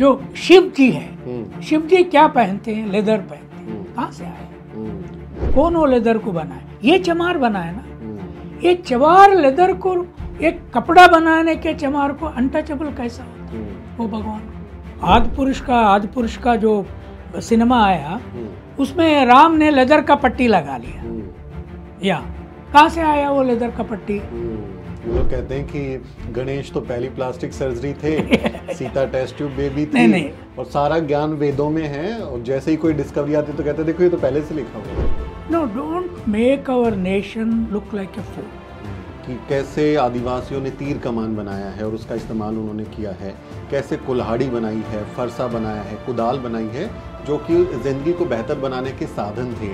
जो शिव जी है हम्म। शिव जी क्या पहनते हैं लेदर पहनते हैं हम्म। कहाँ से आए हम्म। कौन वो लेदर को बनाए ये चमार बनाए ना ये चमार लेदर को एक कपड़ा बनाने के चमार को अनटचेबल कैसा होता है वो भगवान आदि पुरुष का आदि पुरुष का जो सिनेमा आया उसमें राम ने लेदर का पट्टी लगा लिया या कहाँ से आया वो लेदर का पट्टी लोग कहते हैं कि गणेश तो पहली प्लास्टिक सर्जरी थे सीता टेस्ट ट्यूब बेबी थी नहीं, नहीं। और सारा ज्ञान वेदों में है और जैसे ही कोई डिस्कवरी आती तो कहते देखो ये तो पहले से लिखा हुआ no don't make our nation look like a fool कि कैसे आदिवासियों ने तीर कमान बनाया है और उसका इस्तेमाल उन्होंने किया है कैसे कुल्हाड़ी बनाई है फरसा बनाया है कुदाल बनाई है जो कि ज़िंदगी को बेहतर बनाने के साधन थे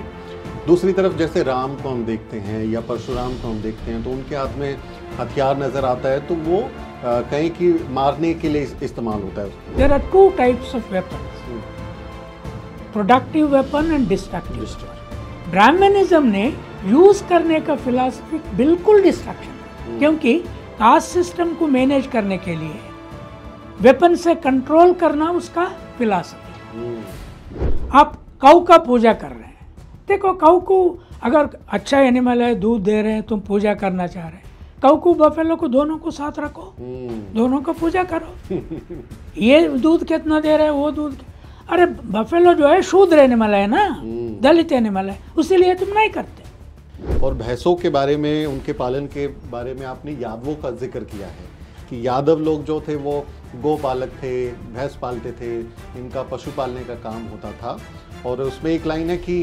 दूसरी तरफ जैसे राम को हम देखते हैं या परशुराम को हम देखते हैं तो उनके हाथ में हथियार नज़र आता है तो वो कहीं की मारने के लिए इस्तेमाल होता है there are two types of weapon productive weapon and destructive Brahminism ने यूज करने का फिलॉसफी बिल्कुल डिस्ट्रक्शन hmm. क्योंकि कास्ट सिस्टम को मैनेज करने के लिए वेपन से कंट्रोल करना उसका फिलासफी hmm. आप कऊ का पूजा कर रहे हैं देखो कऊ को अगर अच्छा एनिमल है दूध दे रहे हैं तुम पूजा करना चाह रहे हैं कौकू बफेलो को दोनों को साथ रखो हम्म। दोनों का पूजा करो ये दूध कितना दे रहे वो दूध अरे बफेलो जो है शुद्ध रहने वाला है ना हम्म। दलित रहने वाला है उसीलिए तुम नहीं करते और भैंसों के बारे में उनके पालन के बारे में आपने यादवों का जिक्र किया है कि यादव लोग जो थे वो गोपालक थे भैंस पालते थे इनका पशु पालने का काम होता था और उसमें एक लाइन है कि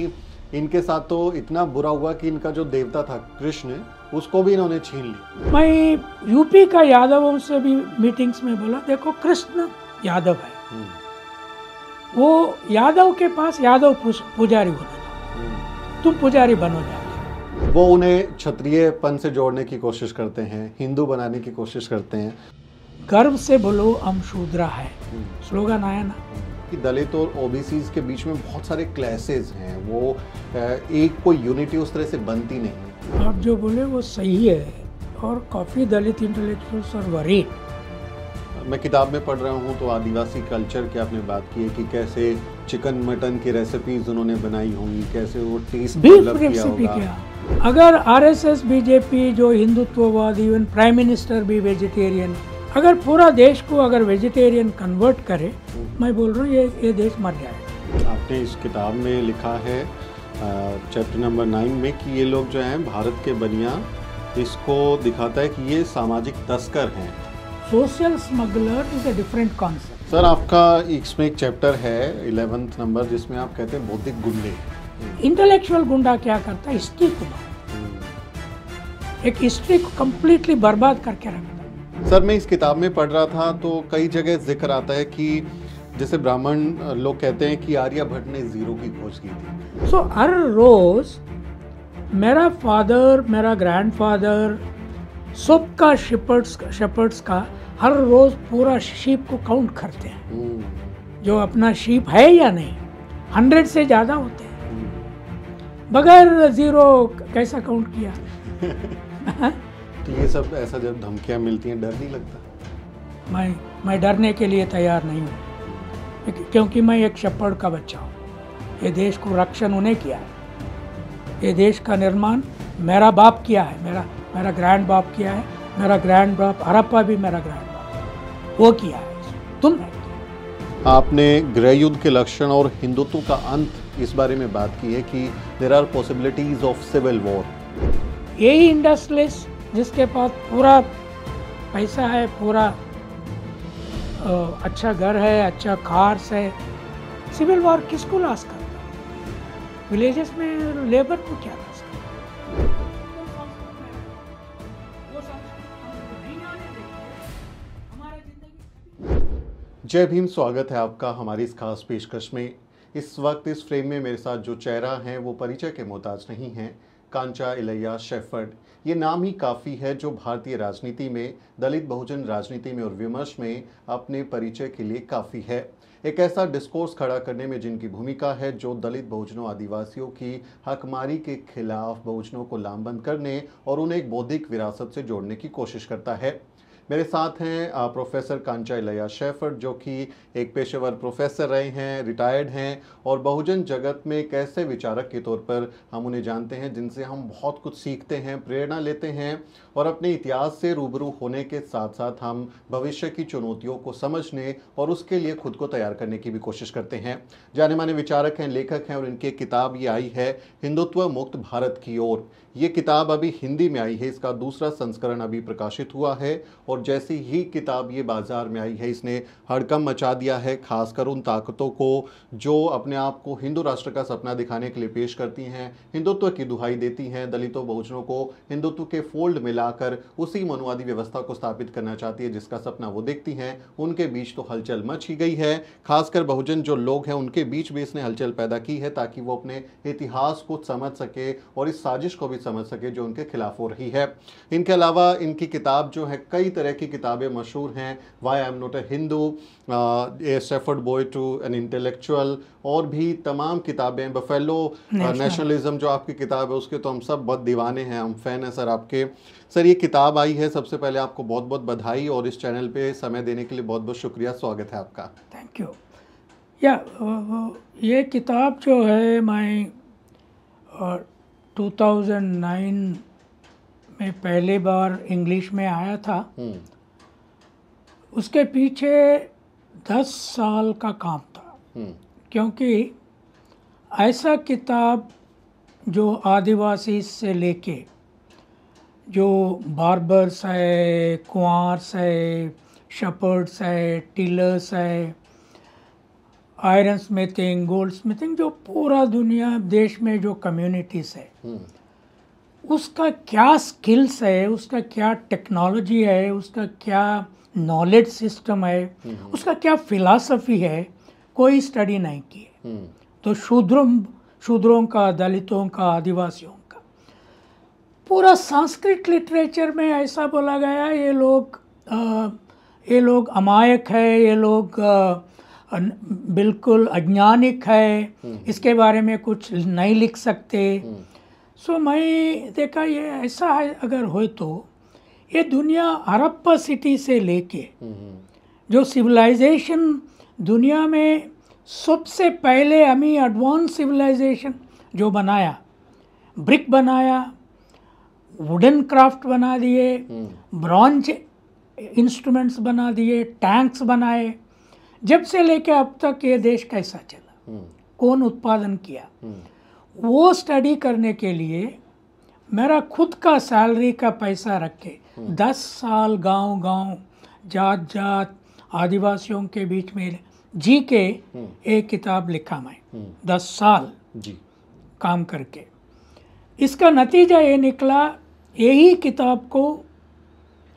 इनके साथ तो इतना बुरा हुआ कि इनका जो देवता था कृष्ण उसको भी इन्होंने छीन लिया मैं यूपी का यादवों से भी मीटिंग्स में बोला देखो कृष्ण यादव है हम्म। वो यादव के पास यादव पुजारी होना हम्म। तुम पुजारी बनो जाओ वो उन्हें क्षत्रिय पन से जोड़ने की कोशिश करते हैं हिंदू बनाने की कोशिश करते हैं गर्व से बोलो हम शूद्रा है हम्म। स्लोगन आया ना कि दलित और ओबीसी के बीच में बहुत सारे क्लासेस हैं वो एक कोई यूनिटी उस तरह से बनती नहीं आप जो बोले वो सही है और काफ़ी दलित इंटेलेक्चुअल्स और वरी मैं किताब में पढ़ रहा हूँ तो आदिवासी कल्चर की आपने बात की है कि कैसे चिकन मटन की रेसिपीज उन्होंने बनाई होंगी कैसे वो टेस्ट डेवलप किया होगा क्या? अगर आरएसएस बीजेपी जो हिंदुत्ववाद इवन प्राइम मिनिस्टर भी वेजिटेरियन अगर पूरा देश को अगर वेजिटेरियन कन्वर्ट करे हम्म। मैं बोल रहा हूँ ये ये देश मर जाए आपने इस किताब में लिखा है चैप्टर नंबर नाइन में कि ये लोग जो हैं भारत के बनिया इसको दिखाता है कि ये सामाजिक तस्कर हैं social smuggler is a different concept sir आपका इसमें एक चैप्टर है इलेवेंथ नंबर जिसमें आप कहते हैं बौद्धिक गुंडे इंटेलेक्चुअल गुंडा क्या करता है हिस्ट्री को हम्म। एक हिस्ट्री को कम्प्लीटली बर्बाद करके रखता है सर मैं इस किताब में पढ़ रहा था तो कई जगह जिक्र आता है कि जैसे ब्राह्मण लोग कहते हैं कि आर्यभट्ट ने जीरो की खोज की थी सो so, हर रोज मेरा फादर मेरा ग्रैंडफादर सबका शिपर्ट्स शपर्ड्स का हर रोज पूरा शीप को काउंट करते हैं हम्म। जो अपना शीप है या नहीं हंड्रेड से ज्यादा होते हैं हम्म। बगैर जीरो कैसा काउंट किया तो ये सब ऐसा जब धमकियां मिलती हैं डर नहीं लगता मैं मैं डरने के लिए तैयार नहीं हूँ क्योंकि मैं एक शपड़ का बच्चा हूँ ये देश को रक्षण उन्हें किया है ये देश का निर्माण मेरा बाप किया है मेरा मेरा ग्रैंड बाप किया है मेरा ग्रैंड बाप हरप्पा भी मेरा ग्रैंड बाप वो किया है तुम नहीं आपने गृह युद्ध के लक्षण और हिंदुत्व का अंत इस बारे में बात की है कि there are possibilities of civil war यही इंडस्ट्रियलिस्ट जिसके पास पूरा पैसा है पूरा अच्छा घर है अच्छा कार्स है सिविल वॉर किसको लाश करता है विलेजेस में लेबर को क्या लाश करता जय भीम स्वागत है आपका हमारी इस खास पेशकश में इस वक्त इस फ्रेम में मेरे साथ जो चेहरा हैं वो परिचय के मोहताज नहीं हैं कांचा इलैया शेफर्ड ये नाम ही काफ़ी है जो भारतीय राजनीति में दलित बहुजन राजनीति में और विमर्श में अपने परिचय के लिए काफ़ी है एक ऐसा डिस्कोर्स खड़ा करने में जिनकी भूमिका है जो दलित बहुजनों आदिवासियों की हकमारी के खिलाफ बहुजनों को लामबंद करने और उन्हें एक बौद्धिक विरासत से जोड़ने की कोशिश करता है मेरे साथ हैं प्रोफेसर कांचा इलाया शेफर्ड जो कि एक पेशेवर प्रोफेसर रहे हैं रिटायर्ड हैं और बहुजन जगत में कैसे विचारक के तौर पर हम उन्हें जानते हैं जिनसे हम बहुत कुछ सीखते हैं प्रेरणा लेते हैं और अपने इतिहास से रूबरू होने के साथ साथ हम भविष्य की चुनौतियों को समझने और उसके लिए खुद को तैयार करने की भी कोशिश करते हैं जाने माने विचारक हैं लेखक हैं और इनकी किताब ये आई है हिंदुत्व मुक्त भारत की ओर ये किताब अभी हिंदी में आई है इसका दूसरा संस्करण अभी प्रकाशित हुआ है और जैसे ही किताब ये बाज़ार में आई है इसने हड़कम मचा दिया है खासकर उन ताकतों को जो अपने आप को हिंदू राष्ट्र का सपना दिखाने के लिए पेश करती हैं हिंदुत्व की दुहाई देती हैं दलितों बहुजनों को हिंदुत्व के फोल्ड में लाकर उसी मनुवादी व्यवस्था को स्थापित करना चाहती है जिसका सपना वो देखती हैं उनके बीच तो हलचल मच ही गई है खासकर बहुजन जो लोग हैं उनके बीच भी इसने हलचल पैदा की है ताकि वो अपने इतिहास को समझ सके और इस साजिश को भी समझ सके जो उनके खिलाफ हो रही है इनके अलावा इनकी किताब जो है कई तरह की किताबें मशहूर हैं why I am not a Hindu a shepherd boy to an intellectual और भी तमाम किताबें बफेलो नेशनलिज्म uh, जो आपकी किताब है उसके तो हम सब बहुत दीवाने हैं हम फ़ैन हैं सर आपके सर ये किताब आई है सबसे पहले आपको बहुत बहुत बधाई और इस चैनल पे समय देने के लिए बहुत बहुत शुक्रिया स्वागत है आपका थैंक यू या ये किताब जो है मैं और uh, 2009 में पहली बार इंग्लिश में आया था हम्म। उसके पीछे 10 साल का काम था हम्म। क्योंकि ऐसा किताब जो आदिवासी से लेके जो बार्बर्स है कुआर्स है शपर्ड्स है टीलर्स है आयरन स्मिथिंग गोल्ड स्मिथिंग जो पूरा दुनिया देश में जो कम्युनिटीज़ हम्म। है उसका क्या स्किल्स है उसका क्या टेक्नोलॉजी है हम्म। उसका क्या नॉलेज सिस्टम है उसका क्या फिलासफी है कोई स्टडी नहीं की है हम्म। तो शूद्रों शूद्रों का दलितों का आदिवासियों का पूरा संस्कृत लिटरेचर में ऐसा बोला गया ये लोग आ, ये लोग अमायक है ये लोग आ, बिल्कुल अज्ञानिक है हम्म। इसके बारे में कुछ नहीं लिख सकते सो हम्म। मैं देखा ये ऐसा है अगर हो तो ये दुनिया हरप्पा सिटी से लेके हम्म। जो सिविलाइजेशन दुनिया में सबसे पहले हमें एडवांस सिविलाइजेशन जो बनाया ब्रिक बनाया वुडन क्राफ्ट बना दिए ब्रॉन्ज इंस्ट्रूमेंट्स बना दिए टैंक्स बनाए जब से लेके अब तक ये देश कैसा चला हम्म। कौन उत्पादन किया हम्म। वो स्टडी करने के लिए मेरा खुद का सैलरी का पैसा रख के हम्म। दस साल गांव गांव जात जात आदिवासियों के बीच में जी के एक किताब लिखा मैं दस साल जी काम करके इसका नतीजा ये निकला यही किताब को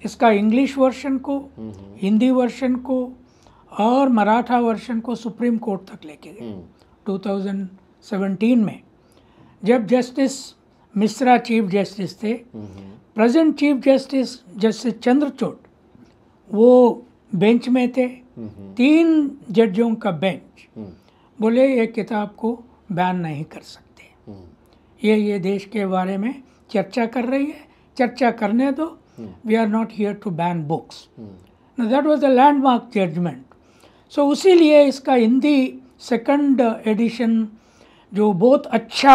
इसका इंग्लिश वर्शन को हिंदी वर्शन को और मराठा वर्षन को सुप्रीम कोर्ट तक लेके गए 2017 हम्म। में जब जस्टिस मिश्रा चीफ जस्टिस थे hmm. Present chief justice justice Chandrachud वो बेंच में थे हम्म। तीन जजों का बेंच बोले ये किताब को बैन नहीं कर सकते ये ये देश के बारे में चर्चा कर रही है चर्चा करने दो we are not here to ban books that was a landmark judgment so so, उसी लिए इसका हिंदी सेकंड एडिशन जो बहुत अच्छा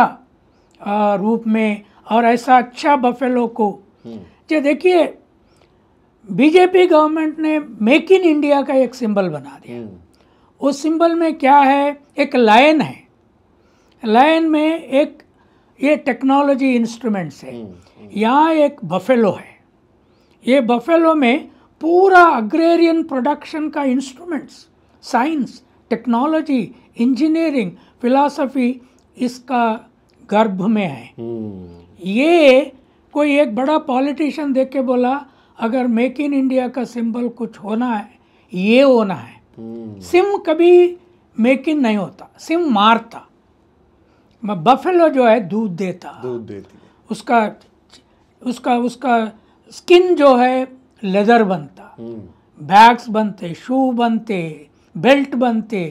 आ, रूप में और ऐसा अच्छा बफेलो को हम्म। जो देखिए बीजेपी गवर्नमेंट ने मेक इन इंडिया का एक सिंबल बना दिया हम्म। उस सिंबल में क्या है एक लायन है लायन में एक ये टेक्नोलॉजी इंस्ट्रूमेंट्स है हम्म, यहाँ एक बफेलो है ये बफेलो में पूरा अग्रेरियन प्रोडक्शन का instruments science technology engineering philosophy इसका गर्भ में है हम्म। ये कोई एक बड़ा पॉलिटिशियन देख के बोला अगर मेक इन इंडिया का सिंबल कुछ होना है ये होना है हम्म। सिम कभी मेक इन नहीं होता सिम मारता बफेलो जो है दूध देता दूध देती उसका उसका उसका स्किन जो है लेदर बनता हम्म। बैग्स बनते शू बनते बेल्ट बनते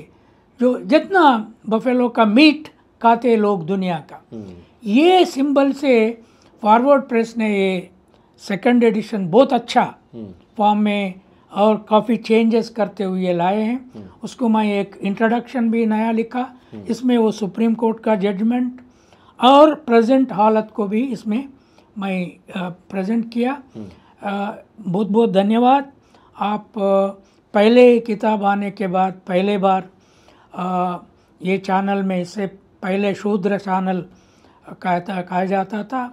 जो जितना बफेलो का मीट खाते लोग दुनिया का हम्म। ये सिंबल से फॉरवर्ड प्रेस ने ये सेकंड एडिशन बहुत अच्छा फॉर्म हम्म। में और काफ़ी चेंजेस करते हुए लाए हैं हम्म। उसको मैं एक इंट्रोडक्शन भी नया लिखा इसमें वो सुप्रीम कोर्ट का जजमेंट और प्रेजेंट हालत को भी इसमें मैं प्रेजेंट किया बहुत बहुत धन्यवाद आप पहले किताब आने के बाद पहले बार आ, ये चैनल में इससे पहले शूद्र चैनल कहता कहा जाता था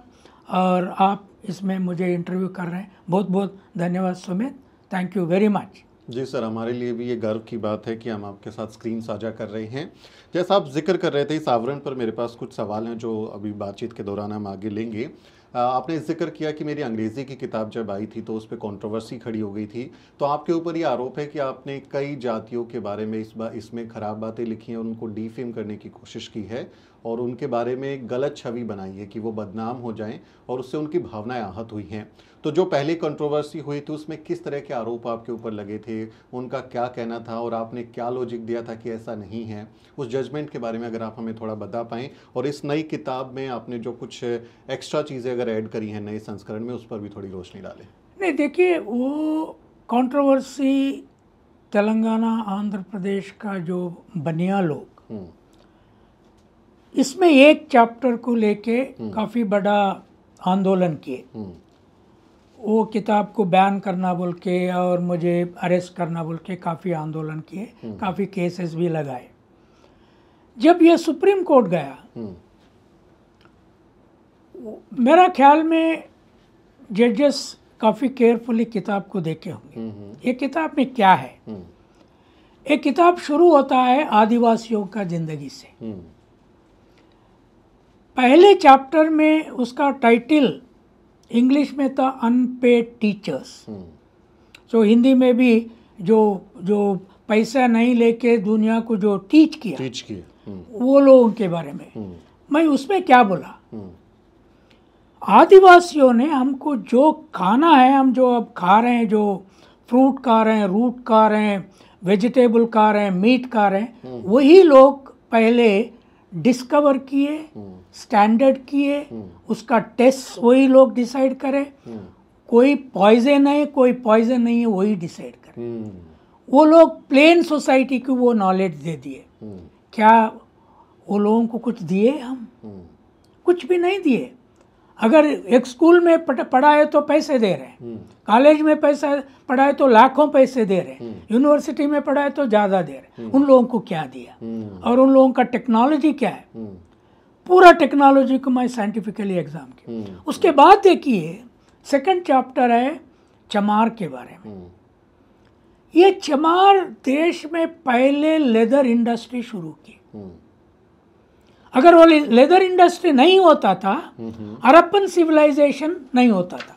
और आप इसमें मुझे इंटरव्यू कर रहे हैं बहुत बहुत धन्यवाद Sumit thank you very much जी सर हमारे लिए भी ये गर्व की बात है कि हम आपके साथ स्क्रीन साझा कर रहे हैं जैसा आप जिक्र कर रहे थे इस आवरण पर मेरे पास कुछ सवाल हैं जो अभी बातचीत के दौरान हम आगे लेंगे आपने जिक्र किया कि मेरी अंग्रेज़ी की किताब जब आई थी तो उस पर कॉन्ट्रोवर्सी खड़ी हो गई थी तो आपके ऊपर ये आरोप है कि आपने कई जातियों के बारे में इस बा इसमें ख़राब बातें लिखी हैं उनको डीफेम करने की कोशिश की है और उनके बारे में गलत छवि बनाई है कि वो बदनाम हो जाएं और उससे उनकी भावनाएं आहत हुई हैं तो जो पहले कंट्रोवर्सी हुई थी उसमें किस तरह के आरोप आपके ऊपर लगे थे उनका क्या कहना था और आपने क्या लॉजिक दिया था कि ऐसा नहीं है उस जजमेंट के बारे में अगर आप हमें थोड़ा बता पाएँ और इस नई किताब में आपने जो कुछ एक्स्ट्रा चीज़ें अगर ऐड करी हैं नए संस्करण में उस पर भी थोड़ी रोशनी डालें नहीं देखिए वो कॉन्ट्रोवर्सी तेलंगाना आंध्र प्रदेश का जो बनिया लोग हम्म। इसमें एक चैप्टर को लेके हम्म। काफ़ी बड़ा आंदोलन किए हम्म। वो किताब को बैन करना बोल के और मुझे अरेस्ट करना बोल के काफ़ी आंदोलन किए हम्म। काफ़ी केसेस भी लगाए जब ये सुप्रीम कोर्ट गया मेरा ख्याल में जजेस काफ़ी केयरफुली किताब को देखे होंगे ये किताब में क्या है एक किताब शुरू होता है आदिवासियों का जिंदगी से पहले चैप्टर में उसका टाइटल इंग्लिश में था अनपेड टीचर्स सो हिंदी में भी जो जो पैसा नहीं लेके दुनिया को जो टीच किया टीच किया हम्म। वो लोगों के बारे में हम्म। मैं उसमें क्या बोला हम्म। आदिवासियों ने हमको जो खाना है हम जो अब खा रहे हैं जो फ्रूट खा रहे हैं रूट खा रहे हैं वेजिटेबल खा रहे हैं मीट खा रहे हैं वही लोग पहले डिस्कवर किए स्टैंडर्ड की है हम्म। उसका टेस्ट वही लोग डिसाइड करें हम्म। कोई पॉइजन है कोई पॉइजन नहीं है वही डिसाइड करें हम्म। वो लोग प्लेन सोसाइटी को वो नॉलेज दे दिए क्या वो लोगों को कुछ दिए हम कुछ भी नहीं दिए अगर एक स्कूल में पढ़ाए तो पैसे दे रहे हैं कॉलेज में पैसा पढ़ाए तो लाखों पैसे दे रहे हैं यूनिवर्सिटी में पढ़ाए तो ज़्यादा दे रहे हैं उन लोगों को क्या दिया और उन लोगों का टेक्नोलॉजी क्या है पूरा टेक्नोलॉजी को मैं साइंटिफिकली एग्जाम किया हम्म। उसके बाद देखिए सेकंड चैप्टर है चमार के बारे में हम्म। ये चमार देश में पहले लेदर इंडस्ट्री शुरू की हम्म। अगर वो लेदर इंडस्ट्री नहीं होता था अरबन सिविलाइजेशन नहीं होता था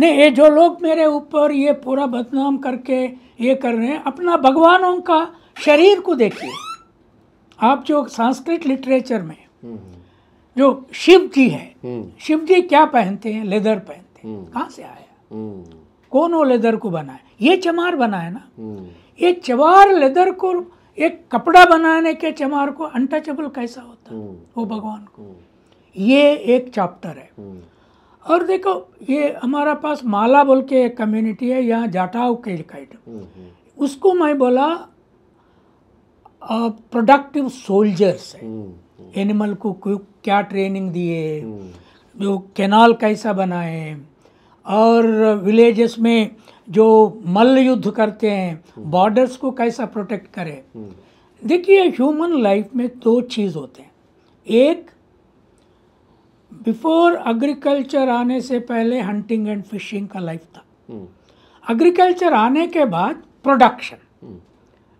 नहीं ये जो लोग मेरे ऊपर ये पूरा बदनाम करके ये कर रहे हैं अपना भगवानों का शरीर को देखिए आप जो संस्कृत लिटरेचर में जो शिव जी हैं हम्म। शिव जी क्या पहनते हैं लेदर पहनते हैं हम्म। कहाँ से आया हम्म। कौन वो लेदर को बनाए ये चमार बनाया ना ये चमार लेदर को एक कपड़ा बनाने के चमार को अनटचेबल कैसा होता वो भगवान को ये एक चैप्टर है और देखो ये हमारा पास माला बोल के एक कम्युनिटी है यहाँ जाटाव के काइट उसको मैं बोला प्रोडक्टिव सोल्जर्स है एनिमल को क्या ट्रेनिंग दिए हम्म। जो कैनाल कैसा बनाए और विलेजेस में जो मल्ल युद्ध करते हैं बॉर्डर्स हम्म। को कैसा प्रोटेक्ट करें हम्म। देखिए ह्यूमन लाइफ में दो चीज़ होते हैं एक बिफोर एग्रीकल्चर आने से पहले हंटिंग एंड फिशिंग का लाइफ था एग्रीकल्चर आने के बाद प्रोडक्शन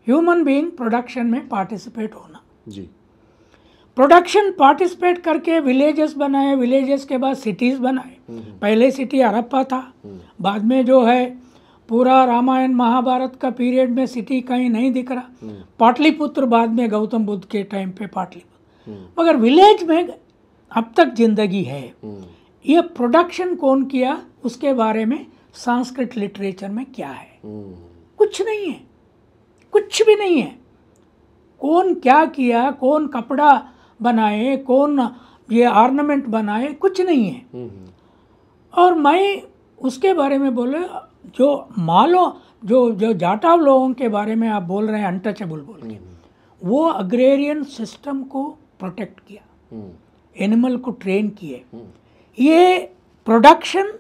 ह्यूमन बीइंग प्रोडक्शन में पार्टिसिपेट होना जी प्रोडक्शन पार्टिसिपेट करके विलेजेस बनाए विलेजेस के बाद सिटीज़ बनाए हम्म, हम्म। पहले सिटी अरप्पा था हम्म। बाद में जो है पूरा रामायण महाभारत का पीरियड में सिटी कहीं नहीं दिख रहा पाटलिपुत्र बाद में गौतम बुद्ध के टाइम पे पाटलिपुत्र मगर विलेज में अब तक जिंदगी है ये प्रोडक्शन कौन किया उसके बारे में संस्कृत लिटरेचर में क्या है कुछ नहीं है कुछ भी नहीं है कौन क्या किया कौन कपड़ा बनाए कौन ये आर्नामेंट बनाए कुछ नहीं है हम्म, हम्म। और मैं उसके बारे में बोले जो मालो जो जो जाटाव लोगों के बारे में आप बोल रहे हैं अनटचेबल बोल के हम्म, वो अग्रेरियन सिस्टम को प्रोटेक्ट किया एनिमल को ट्रेन किए ये प्रोडक्शन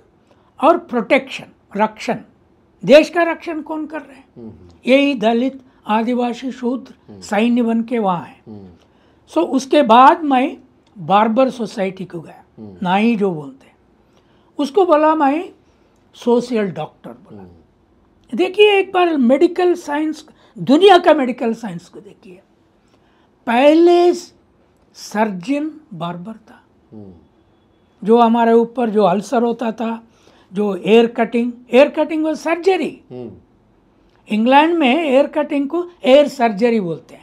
और प्रोटेक्शन रक्षण देश का रक्षण कौन कर रहे हैं यही दलित आदिवासी शूद्र सैन्य बन के वहाँ है सो so, उसके बाद मैं बार्बर सोसाइटी को गया हम्म। नाई जो बोलते हैं उसको बोला मैं सोशल डॉक्टर बोला हम्म। देखिए एक बार मेडिकल साइंस दुनिया का मेडिकल साइंस को देखिए पहले सर्जन बार्बर था हम्म। जो हमारे ऊपर जो अल्सर होता था जो hair cutting hair cutting was surgery England में एयर कटिंग को एयर सर्जरी बोलते हैं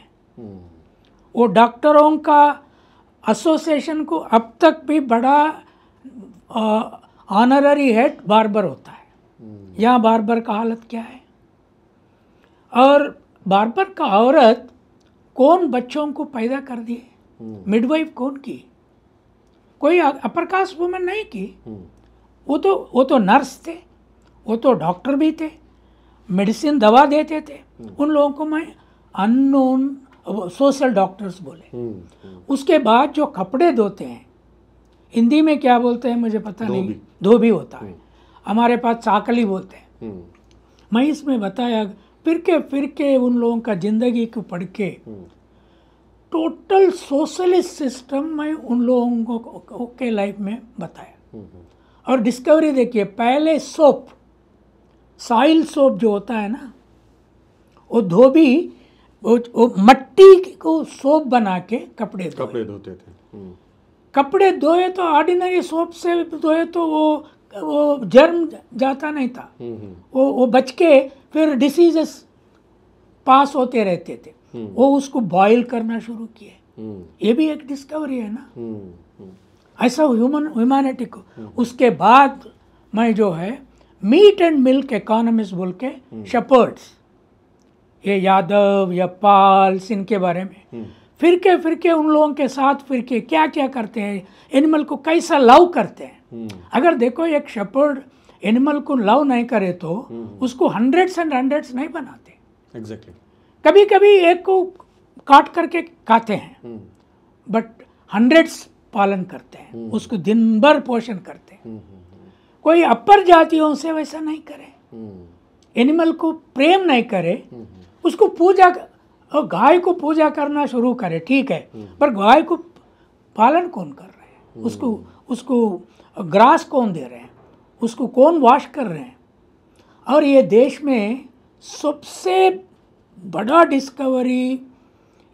वो डॉक्टरों का एसोसिएशन को अब तक भी बड़ा ऑनररी हेड बारबर होता है हम्म। यहाँ बारबर का हालत क्या है और बारबर का औरत कौन बच्चों को पैदा कर दिए मिडवाइफ हम्म। कौन की कोई अपर कास्ट वुमेन नहीं की हम्म। वो तो वो तो नर्स थे वो तो डॉक्टर भी थे मेडिसिन दवा देते थे उन लोगों को मैं अननोन सोशल डॉक्टर्स बोले हम्म, हम्म। उसके बाद जो कपड़े धोते हैं हिंदी में क्या बोलते हैं मुझे पता नहीं धोबी होता है हम्म। हमारे पास चाकली बोलते हैं मैं इसमें बताया फिर के फिर के उन लोगों का जिंदगी को पढ़ के टोटल सोशलिस्ट सिस्टम मैं उन लोगों को के लाइफ में बताया और डिस्कवरी देखिए पहले सोप साइल सोप जो होता है ना वो धोबी वो, वो मट्टी को सोप बना के कपड़े कपड़े धोते थे हम्म। कपड़े धोए तो ऑर्डिनरी सोप से धोए तो वो वो जर्म जाता नहीं था हम्म, हम्म। वो वो बच के फिर डिसीजेस पास होते रहते थे वो उसको बॉयल करना शुरू किए ये भी एक डिस्कवरी है ना ऐसा ह्यूमन ह्यूमैनिटी को उसके बाद मैं जो है मीट एंड मिल्क इकोनॉमिस्ट बोल के शपर्ड्स ये यादव या पाल्स इनके बारे में हम्म। फिरके के उन लोगों के साथ के क्या क्या करते हैं एनिमल को कैसा लव करते हैं हम्म। अगर देखो एक शपर्ड एनिमल को लव नहीं करे तो हम्म। उसको हंड्रेड्स एंड हंड्रेड्स नहीं बनाते एग्जैक्टली exactly. कभी कभी एक को काट करके खाते हैं बट हंड्रेड्स पालन करते हैं उसको दिन भर पोषण करते हैं कोई अपर जातियों से वैसा नहीं करे एनिमल को प्रेम नहीं करे उसको पूजा और गाय को पूजा करना शुरू करे ठीक है हम्म। पर गाय को पालन कौन कर रहे हैं हम्म। उसको उसको ग्रास कौन दे रहे हैं उसको कौन वाश कर रहे हैं और ये देश में सबसे बड़ा डिस्कवरी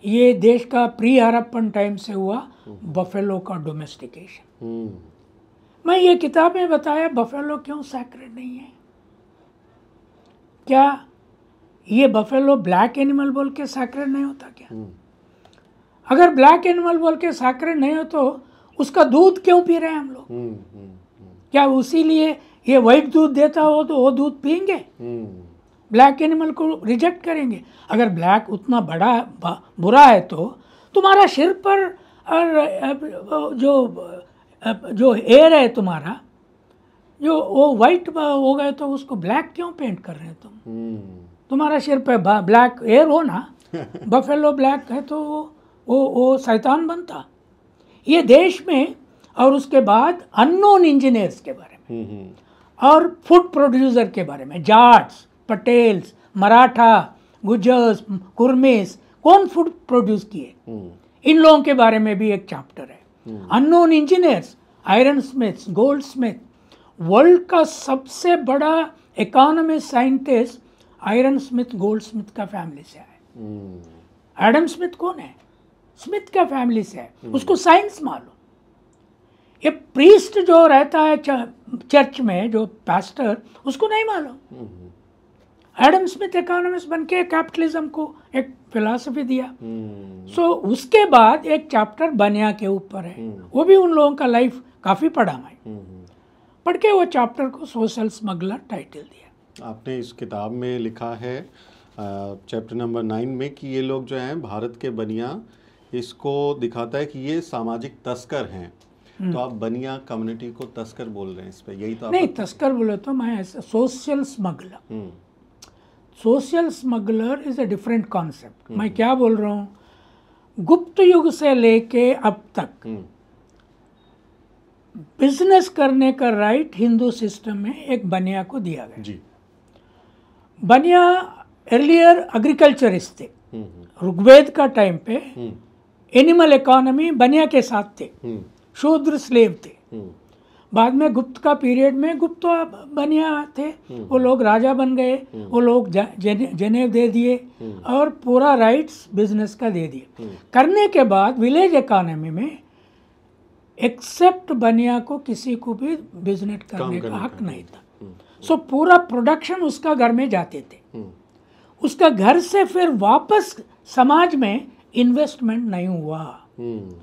ये देश का प्री हरप्पन टाइम से हुआ बफेलो हम्म। का डोमेस्टिकेशन मैं ये किताब में बताया बफेलो क्यों सैक्रेड नहीं है क्या ये बफेलो ब्लैक एनिमल बोल के सैक्रेड नहीं होता क्या अगर ब्लैक एनिमल बोल के सैक्रेड नहीं हो तो उसका दूध क्यों पी रहे हैं हम लोग क्या उसी लिए ये वाइट दूध देता हो तो वो दूध पियेंगे ब्लैक एनिमल को रिजेक्ट करेंगे अगर ब्लैक उतना बड़ा बुरा है तो तुम्हारा सिर पर और जो जो एयर है तुम्हारा जो वो वाइट हो गए तो उसको ब्लैक क्यों पेंट कर रहे हो तुम तुम्हारा शेर पे ब्लैक एयर हो ना बफेलो ब्लैक है तो वो वो शैतान बनता ये देश में और उसके बाद अननोन इंजीनियर्स के बारे में हम्म, हम्म। और फूड प्रोड्यूसर के बारे में जाट्स पटेल्स मराठा गुजर्स कुरमेस कौन फूड प्रोड्यूस किए हम्म। इन लोगों के बारे में भी एक चैप्टर है unknown engineers iron smiths gold smith world का सबसे बड़ा economic scientist iron smith gold smith का फैमिली से है एडम स्मिथ कौन है स्मिथ का फैमिली से है हम्म। उसको साइंस मालूम ये प्रीस्ट जो रहता है चर्च में जो पास्टर उसको नहीं मालूम हम्म। एडम स्मिथ इकोनॉमिस्ट बन के कैपिटलिज्म को एक फिलासफी दिया हम्म। सो so, उसके बाद एक चैप्टर बनिया के ऊपर है वो भी उन लोगों का लाइफ काफ़ी पढ़ा मैं पढ़ के वो चैप्टर को सोशल स्मगलर टाइटल दिया आपने इस किताब में लिखा है चैप्टर नंबर नाइन में कि ये लोग जो हैं भारत के बनिया इसको दिखाता है कि ये सामाजिक तस्कर हैं हम्म। तो आप बनिया कम्युनिटी को तस्कर बोल रहे हैं इस पर यही तो नहीं तस्कर बोले तो मैं social smuggler social smuggler is a different concept मैं क्या बोल रहा हूँ गुप्त युग से लेके अब तक बिजनेस हम्म। करने का राइट हिंदू सिस्टम में एक बनिया को दिया गया जी बनिया एर्लियर एग्रीकल्चरिस्ट थे हम्म, हम्म। ऋग्वेद का टाइम पे एनिमल हम्म। इकोनॉमी बनिया के साथ थे शूद्र स्लेव थे बाद में गुप्त का पीरियड में गुप्त बनिया थे वो लोग राजा बन गए वो लोग जेने, जेनेव दे दिए और पूरा राइट्स बिजनेस का दे दिए करने के बाद विलेज इकोनॉमी में एक्सेप्ट बनिया को किसी को भी बिजनेस करने का हक नहीं था सो पूरा प्रोडक्शन उसका घर में जाते थे हम्म। उसका घर से फिर वापस समाज में इन्वेस्टमेंट नहीं हुआ सो हम्म।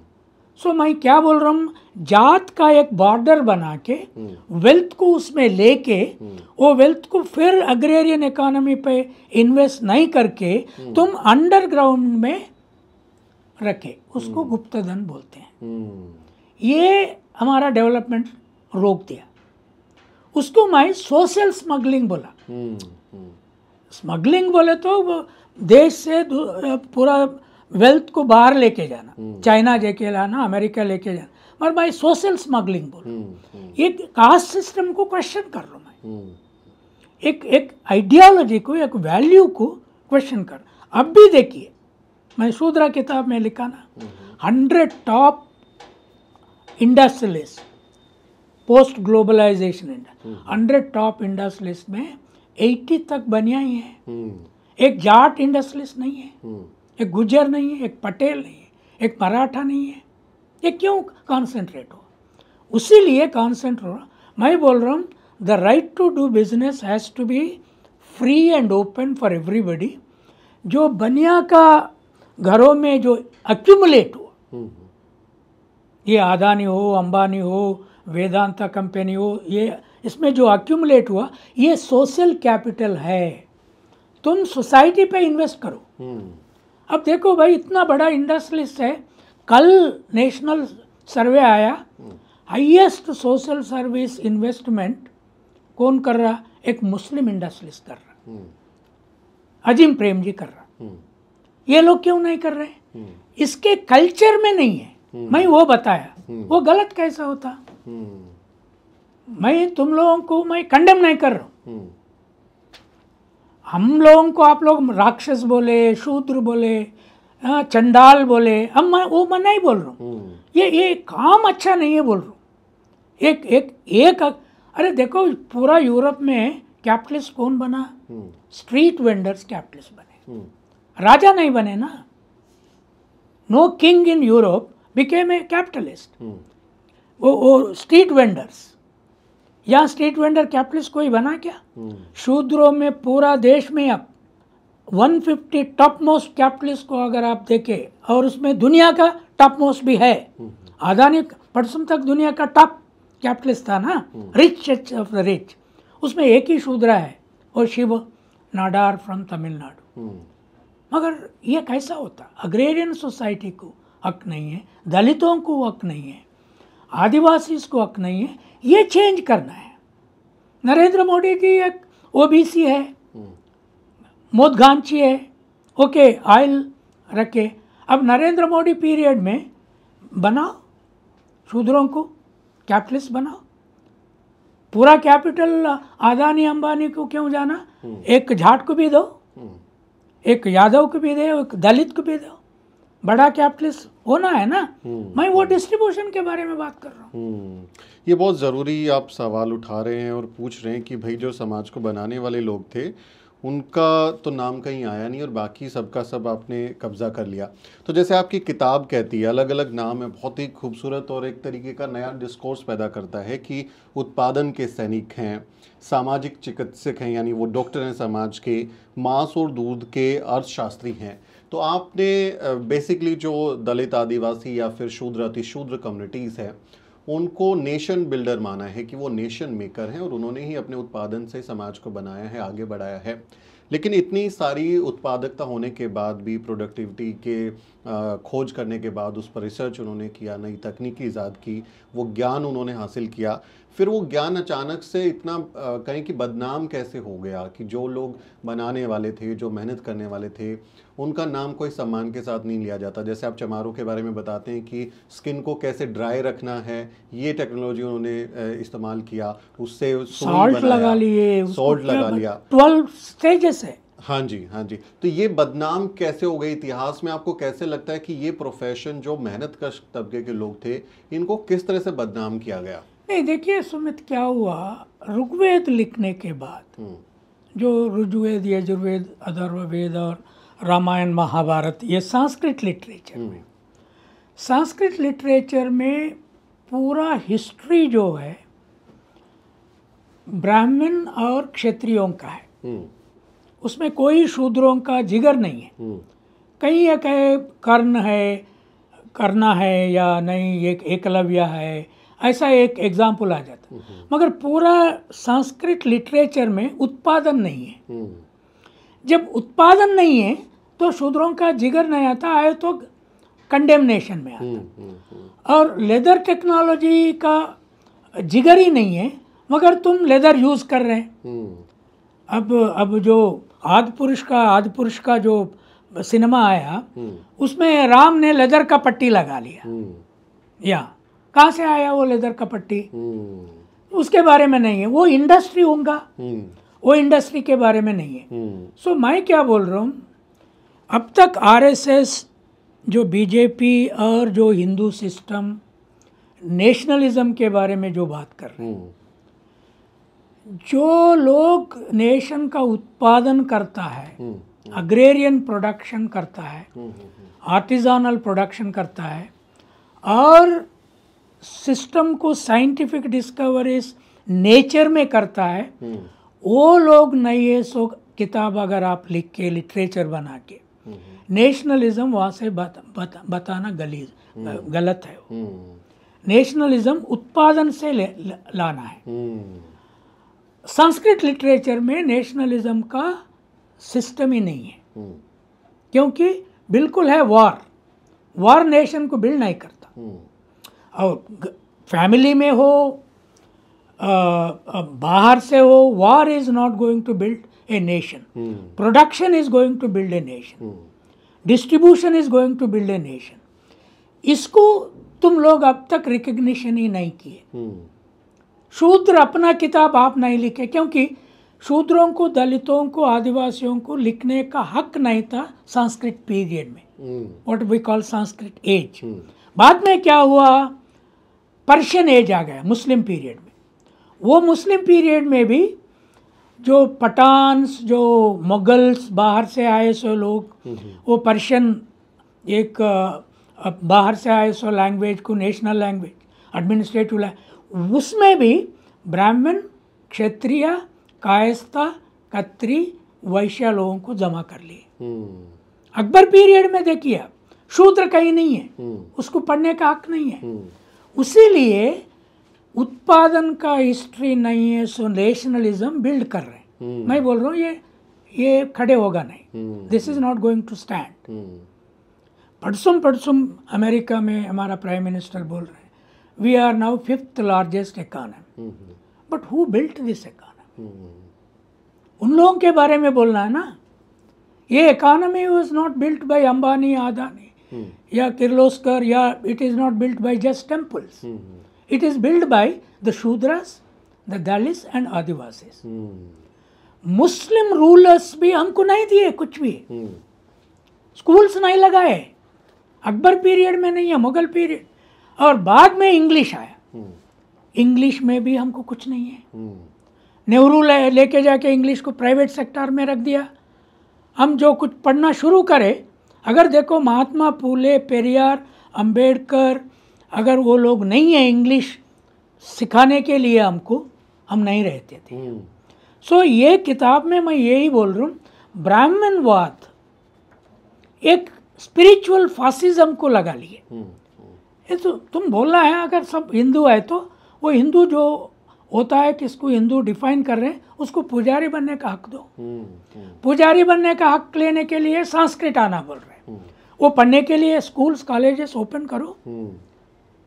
so, मैं क्या बोल रहा हूँ जात का एक बॉर्डर बना के वेल्थ हम्म। को उसमें लेके वो वेल्थ को फिर अग्रेरियन इकोनॉमी पे इन्वेस्ट नहीं करके तुम अंडरग्राउंड में रखे उसको गुप्तधन बोलते हैं ये हमारा डेवलपमेंट रोक दिया उसको मैं सोशल स्मगलिंग बोला स्मगलिंग हम्म, हम्म। बोले तो देश से पूरा वेल्थ को बाहर लेके जाना चाइना हम्म। लेके लाना अमेरिका लेके जाना मगर मैं सोशल स्मगलिंग बोला एक कास्ट सिस्टम को क्वेश्चन कर रहा मैं एक एक आइडियोलॉजी को एक वैल्यू को क्वेश्चन कर अब भी देखिए मैं शूद्रा किताब में लिखा ना hundred top industrialist post globalization industry hundred top industries में एट्टी तक बनिया ही है hmm. एक जाट इंडस्ट्रिस्ट नहीं है hmm. एक गुजर नहीं है एक पटेल नहीं है एक मराठा नहीं है ये क्यों कॉन्सेंट्रेट हो उसी लिए कॉन्सेंट्रेट हो मैं बोल रहा हूँ the right to do business has to be free and open for everybody जो बनिया का घरों में जो अक्यूमुलेट हो hmm. ये आदानी हो अंबानी हो वेदांता कंपनी हो ये इसमें जो अक्यूमुलेट हुआ ये सोशल कैपिटल है तुम सोसाइटी पे इन्वेस्ट करो हम्म। अब देखो भाई इतना बड़ा इंडस्ट्रियलिस्ट है कल नेशनल सर्वे आया हाईएस्ट सोशल सर्विस इन्वेस्टमेंट कौन कर रहा एक मुस्लिम इंडस्ट्रियलिस्ट कर रहा हम्म। अजीम प्रेम जी कर रहा हम्म। ये लोग क्यों नहीं कर रहे इसके कल्चर में नहीं है मैं वो बताया वो गलत कैसा होता हम्म। मैं तुम लोगों को मैं कंडेम नहीं कर रहा हूँ हम्म। हम लोगों को आप लोग राक्षस बोले शूद्र बोले चंडाल बोले हम मैं वो मैं नहीं बोल रहा हूँ हम्म। ये ये काम अच्छा नहीं है बोल रहा हूँ एक एक एक अरे देखो पूरा यूरोप में कैपिटलिस्ट कौन बना स्ट्रीट वेंडर्स कैपिटलिस्ट बने राजा नहीं बने ना no king in Europe became a capitalist वो वो स्ट्रीट वेंडर्स यहाँ स्ट्रीट वेंडर कैपिटलिस्ट कोई बना क्या हम्म। शूद्रों में पूरा देश में अब 150 टॉप मोस्ट कैपिटलिस्ट को अगर आप देखें और उसमें दुनिया का टॉप मोस्ट भी है अदानी हम्म। परसों तक दुनिया का टॉप कैपिटलिस्ट था ना रिच ऑफ द रिच उसमें एक ही शूद्रा है वो शिव नाडार फ्रॉम तमिलनाडु हम्म। मगर ये कैसा होता अग्रेरियन सोसाइटी को हक नहीं है दलितों को हक नहीं है आदिवासी को हक नहीं है ये चेंज करना है नरेंद्र मोदी जी एक ओबीसी है हम्म। मोदगांची है ओके आयल रखे अब नरेंद्र मोदी पीरियड में बनाओ शूद्रों को कैपिटलिस्ट बनाओ पूरा कैपिटल आदानी अंबानी को क्यों जाना हम्म। एक झाट को भी दो हम्म। एक यादव को भी दे एक दलित को भी दो बड़ा कैपिटलिस्ट होना है ना हम्म, मैं वो डिस्ट्रीब्यूशन हम्म। के बारे में बात कर रहा हूँ हम्म, ये बहुत ज़रूरी आप सवाल उठा रहे हैं और पूछ रहे हैं कि भाई जो समाज को बनाने वाले लोग थे उनका तो नाम कहीं आया नहीं और बाकी सबका सब आपने कब्ज़ा कर लिया तो जैसे आपकी किताब कहती है अलग अलग नाम है बहुत ही खूबसूरत और एक तरीके का नया डिस्कोर्स पैदा करता है कि उत्पादन के सैनिक हैं सामाजिक चिकित्सक हैं यानी वो डॉक्टर हैं समाज के मांस और दूध के अर्थशास्त्री हैं तो आपने बेसिकली जो दलित आदिवासी या फिर शूद्र अतिशूद्र कम्युनिटीज़ है उनको नेशन बिल्डर माना है कि वो नेशन मेकर हैं और उन्होंने ही अपने उत्पादन से समाज को बनाया है आगे बढ़ाया है लेकिन इतनी सारी उत्पादकता होने के बाद भी प्रोडक्टिविटी के खोज करने के बाद उस पर रिसर्च उन्होंने किया नई तकनीकी ईजाद की वो ज्ञान उन्होंने हासिल किया फिर वो ज्ञान अचानक से इतना कहें कि बदनाम कैसे हो गया कि जो लोग बनाने वाले थे जो मेहनत करने वाले थे उनका नाम कोई सम्मान के साथ नहीं लिया जाता जैसे आप चमारों के बारे में बताते हैं कि स्किन को कैसे ड्राई रखना है ये टेक्नोलॉजी उन्होंने इस्तेमाल किया उससे सॉल्ट लगा लिए सॉल्ट लगा लिया ट्वेल्व स्टेजेस है हाँ जी हाँ जी तो ये बदनाम कैसे हो गई इतिहास में आपको कैसे लगता है कि ये प्रोफेशन जो मेहनत कश तबके के लोग थे इनको किस तरह से बदनाम किया गया नहीं देखिए सुमित क्या हुआ ऋग्वेद लिखने के बाद हम्म। जो ऋजुवेद यजुर्वेद अधर्ववेद और रामायण महाभारत ये संस्कृत लिटरेचर में हम्म। संस्कृत लिटरेचर में पूरा हिस्ट्री जो है ब्राह्मण और क्षत्रियों का है हम्म। उसमें कोई शूद्रों का जिगर नहीं है कहीं एक कर्ण है करना है या नहीं एक एकलव्य है ऐसा एक एग्जाम्पल आ जाता हम्म। मगर पूरा संस्कृत लिटरेचर में उत्पादन नहीं है हम्म। जब उत्पादन नहीं है तो शूद्रों का जिगर नहीं आता आए तो कंडेमनेशन में आता हम्म, और लेदर टेक्नोलॉजी का जिगर ही नहीं है मगर तुम लेदर यूज़ कर रहे हैं अब अब जो आदि पुरुष का आदि पुरुष का जो सिनेमा आया उसमें राम ने लेदर का पट्टी लगा लिया या कहाँ से आया वो लेदर का पट्टी हम्म। उसके बारे में नहीं है वो इंडस्ट्री होगा हम्म। वो इंडस्ट्री के बारे में नहीं है सो हम्म। so, मैं क्या बोल रहा हूँ अब तक आरएसएस जो बीजेपी और जो हिंदू सिस्टम नेशनलिज्म के बारे में जो बात कर रहे हैं जो लोग नेशन का उत्पादन करता है अग्रेरियन प्रोडक्शन करता है आर्टिजानल प्रोडक्शन करता है और सिस्टम को साइंटिफिक डिस्कवरीज नेचर में करता है वो लोग नहीं है सो किताब अगर आप लिख के लिटरेचर बना के नेशनलिज्म वहाँ से बत, बत, बताना गलीज गलत है नेशनलिज्म उत्पादन से ले, लाना है संस्कृत लिटरेचर में नेशनलिज्म का सिस्टम ही नहीं है क्योंकि बिल्कुल है वॉर वॉर नेशन को बिल्ड नहीं करता और फैमिली में हो बाहर से हो war is not going to build a nation production is going to build a nation distribution is going to build a nation इसको तुम लोग अब तक रिकग्निशन ही नहीं किए hmm. शूद्र अपना किताब आप नहीं लिखे क्योंकि शूद्रों को दलितों को आदिवासियों को लिखने का हक नहीं था संस्कृत पीरियड में what we call Sanskrit age बाद में क्या हुआ पर्शियन एज आ गया मुस्लिम पीरियड में वो मुस्लिम पीरियड में भी जो पठान्स जो मुगल्स बाहर से आए सो लोग वो पर्शियन एक बाहर से आए सो लैंग्वेज को नेशनल लैंग्वेज एडमिनिस्ट्रेटिव लैंग्वेज उसमें भी ब्राह्मण क्षत्रिय कायस्ता कत्री वैश्य लोगों को जमा कर लिए हम्म। अकबर पीरियड में देखिए शूद्र कहीं नहीं है हम्म। उसको पढ़ने का हक नहीं है हम्म। उसीलिए उत्पादन का हिस्ट्री नहीं है सो नेशनलिज्म बिल्ड कर रहे हैं हम्म। मैं बोल रहा हूँ ये ये खड़े होगा नहीं this is not going to stand पड़सुम पड़सुम अमेरिका में हमारा प्राइम मिनिस्टर बोल रहे हैं we are now fifth largest economy but who built this economy उन लोगों के बारे में बोलना है ना ये economy was not built by Ambani Adani या किर्लोस्कर या it is not built by just temples it is build by the Shudras the Dalits and Adivasis Muslim rulers भी हमको नहीं दिए कुछ भी स्कूल्स hmm. नहीं लगाए अकबर पीरियड में नहीं है मुगल पीरियड और बाद में इंग्लिश आया इंग्लिश hmm. में भी हमको कुछ नहीं है नेहरू hmm. लेके जाके इंग्लिश को प्राइवेट सेक्टर में रख दिया हम जो कुछ पढ़ना शुरू करें अगर देखो महात्मा फूले पेरियार अंबेडकर अगर वो लोग नहीं है इंग्लिश सिखाने के लिए हमको हम नहीं रहते थे सो हम्म। so, ये किताब में मैं यही बोल रहा हूँ ब्राह्मणवाद एक स्पिरिचुअल फासिज्म को लगा लिए हम्म, हम्म। तो तुम बोलना है अगर सब हिंदू है तो वो हिंदू जो होता है किसको हिंदू डिफाइन कर रहे हैं उसको पुजारी बनने का हक दो पुजारी बनने का हक लेने के लिए संस्कृत आना बोल रहे हैं वो पढ़ने के लिए स्कूल्स कॉलेजेस ओपन करो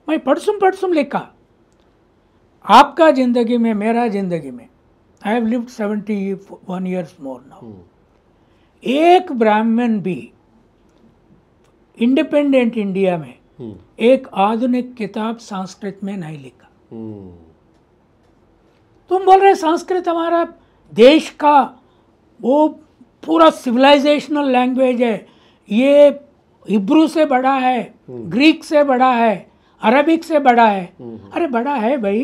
मैं पढ़सुम पढ़सुम लिखा आपका ज़िंदगी में मेरा ज़िंदगी में I have lived seventy one years more now एक ब्राह्मण भी इंडिपेंडेंट इंडिया में hmm. एक आधुनिक किताब संस्कृत में नहीं लिखा hmm. तुम बोल रहे संस्कृत हमारा देश का वो पूरा सिविलाइजेशनल लैंग्वेज है ये हिब्रू से बड़ा है हम्म। ग्रीक से बड़ा है अरबिक से बड़ा है हम्म। अरे बड़ा है भाई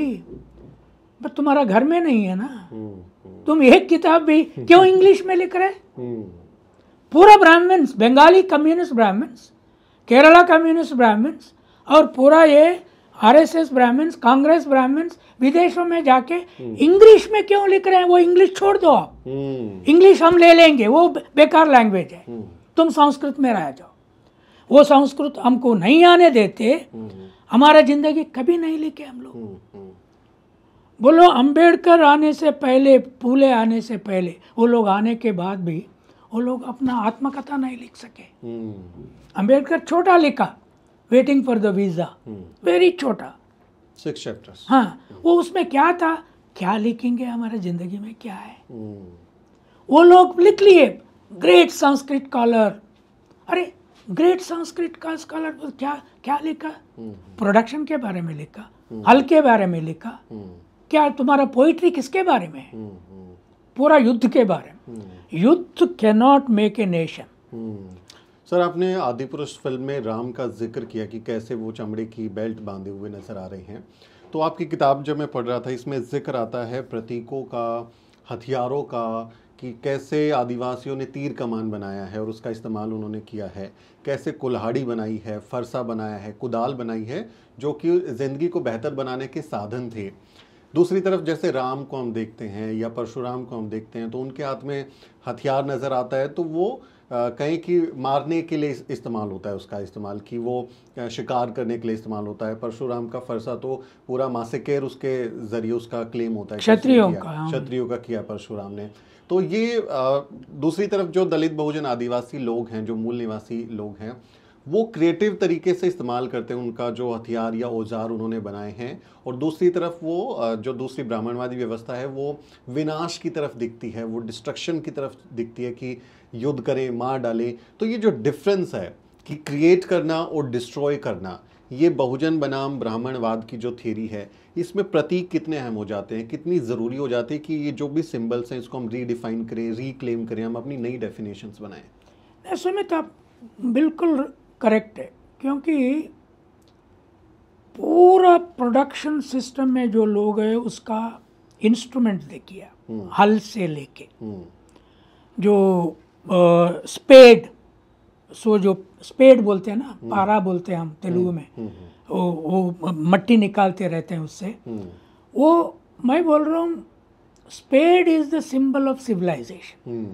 पर तुम्हारा घर में नहीं है ना हम्म, तुम एक किताब भी क्यों इंग्लिश में लिख रहे पूरा ब्राह्मण्स बंगाली कम्युनिस्ट ब्राह्मण्स केरला कम्युनिस्ट ब्राह्मण्स और पूरा ये आरएसएस ब्राह्मण्स कांग्रेस ब्राह्मण्स विदेशों में जाके इंग्लिश में क्यों लिख रहे हैं वो इंग्लिश छोड़ दो आप इंग्लिश हम ले लेंगे वो बेकार लैंग्वेज है तुम संस्कृत में रह जाओ वो संस्कृत हमको नहीं आने देते हमारा जिंदगी कभी नहीं लिखे हम लोग बोलो अंबेडकर आने से पहले फूले आने से पहले वो लोग आने के बाद भी वो लोग अपना आत्मकथा नहीं लिख सके अंबेडकर छोटा लिखा waiting for the visa very छोटा हाँ वो उसमें क्या था क्या लिखेंगे हमारे ज़िंदगी में क्या है वो लोग लिख लिए ग्रेट संस्कृत कॉलर अरे ग्रेट संस्कृत का स्कॉलर क्या क्या लिखा प्रोडक्शन हम्म। के बारे में लिखा हम्म। हल के बारे में लिखा हम्म। क्या तुम्हारा पोइट्री किसके बारे में है पूरा युद्ध के बारे में युद्ध can not make a nation sir आपने आदि पुरुष फिल्म में राम का जिक्र किया कि कैसे वो चमड़े की बेल्ट बांधे हुए नजर आ रहे हैं तो आपकी किताब जब मैं पढ़ रहा था इसमें जिक्र आता है प्रतीकों का हथियारों का कि कैसे आदिवासियों ने तीर कमान बनाया है और उसका इस्तेमाल उन्होंने किया है कैसे कुल्हाड़ी बनाई है फरसा बनाया है कुदाल बनाई है जो कि ज़िंदगी को बेहतर बनाने के साधन थे दूसरी तरफ जैसे राम को हम देखते हैं या परशुराम को हम देखते हैं तो उनके हाथ में हथियार नज़र आता है तो वो कहीं कि मारने के लिए इस्तेमाल होता है उसका इस्तेमाल कि वो शिकार करने के लिए इस्तेमाल होता है परशुराम का फरसा तो पूरा मासिकेर उसके ज़रिए उसका क्लेम होता है क्षत्रियों का हाँ। क्षत्रियों का किया परशुराम ने तो ये दूसरी तरफ जो दलित बहुजन आदिवासी लोग हैं जो मूल निवासी लोग हैं वो क्रिएटिव तरीके से इस्तेमाल करते हैं उनका जो हथियार या औजार उन्होंने बनाए हैं और दूसरी तरफ वो जो दूसरी ब्राह्मणवादी व्यवस्था है वो विनाश की तरफ दिखती है वो डिस्ट्रक्शन की तरफ दिखती है कि युद्ध करें मार डालें तो ये जो डिफरेंस है कि क्रिएट करना और डिस्ट्रॉय करना ये बहुजन बनाम ब्राह्मणवाद की जो थ्योरी है इसमें प्रतीक कितने अहम हो जाते हैं कितनी ज़रूरी हो जाती है कि ये जो भी सिंबल्स हैं इसको हम रीडिफाइन करें रीक्लेम करें हम अपनी नई डेफिनेशंस बनाएं ऐसे में तो बिल्कुल करेक्ट है क्योंकि पूरा प्रोडक्शन सिस्टम में जो लोग है उसका इंस्ट्रूमेंट देखिए हम्म। हल से लेके हम्म। जो स्पेड सो जो स्पेड बोलते हैं ना पारा बोलते हैं हम तेलुगु हम्म, में हम्म, हम्म। वो वो मट्टी निकालते रहते हैं उससे वो मैं बोल रहा हूँ spade is the symbol of civilization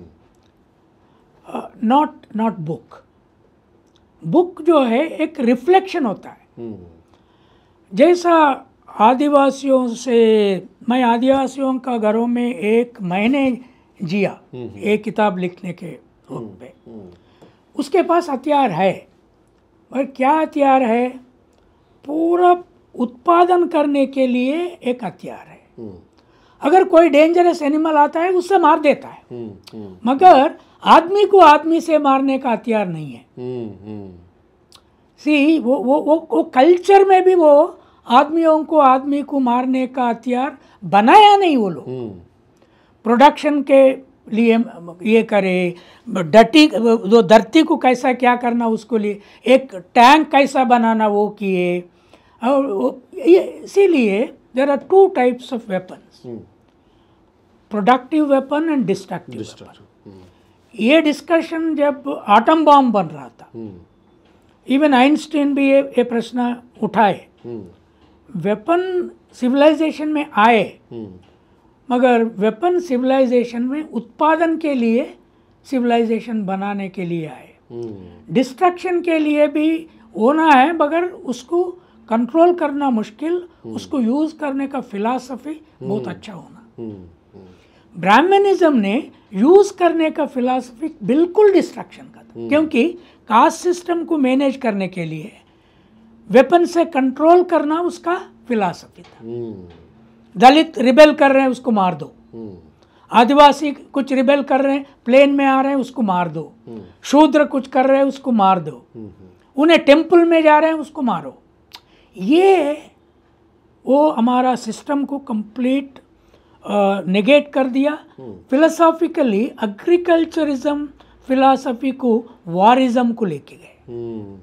not not book book जो है एक रिफ्लेक्शन होता है जैसा आदिवासियों से मैं आदिवासियों का घरों में एक महीने जिया एक किताब लिखने के वक्त पे उसके पास हथियार है पर क्या हथियार है पूरा उत्पादन करने के लिए एक हथियार है हम्म। अगर कोई डेंजरस एनिमल आता है उससे मार देता है हम्म, हम्म। मगर आदमी को आदमी से मारने का हथियार नहीं है सी वो वो वो वो कल्चर में भी वो आदमियों को आदमी को मारने का हथियार बनाया नहीं वो लोग प्रोडक्शन के लिए ये करे डटी जो धरती को कैसा क्या करना उसको लिए एक टैंक कैसा बनाना वो किए और ये इसीलिए there are two types of weapon productive weapon and destructive ये डिस्कशन जब आटम बॉम्ब बन रहा था इवन हम्म। आइंस्टीन भी ये ये प्रश्न उठाए वेपन हम्म। सिविलाइजेशन में आए हम्म। मगर वेपन सिविलाइजेशन में उत्पादन के लिए सिविलाइजेशन बनाने के लिए आए डिस्ट्रक्शन हम्म। के लिए भी होना है मगर उसको कंट्रोल करना मुश्किल हम्म। उसको यूज करने का फिलासफी हम्म। बहुत अच्छा होना ब्राह्मणिज्म ने यूज करने का फिलासफी बिल्कुल डिस्ट्रक्शन का था क्योंकि कास्ट सिस्टम को मैनेज करने के लिए वेपन से कंट्रोल करना उसका फिलासफी था दलित रिबेल कर रहे हैं उसको मार दो हम्म। आदिवासी कुछ रिबेल कर रहे हैं प्लेन में आ रहे हैं उसको मार दो हम्म। शूद्र कुछ कर रहे हैं उसको मार दो हम्म, उन्हें टेम्पल में जा रहे हैं उसको मारो ये वो हमारा सिस्टम को कंप्लीट नेगेट कर दिया फिलोसॉफिकली एग्रीकल्चरिज्म फिलासफी को वारिज्म को लेके गए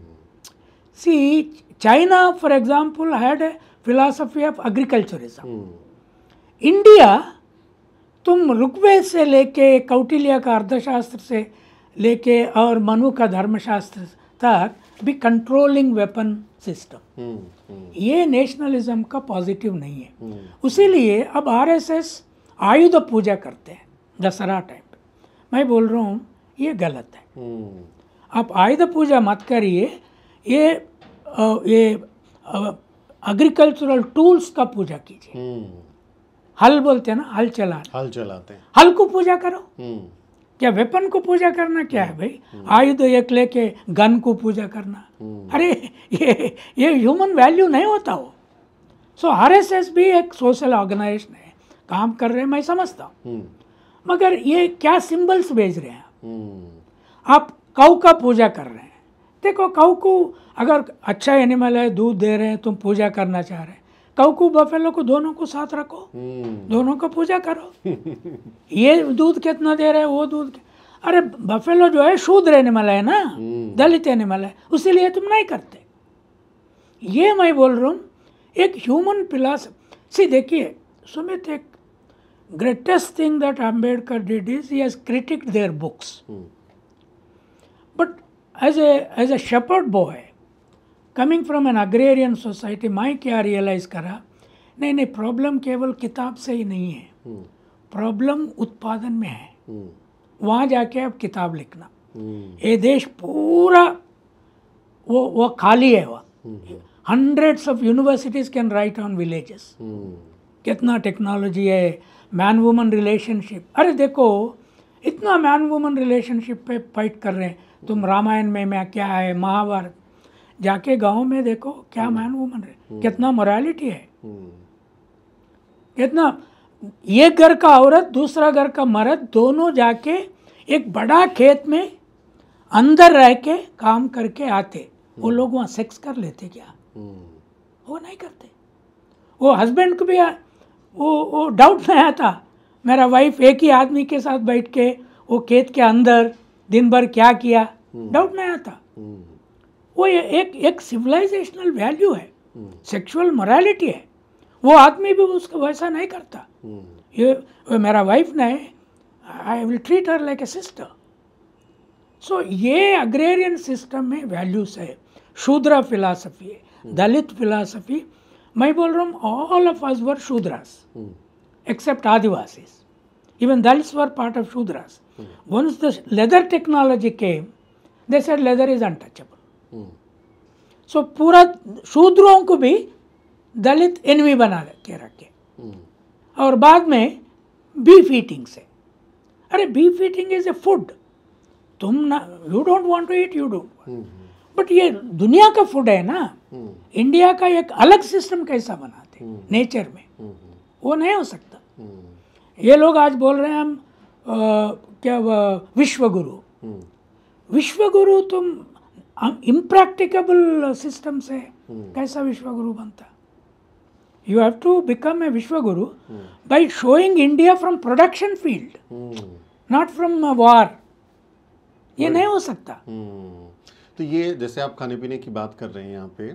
see China for example had philosophy of agriculturism India तुम ऋग्वेद से लेके कौटिल्य का अर्थशास्त्र से लेके और मनु का धर्मशास्त्र तक भी कंट्रोलिंग वेपन सिस्टम ये नेशनलिज्म का पॉजिटिव नहीं है hmm. उसीलिए अब आरएसएस आयुध पूजा करते हैं दशहरा टाइम पे मैं बोल रहा हूँ ये गलत है hmm. आप आयुध पूजा मत करिए ये ये एग्रीकल्चरल टूल्स का पूजा कीजिए हम्म। हल बोलते हैं ना हल चला हल चलाते हैं हल को पूजा करो हम्म। क्या वेपन को पूजा करना क्या है हम्म। भाई आयुध एक लेके गन को पूजा करना अरे ये ये ह्यूमन वैल्यू नहीं होता वो सो आर एस एस भी एक सोशल ऑर्गेनाइजेशन है काम कर रहे हैं मैं समझता हूँ मगर ये क्या सिंबल्स भेज रहे हैं आप कऊ का पूजा कर रहे हैं देखो कऊ को अगर अच्छा एनिमल है दूध दे रहे हैं तुम पूजा करना चाह रहे हैं बफेलो को दोनों को साथ रखो हम्म। दोनों को पूजा करो ये दूध कितना दे रहे हैं वो दूध अरे बफेलो जो है शूद्र एनिमल है ना हम्म। दलित एनिमल है उसी लिए तुम नहीं करते ये मैं बोल रहा हूँ एक ह्यूमन पिलास सी देखिए सुमित एक greatest thing that Ambedkar did is critic their books but as a, as a shepherd boy, coming from an agrarian society मैं क्या रियलाइज़ करा नहीं नहीं प्रॉब्लम केवल किताब से ही नहीं है प्रॉब्लम उत्पादन में है वहाँ जाके आप किताब लिखना ये देश पूरा वो वो खाली है वह hundreds of universities can write on villages कितना टेक्नोलॉजी है मैन वुमन रिलेशनशिप अरे देखो इतना मैन वुमन रिलेशनशिप पे फाइट कर रहे हैं तुम रामायण में मैं क्या है महाभारत जाके गांव में देखो क्या मैन हम्म। मन है हम्म। कितना मोरालिटी है हम्म। कितना ये घर का औरत दूसरा घर का मर्द दोनों जाके एक बड़ा खेत में अंदर रह के काम करके आते वो लोग वहाँ सेक्स कर लेते क्या वो नहीं करते वो हस्बैंड को भी वो वो डाउट में आया था मेरा वाइफ एक ही आदमी के साथ बैठ के वो खेत के अंदर दिन भर क्या किया डाउट नहीं आता वो एक एक सिविलाइजेशनल वैल्यू है सेक्सुअल हम्म। मोरालिटी है वो आदमी भी उसको वैसा नहीं करता हम्म। ये, वो मेरा वाइफ ने I will treat her like a sister so ये अग्रेरियन सिस्टम में वैल्यूज है शूद्र फिलासफी है दलित हम्म। फिलासफी मैं बोल रहा हूँ all of us were Shudras except Adivasis Even Dalits were part of Shudras. Mm. Once the leather technology came, they said leather is untouchable. Mm. so pura so so, पूरा शूद्रों को भी दलित एनमी mm. के रखे और बाद में बीफ ईटिंग से अरे beef eating is a food तुम ना you don't want to eat you don't but ये दुनिया का फूड है ना hmm. इंडिया का एक अलग सिस्टम कैसा बनाते hmm. नेचर में hmm. वो नहीं हो सकता ये लोग आज बोल रहे हैं हम क्या विश्व विश्वगुरु हम्म। विश्व गुरु तुम हम इम्प्रैक्टिकेबल सिस्टम से कैसा विश्वगुरु बनता you have to become a विश्वगुरु by showing India from production field not from war ये नहीं हो सकता हम्म। तो ये जैसे आप खाने पीने की बात कर रहे हैं यहाँ पे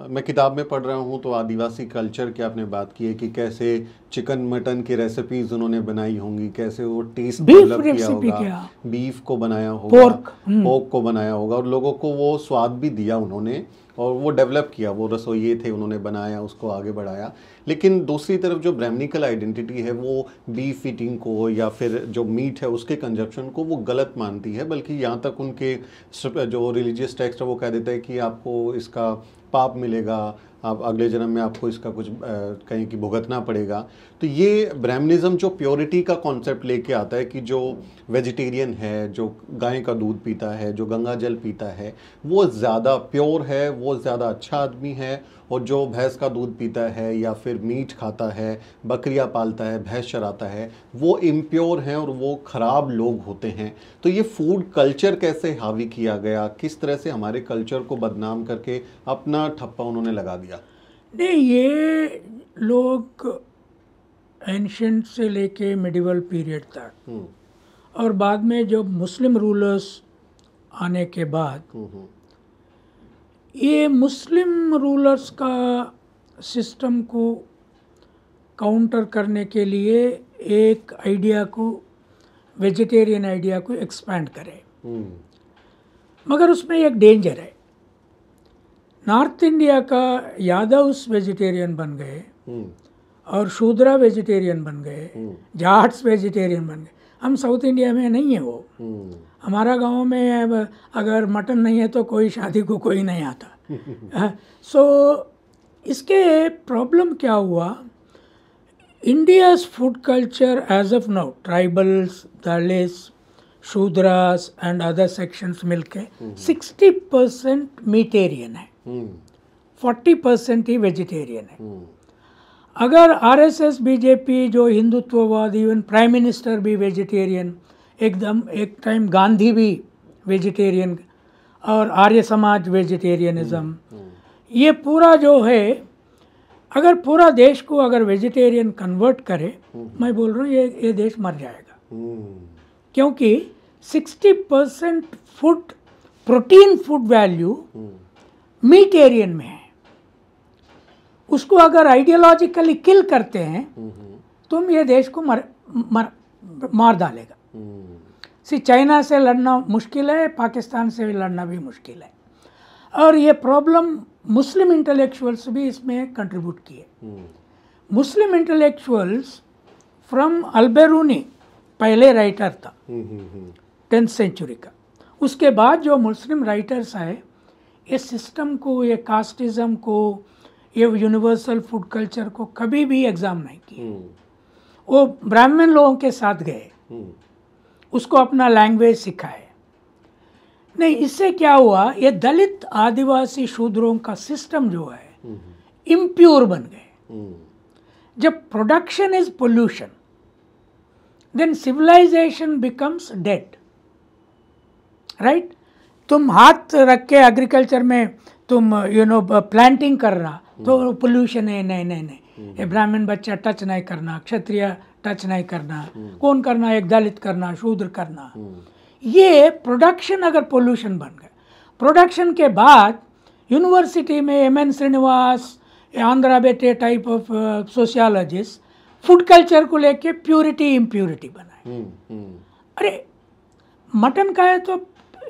मैं किताब में पढ़ रहा हूँ तो आदिवासी कल्चर की आपने बात की है कि कैसे चिकन मटन की रेसिपीज उन्होंने बनाई होंगी कैसे वो टेस्ट डेवलप किया होगा क्या? बीफ को बनाया होगा पोर्क हम्म। पोर्क को बनाया होगा और लोगों को वो स्वाद भी दिया उन्होंने और वो डेवलप किया वो रसोई थे उन्होंने बनाया उसको आगे बढ़ाया लेकिन दूसरी तरफ जो ब्राह्मणिकल आइडेंटिटी है वो बीफ ईटिंग को या फिर जो मीट है उसके कंजप्शन को वो गलत मानती है बल्कि यहाँ तक उनके जो रिलीजियस टेक्स्ट है वो कह देता है कि आपको इसका पाप मिलेगा आप अगले जन्म में आपको इसका कुछ कहीं की भुगतना पड़ेगा तो ये ब्राह्मणिज्म जो प्योरिटी का कॉन्सेप्ट लेके आता है कि जो वेजिटेरियन है जो गाय का दूध पीता है जो गंगा जल पीता है वो ज़्यादा प्योर है वो ज़्यादा अच्छा आदमी है और जो भैंस का दूध पीता है या फिर मीट खाता है बकरियाँ पालता है भैंस चराता है वो इम्प्योर हैं और वो ख़राब लोग होते हैं तो ये फूड कल्चर कैसे हावी किया गया किस तरह से हमारे कल्चर को बदनाम करके अपना ठप्पा उन्होंने लगा दिया नहीं ये लोग एंशंट से लेके मिडिवल पीरियड तक हम्म। और बाद में जब मुस्लिम रूलर्स आने के बाद हम्म, हम्म। ये मुस्लिम रूलर्स का सिस्टम को काउंटर करने के लिए एक आइडिया को वेजिटेरियन आइडिया को एक्सपैंड करें मगर उसमें एक डेंजर है नॉर्थ इंडिया का यादव्स वेजिटेरियन बन गए और शूद्रा वेजिटेरियन बन गए हम्म। जाट्स वेजिटेरियन बन गए हम साउथ इंडिया में नहीं है वो हम्म। हमारा गांव में अब अगर मटन नहीं है तो कोई शादी को कोई नहीं आता सो हाँ, so, इसके प्रॉब्लम क्या हुआ India's food culture as of now tribals Dalits Shudras and other sections मिलके सिक्सटी परसेंट मीटेरियन है फोर्टी हम्म। परसेंट ही वेजिटेरियन है अगर आरएसएस बीजेपी जो हिंदुत्ववाद इवन प्राइम मिनिस्टर भी वेजिटेरियन एकदम एक टाइम गांधी भी वेजिटेरियन और आर्य समाज वेजिटेरियनिज्म हम्म, हम्म। ये पूरा जो है अगर पूरा देश को अगर वेजिटेरियन कन्वर्ट करे हम्म, मैं बोल रहा हूँ ये ये देश मर जाएगा क्योंकि 60 percent food protein food value meaterian में है उसको अगर आइडियोलॉजिकली किल करते हैं हम्म, हम्म। तुम ये देश को मर मर मार डालेगा सी हम्म। चाइना से लड़ना मुश्किल है पाकिस्तान से भी लड़ना भी मुश्किल है और ये प्रॉब्लम मुस्लिम इंटेलेक्चुअल्स भी इसमें कंट्रीब्यूट किए मुस्लिम इंटेलेक्चुअल्स फ्रॉम अलबेरूनी पहले राइटर था टेंथ सेंचुरी का उसके बाद जो मुस्लिम राइटर्स आए इस सिस्टम को ये कास्टिज़म को ये यूनिवर्सल फूड कल्चर को कभी भी एग्ज़ाम नहीं किए हम्म। वो ब्राह्मण लोगों के साथ गए हम्म। उसको अपना लैंग्वेज सिखाए नहीं इससे क्या हुआ ये दलित आदिवासी शूद्रों का सिस्टम जो है इम्प्योर हम्म। बन गए जब production is pollution then civilisation becomes dead right तुम हाथ रख के एग्रीकल्चर में तुम यू नो प्लांटिंग करना तो पोल्यूशन है नहीं नहीं नहीं ब्राह्मण बच्चा टच नहीं करना क्षत्रिय टच नहीं करना हम्म। कौन करना एक दलित करना शूद्र करना हम्म। ये प्रोडक्शन अगर पोल्यूशन बन गए प्रोडक्शन के बाद यूनिवर्सिटी में एम एन श्रीनिवास आंध्रा बेटे type of sociologist food culture को लेके प्योरिटी इम्प्योरिटी बनाए हम्म, अरे मटन का है तो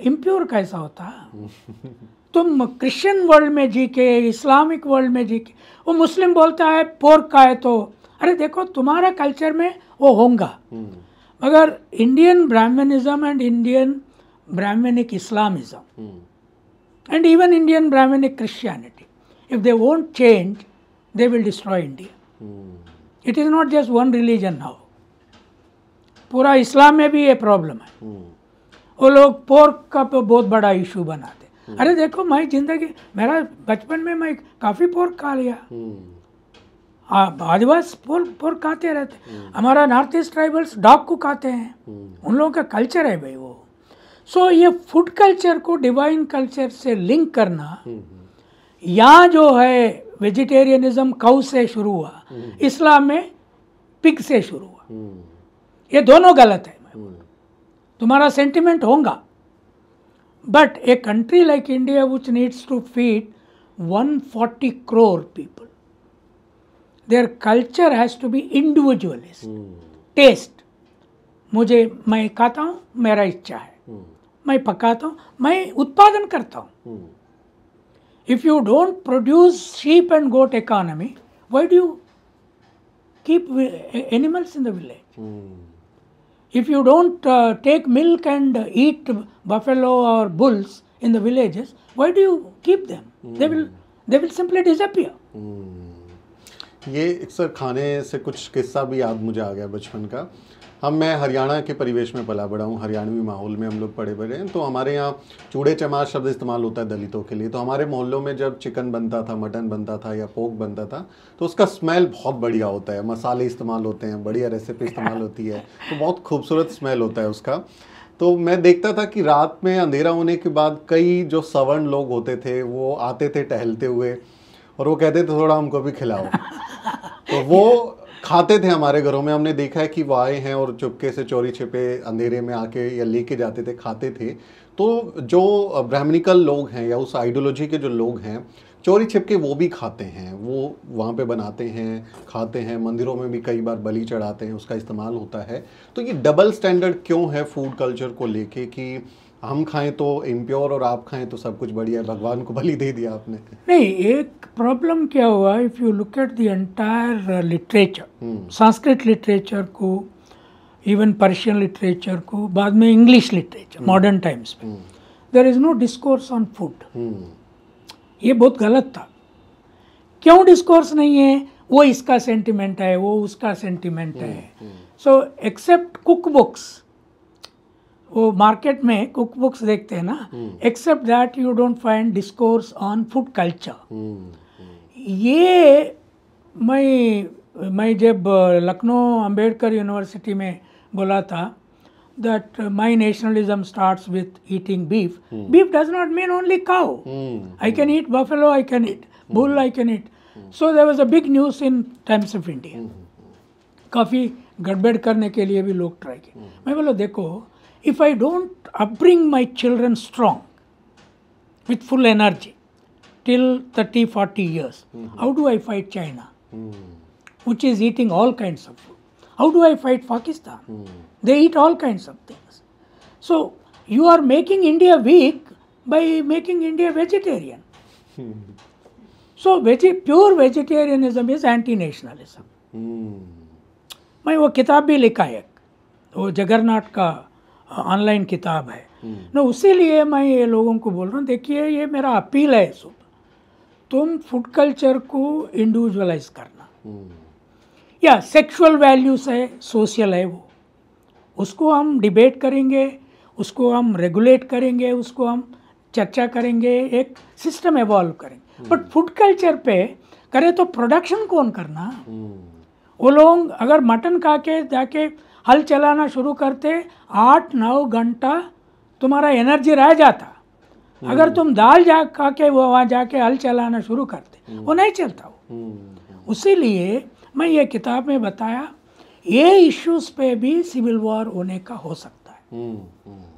इम्प्योर कैसा होता तुम क्रिश्चियन वर्ल्ड में जी के इस्लामिक वर्ल्ड में जी के वो मुस्लिम बोलता है पोर्क का है तो अरे देखो तुम्हारा कल्चर में वो होगा मगर Indian Brahminism and Indian Brahminic Islamism and even Indian Brahminic Christianity if they won't change they will destroy India it is not just one religion now पूरा इस्लाम में भी ये प्रॉब्लम है हम्म। वो लोग पोर्क का बहुत बड़ा इशू बनाते हम्म। अरे देखो मैं जिंदगी मेरा बचपन में मैं काफ़ी पोर्क खा लिया हम्म। आदिवास पोल पोर खाते रहते हम्म। हमारा नॉर्थ ईस्ट ट्राइबल्स डॉग को खाते हैं उन लोगों का कल्चर है भाई वो सो so, ये फूड कल्चर को डिवाइन कल्चर से लिंक करना यहाँ जो है वेजिटेरियनिज्म कौ से शुरू हुआ इस्लाम में पिग से शुरू हुआ ये दोनों गलत है तुम्हारा सेंटिमेंट होगा But a country like India, which needs to feed 140 crore people, their culture has to be individualist. Hmm. Taste. मुझे मैं खाता हूँ मेरा इच्छा है hmm. मैं पकाता हूँ मैं उत्पादन करता हूँ if you don't produce sheep and goat economy why do keep animals in the village if you don't uh, take milk and eat buffalo or bulls in the villages, why do you keep them? Mm. They will they will simply disappear. Mm. ये sir खाने से कुछ किस्सा भी याद मुझे आ गया बचपन का हम मैं हरियाणा के परिवेश में पला बड़ा हूँ हरियाणवी माहौल में हम लोग पड़े बड़े हैं तो हमारे यहाँ चूड़े चमार शब्द इस्तेमाल होता है दलितों के लिए तो हमारे मोहल्लों में जब चिकन बनता था मटन बनता था या पोक बनता था तो उसका स्मेल बहुत बढ़िया होता है मसाले इस्तेमाल होते हैं बढ़िया रेसिपी इस्तेमाल होती है तो बहुत खूबसूरत स्मेल होता है उसका तो मैं देखता था कि रात में अंधेरा होने के बाद कई जो सवर्ण लोग होते थे वो आते थे टहलते हुए और वो कहते थे थोड़ा हमको भी खिलाओ तो वो खाते थे हमारे घरों में हमने देखा है कि वो आए हैं और चुपके से चोरी छिपे अंधेरे में आके या लेके जाते थे खाते थे तो जो ब्राह्मणिकल लोग हैं या उस आइडियोलॉजी के जो लोग हैं चोरी छिप के वो भी खाते हैं वो वहाँ पे बनाते हैं खाते हैं मंदिरों में भी कई बार बलि चढ़ाते हैं उसका इस्तेमाल होता है तो ये डबल स्टैंडर्ड क्यों है फूड कल्चर को लेके कि हम खाएं तो इम्प्योर और आप खाएं तो सब कुछ बढ़िया भगवान को बलि दे दिया आपने नहीं एक प्रॉब्लम क्या हुआ if you look at the entire literature Sanskrit literature को इवन पर्शियन लिटरेचर को बाद में इंग्लिश लिटरेचर मॉडर्न टाइम्स में there is no discourse on food ये बहुत गलत था क्यों डिस्कोर्स नहीं है वो इसका सेंटिमेंट है वो उसका सेंटिमेंट hmm, है सो एक्सेप्ट कुक बुक्स वो मार्केट में कुक बुक्स देखते हैं ना except that you don't find discourse on food culture ये मैं मैं जब लखनऊ अंबेडकर यूनिवर्सिटी में बोला था that my nationalism starts with eating beef beef does not mean only cow I can eat buffalo I can eat bull I can eat so there was a big news in Times of India काफ़ी गड़बड़ करने के लिए भी लोग try किए हम्म। मैं बोला देखो if I don't upbring my children strong with full energy till 30 40 years, mm-hmm. how do I fight China, mm. which is eating all kinds of food? How do I fight Pakistan? Mm. They eat all kinds of things. So you are making India weak by making India vegetarian. Hmm. so veg- pure vegetarianism is anti-nationalism. मैं वो किताब भी लिखा है वो का online किताब है हम्म। ना उसी लिए मैं ये लोगों को बोल रहा हूँ देखिए ये मेरा अपील है सुबह तुम फूड कल्चर को इंडिविजुअलाइज करना हम्म। या सेक्सुअल वैल्यूज़ है सोशल है वो उसको हम डिबेट करेंगे उसको हम रेगुलेट करेंगे उसको हम चर्चा करेंगे एक सिस्टम एवॉल्व करेंगे बट फूड कल्चर पे करें तो प्रोडक्शन कौन करना हम्म। वो लोग अगर मटन खा के जाके हल चलाना शुरू करते आठ नौ घंटा तुम्हारा एनर्जी रह जाता हम्म। अगर तुम दाल जा खा के वो वहाँ जाके हल चलाना शुरू करते वो हम्म। नहीं चलता वो हम्म, लिए मैं ये किताब में बताया ये इश्यूज पे भी सिविल वॉर होने का हो सकता है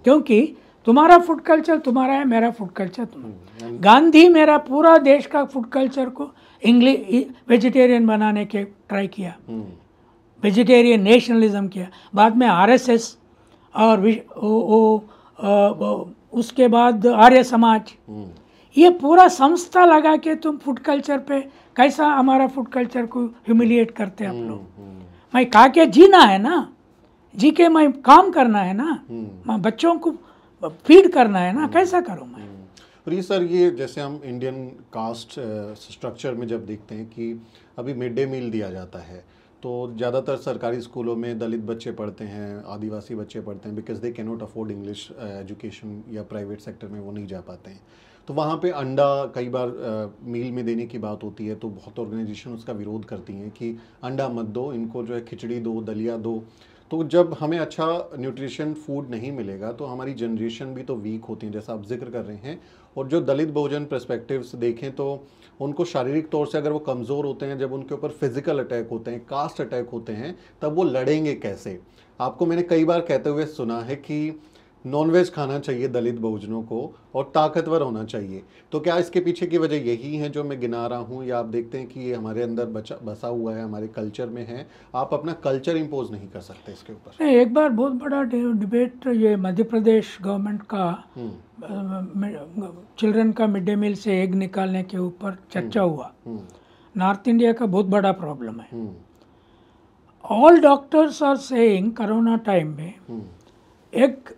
क्योंकि तुम्हारा फूड कल्चर तुम्हारा है मेरा फूड कल्चर तुम्हारा गांधी मेरा पूरा देश का फूड कल्चर को इंग्लिश वेजिटेरियन बनाने के ट्राई किया वेजिटेरियन नेशनलिज्म किया बाद में आरएसएस और ओ, ओ, वो, उसके बाद आर्य समाज हम्म। ये पूरा संस्था लगा के तुम फूड कल्चर पे कैसा हमारा फूड कल्चर को ह्यूमिलिएट करते हैं आप हम्म, लोग हम्म। मैं कहा के जीना है ना जी के मैं काम करना है ना मैं बच्चों को फीड करना है ना कैसा करूँ मैं और ये सर ये जैसे हम इंडियन कास्ट स्ट्रक्चर में जब देखते हैं कि अभी मिड डे मील दिया जाता है तो ज़्यादातर सरकारी स्कूलों में दलित बच्चे पढ़ते हैं आदिवासी बच्चे पढ़ते हैं because they can not afford English education या प्राइवेट सेक्टर में वो नहीं जा पाते हैं तो वहाँ पे अंडा कई बार आ, uh, मील में देने की बात होती है तो बहुत ऑर्गेनाइजेशन उसका विरोध करती हैं कि अंडा मत दो इनको जो है खिचड़ी दो दलिया दो तो जब हमें अच्छा न्यूट्रिशन फूड नहीं मिलेगा तो हमारी जनरेशन भी तो वीक होती है जैसा आप जिक्र कर रहे हैं और जो दलित भोजन प्रस्पेक्टिव्स देखें तो उनको शारीरिक तौर से अगर वो कमज़ोर होते हैं जब उनके ऊपर फिजिकल अटैक होते हैं कास्ट अटैक होते हैं तब वो लड़ेंगे कैसे आपको मैंने कई बार कहते हुए सुना है कि नॉनवेज खाना चाहिए दलित बहुजनों को और ताकतवर होना चाहिए तो क्या इसके पीछे की वजह यही है जो मैं गिना रहा हूँ या आप देखते हैं कि ये हमारे अंदर बचा बसा हुआ है हमारे कल्चर में है आप अपना कल्चर इम्पोज नहीं कर सकते इसके ऊपर एक बार बहुत बड़ा डिबेट ये मध्य प्रदेश गवर्नमेंट का चिल्ड्रन हम्म। का मिड डे मील से एग निकालने के ऊपर चर्चा हम्म। हुआ नॉर्थ हम्म। इंडिया का बहुत बड़ा प्रॉब्लम है all doctors are saying corona time में एक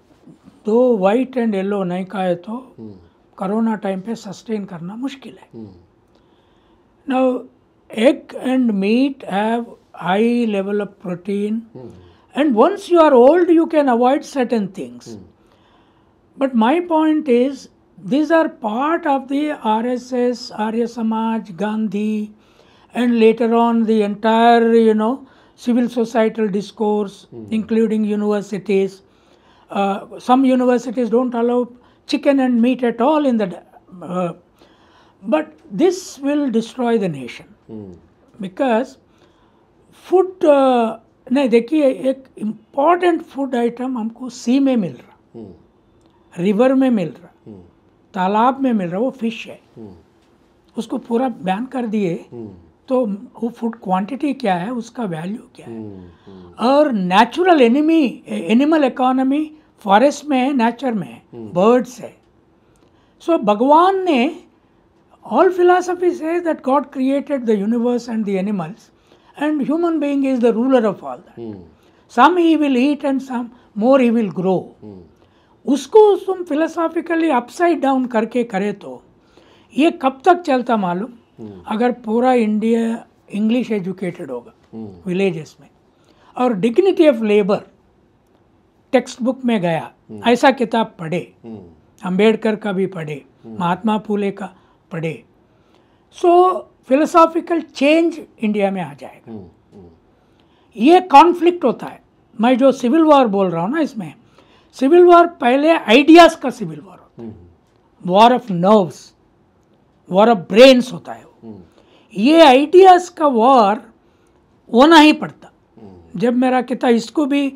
दो वाइट एंड येलो नहीं कहे तो करोना टाइम हम्म। पे सस्टेन करना मुश्किल है now egg and meat have high level of protein and once you are old you can avoid certain things but my point is these are part of the RSS Arya Samaj Gandhi and later on the entire you know civil societal discourse including universities Uh, some universities don't allow chicken and meat at all in the. Uh, but this will destroy the nation mm. because food नहीं देखिए एक important food item हमको सी में मिल रहा river hmm. में मिल रहा hmm. तालाब में मिल रहा वो फिश है hmm. उसको पूरा बैन कर दिए तो वो फूड क्वांटिटी क्या है उसका वैल्यू क्या है और natural enemy animal economy forest में है नेचर में है हम्म। बर्ड्स है सो भगवान ने ऑल फिलासफी से that God created the universe and the animals and human being is the ruler of all some he will eat and some more he will grow उसको तुम philosophically upside down करके करे तो ये कब तक चलता मालूम hmm. अगर पूरा इंडिया इंग्लिश एजुकेटेड होगा विलेजेस हम्म। hmm. में और dignity of labour text book में गया हम्म। ऐसा किताब पढ़े हम्म। अंबेडकर का भी पढ़े हम्म। महात्मा फूले का पढ़े सो फिलोसॉफिकल चेंज इंडिया में आ जाएगा ये कॉन्फ्लिक्ट होता है मैं जो सिविल वॉर बोल रहा हूँ ना इसमें सिविल वॉर पहले आइडियाज़ का सिविल वॉर होता है war of nerves war of brains होता है ये आइडियाज़ का वॉर होना ही पड़ता जब मेरा किताब इसको भी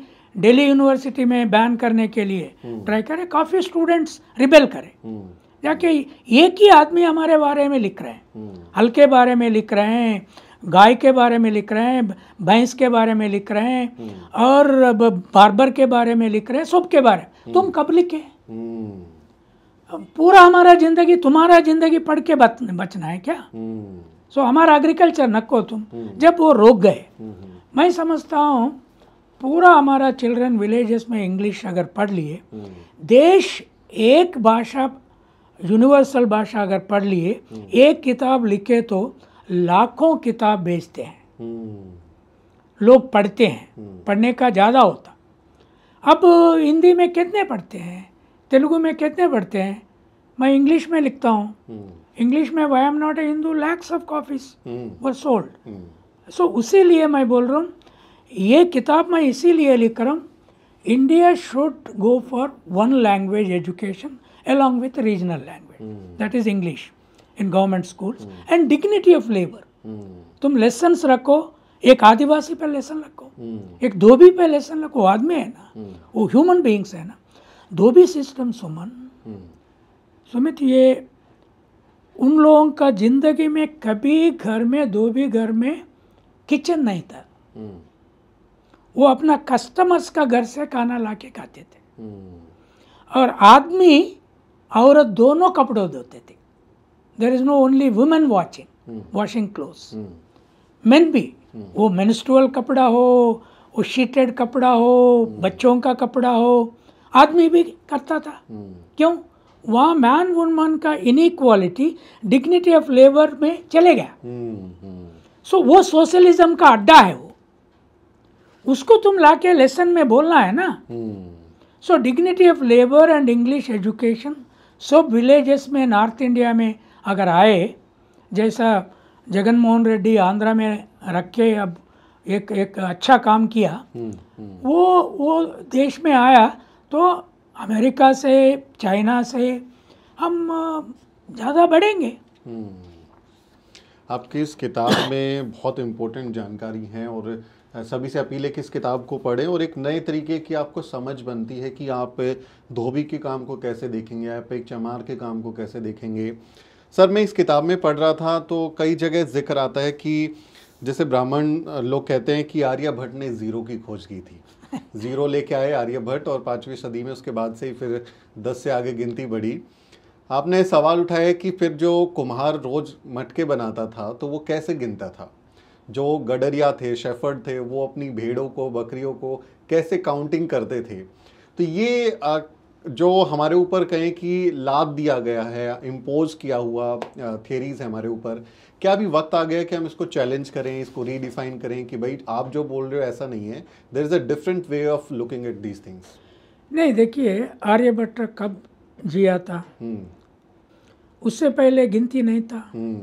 दिल्ली यूनिवर्सिटी में बैन करने के लिए हम्म। ट्राई करें काफ़ी स्टूडेंट्स रिबेल करें हम्म। जाके एक ही आदमी हमारे बारे में लिख रहे हैं हम्म। हल्के बारे में लिख रहे हैं गाय के बारे में लिख रहे हैं भैंस के बारे में लिख रहे हैं और बार्बर के बारे में लिख रहे हैं सब के बारे में तुम कब लिखे पूरा हमारा जिंदगी तुम्हारा जिंदगी पढ़ के बचना है क्या सो हमारा एग्रीकल्चर नको तुम जब वो रोक गए मैं समझता हूँ पूरा हमारा चिल्ड्रन विलेजेस में इंग्लिश अगर पढ़ लिए हम्म। देश एक भाषा यूनिवर्सल भाषा अगर पढ़ लिए हम्म। एक किताब लिखे तो लाखों किताब बेचते हैं हम्म। लोग पढ़ते हैं पढ़ने का ज़्यादा होता अब हिंदी में कितने पढ़ते हैं तेलुगु में कितने पढ़ते हैं मैं इंग्लिश में लिखता हूँ इंग्लिश में why am not a Hindu lakhs of copies were sold so उसी लिए मैं बोल रहा हूँ ये किताब मैं इसीलिए लिख रहा हूँ India should go for one language education along with regional language that is English in government government and dignity of labour तुम लेसन्स रखो एक आदिवासी पे लेसन रखो hmm. एक धोबी पे लेसन रखो आदमी है ना hmm. वो ह्यूमन बींग्स है ना धोबी सिस्टम सुमन hmm. सुमित ये उन लोगों का जिंदगी में कभी घर में धोबी घर में किचन नहीं था वो अपना कस्टमर्स का घर से खाना ला के खाते थे हम्म। और आदमी औरत दोनों कपड़े धोते थे there is no only women watching washing cloth men भी हम्म। वो मेनिस्ट्रुअल कपड़ा हो वो शीटेड कपड़ा हो हम्म। बच्चों का कपड़ा हो आदमी भी करता था क्यों वहाँ मैन वुमन का इनक्वालिटी डिग्निटी ऑफ लेबर में चले गया सो so, वो सोशलिज्म का अड्डा है वो उसको तुम ला के लेसन में बोलना है ना so dignity of labour and English education सब विलेजेस में नॉर्थ इंडिया में अगर आए जैसा जगन मोहन रेड्डी आंध्रा में रखे अब एक एक अच्छा काम किया हम्म, हम्म। वो वो देश में आया तो अमेरिका से चाइना से हम ज़्यादा बढ़ेंगे हम्म। आपकी इस किताब में बहुत इम्पोर्टेंट जानकारी हैं और सभी से अपील है कि इस किताब को पढ़ें और एक नए तरीके की आपको समझ बनती है कि आप धोबी के काम को कैसे देखेंगे आप एक चमार के काम को कैसे देखेंगे सर मैं इस किताब में पढ़ रहा था तो कई जगह जिक्र आता है कि जैसे ब्राह्मण लोग कहते हैं कि आर्यभट्ट ने ज़ीरो की खोज की थी ज़ीरो लेके आए आर्यभट्ट और पाँचवीं सदी में उसके बाद से ही फिर दस से आगे गिनती बढ़ी आपने सवाल उठाया कि फिर जो कुम्हार रोज मटके बनाता था तो वो कैसे गिनता था जो गडरिया थे शेफर्ड थे वो अपनी भेड़ों को बकरियों को कैसे काउंटिंग करते थे तो ये जो हमारे ऊपर कहें कि लाभ दिया गया है इम्पोज किया हुआ थेरीज है हमारे ऊपर क्या अभी वक्त आ गया कि हम इसको चैलेंज करें इसको रीडिफाइन करें कि भाई आप जो बोल रहे हो ऐसा नहीं है there is a different way of looking at these things नहीं देखिए आर्यभट्ट कब जिया था हम्म। उससे पहले गिनती नहीं था हम्म।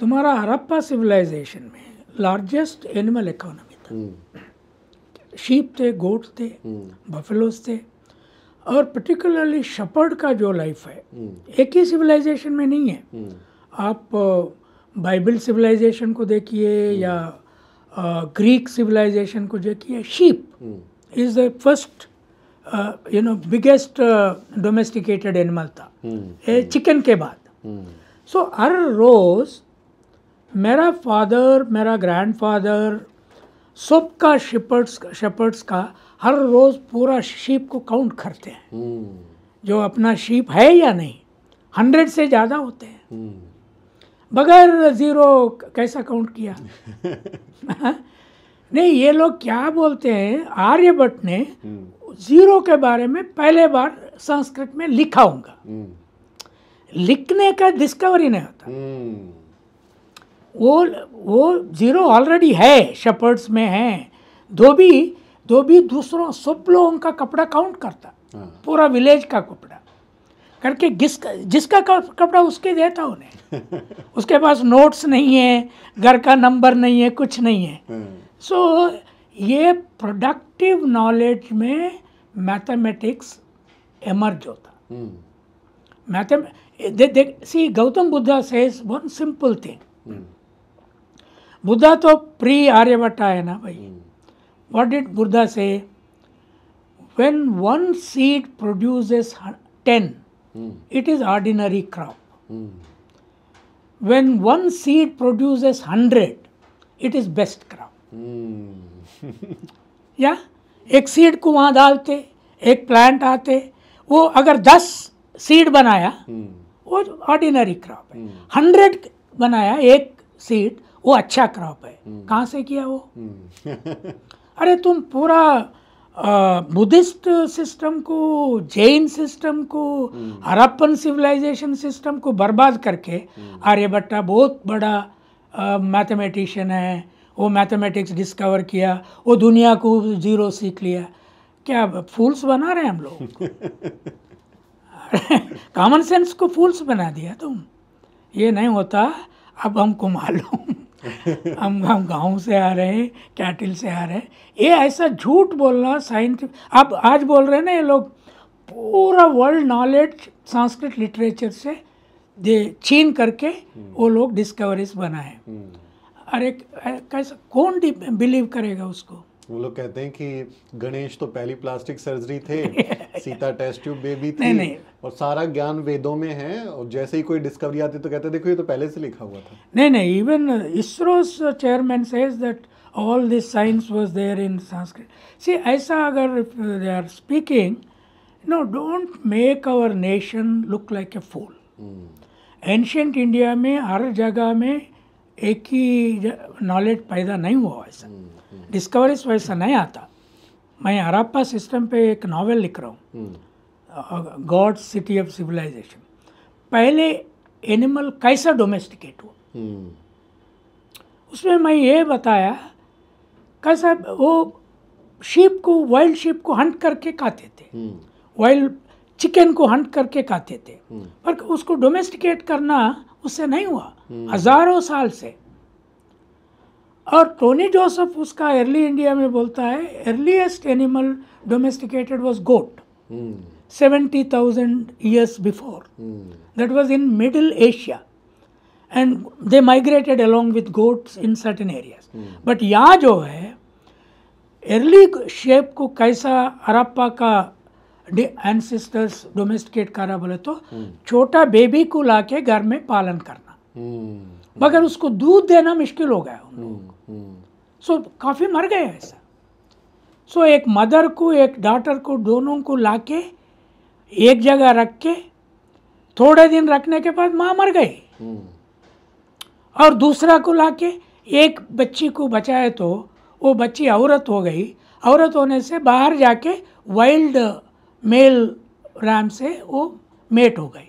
तुम्हारा हरप्पा सिविलाइजेशन में लार्जेस्ट एनिमल इकोनॉमी था शीप हम्म। थे गोट थे बफेलोस थे और पर्टिकुलरली शपर्ड का जो लाइफ है एक ही सिविलाइजेशन में नहीं है आप बाइबल सिविलाइजेशन को देखिए या ग्रीक सिविलाइजेशन को देखिए sheep is the first you know biggest domesticated animal था चिकन के बाद सो हर रोज़ मेरा फादर मेरा ग्रैंडफादर सब का शिपर्ट्स शपर्ड्स का हर रोज़ पूरा शीप को काउंट करते हैं hmm. जो अपना शीप है या नहीं हंड्रेड से ज़्यादा होते हैं hmm. बगैर ज़ीरो कैसा काउंट किया हाँ? नहीं ये लोग क्या बोलते हैं आर्यभट्ट ने hmm. जीरो के बारे में पहले बार संस्कृत में लिखा होगा हम्म। लिखने का डिस्कवरी नहीं होता हम्म। वो वो जीरो ऑलरेडी है शपर्ड्स में है धोबी धोबी दूसरों सब लोगों का कपड़ा काउंट करता हाँ। पूरा विलेज का कपड़ा करके जिसका कपड़ा उसके देता उन्हें उसके पास नोट्स नहीं है घर का नंबर नहीं है कुछ नहीं है सो हाँ। so, ये प्रोडक्टिव नॉलेज में मैथमेटिक्स एमर्ज होता मैथम देख सी गौतम बुद्धा से वन सिंपल थिंग बुद्धा तो प्री आर्यभट्ट है ना भाई व्हाट हम्म। डिड बुद्धा से when one seed produces ten it is ordinary crop when one seed produces hundred it is best crop या एक सीड को वहाँ डालते एक प्लांट आते वो अगर दस सीड बनाया हम्म। वो ऑर्डिनरी क्रॉप है हंड्रेड हम्म। बनाया एक सीड वो अच्छा क्रॉप है हम्म। कहाँ से किया वो अरे तुम पूरा बुद्धिस्ट सिस्टम को जैन सिस्टम को हरप्पन सिविलाइजेशन सिस्टम को बर्बाद करके आर्यभट्टा बहुत बड़ा मैथमेटिशियन है वो मैथमेटिक्स डिस्कवर किया वो दुनिया को जीरो सीख लिया क्या फूल्स बना रहे हम लोग कॉमन सेंस को फूल्स बना दिया तुम ये नहीं होता अब हमको मालूम हम हम गांव से आ रहे हैं कैटिल से आ रहे हैं ये ऐसा झूठ बोलना साइंटिफिक अब आज बोल रहे हैं ना ये लोग पूरा वर्ल्ड नॉलेज संस्कृत लिटरेचर से दे छीन करके हम्म। वो लोग डिस्कवरीज बनाए हम्म। अरे कैसे कौन बिलीव करेगा उसको वो लोग कहते हैं कि गणेश तो पहली प्लास्टिक सर्जरी थे सीता टेस्ट ट्यूब बेबी थी नहीं, नहीं। और सारा ज्ञान वेदों में है और जैसे ही कोई डिस्कवरी आती तो कहते देखो ये तो पहले से लिखा हुआ था नहीं नहीं even ISRO chairman says that all this science was there in Sanskrit see ऐसा अगर they are speaking no don't make our nation look like a fool ancient India में हर जगह में एक ही नॉलेज पैदा नहीं हुआ वैसा डिस्कवरीज वैसा नहीं आता मैं हराप्पा सिस्टम पे एक नावल लिख रहा हूँ गॉड सिटी ऑफ सिविलाइजेशन पहले एनिमल कैसा डोमेस्टिकेट हुआ हम्म। उसमें मैं ये बताया कैसा वो शीप को वाइल्ड शीप को हंट करके खाते थे वाइल्ड हम्म। चिकन को हंट करके खाते थे हम्म। पर उसको डोमेस्टिकेट करना उससे नहीं हुआ हजारों साल से और टोनी जोसफ उसका अर्ली इंडिया में बोलता है earliest animal domesticated was goat seventy thousand years before that was in middle Asia and they migrated along with goats in certain areas but यहाँ जो है अर्ली शेप को कैसा हड़प्पा का एनसिस्टर्स डोमेस्टिकेट करा बोले तो छोटा बेबी को लाके घर में पालन करना हम्म। मगर उसको दूध देना मुश्किल हो गया उन सो हम्म, हम्म। काफ़ी मर गए ऐसा सो एक मदर को एक डॉटर को दोनों को लाके एक जगह रख के थोड़े दिन रखने के बाद माँ मर गई और दूसरा को लाके एक बच्ची को बचाए तो वो बच्ची औरत हो गई औरत होने से बाहर जाके वाइल्ड मेल राम से वो मेट हो गई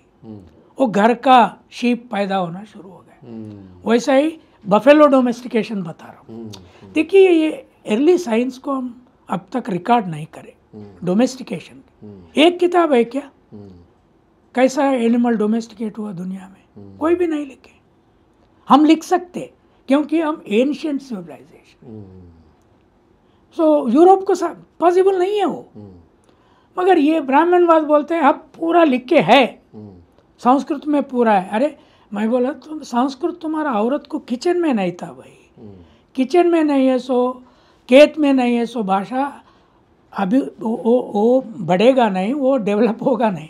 वो घर का शीप पैदा होना शुरू हो गया हम्म। वैसा ही बफेलो डोमेस्टिकेशन बता रहा हूँ हम्म, हम्म। देखिए ये अर्ली साइंस को हम अब तक रिकॉर्ड नहीं करें डोमेस्टिकेशन एक किताब है क्या कैसा एनिमल डोमेस्टिकेट हुआ दुनिया में कोई भी नहीं लिखे हम लिख सकते क्योंकि हम एंशियंट सिविलाइजेशन सो यूरोप को पॉसिबल नहीं है वो मगर ये ब्राह्मणवाद बोलते हैं अब पूरा लिख के है हम्म। संस्कृत में पूरा है अरे मैं बोला तुम संस्कृत तुम्हारा औरत को किचन में नहीं था भाई हम्म। किचन में नहीं है सो केत में नहीं है सो भाषा अभी वो, वो, वो बढ़ेगा नहीं वो डेवलप होगा नहीं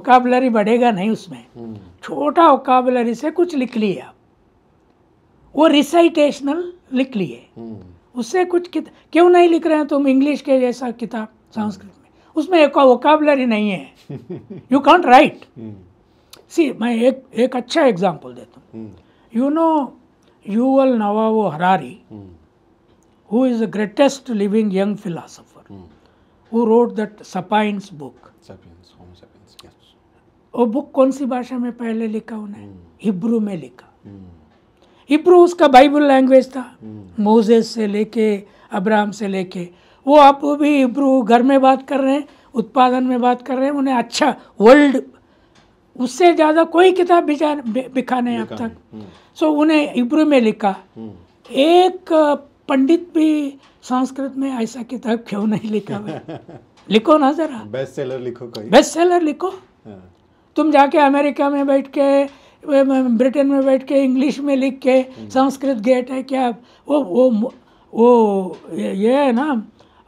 ओकाबलरी बढ़ेगा नहीं उसमें हम्म। छोटा ओकाबलरी से कुछ लिख लिए आप वो रिसाइटेशनल लिख लिए उससे कुछ क्यों नहीं लिख रहे हैं तुम इंग्लिश के जैसा किताब संस्कृत उसमें एक वोकाबलरी नहीं है यू कॉन्ट राइट सी मैं एक एक अच्छा एग्जाम्पल देता हूँ you know Yuval Noah Harari who is the greatest living young philosopher who wrote that Sapiens book वो बुक कौन सी भाषा में पहले लिखा उन्हें हिब्रू hmm. में लिखा हिब्रू hmm. उसका बाइबल लैंग्वेज था मोजेस hmm. से लेके अब्राहम से लेके वो आप वो भी इम्प्रूव घर में बात कर रहे हैं उत्पादन में बात कर रहे हैं उन्हें अच्छा वर्ल्ड उससे ज़्यादा कोई किताब बिजा बिखा नहीं अब तक सो हम्म। so, उन्हें इब्रू में लिखा हम्म। एक पंडित भी संस्कृत में ऐसा किताब क्यों नहीं लिखा लिखो ना जरा बेस्ट सेलर लिखो कहीं बेस्ट सेलर लिखो हाँ। तुम जाके अमेरिका में बैठ के ब्रिटेन में बैठ के इंग्लिश में लिख के हम्म। संस्कृत गेट है क्या वो वो वो ये है ना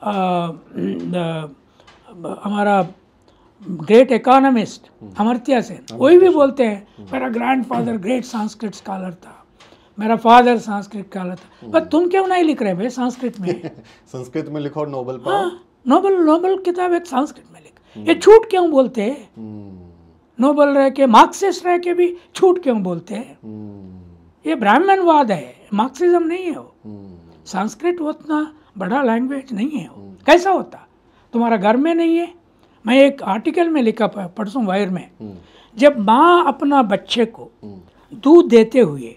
हमारा great hmm. Economist Amartya Sen वही भी बोलते हैं हम्म। मेरा grandfather great Sanskrit scholar था मेरा फादर संस्कृत स्कॉलर था हम्म। पर तुम क्यों नहीं लिख रहे भाई संस्कृत में संस्कृत में लिखो नोबल नोबल नोबल किताब एक संस्कृत में लिख ये छूट क्यों बोलते हैं नोबल रह के मार्क्सिस्ट रह के भी छूट क्यों बोलते हैं ये ब्राह्मणवाद है मार्क्सिज्म नहीं है वो संस्कृत उतना बड़ा लैंग्वेज नहीं है कैसा होता तुम्हारा घर में नहीं है मैं एक आर्टिकल में लिखा परसों वायर में जब माँ अपना बच्चे को दूध देते हुए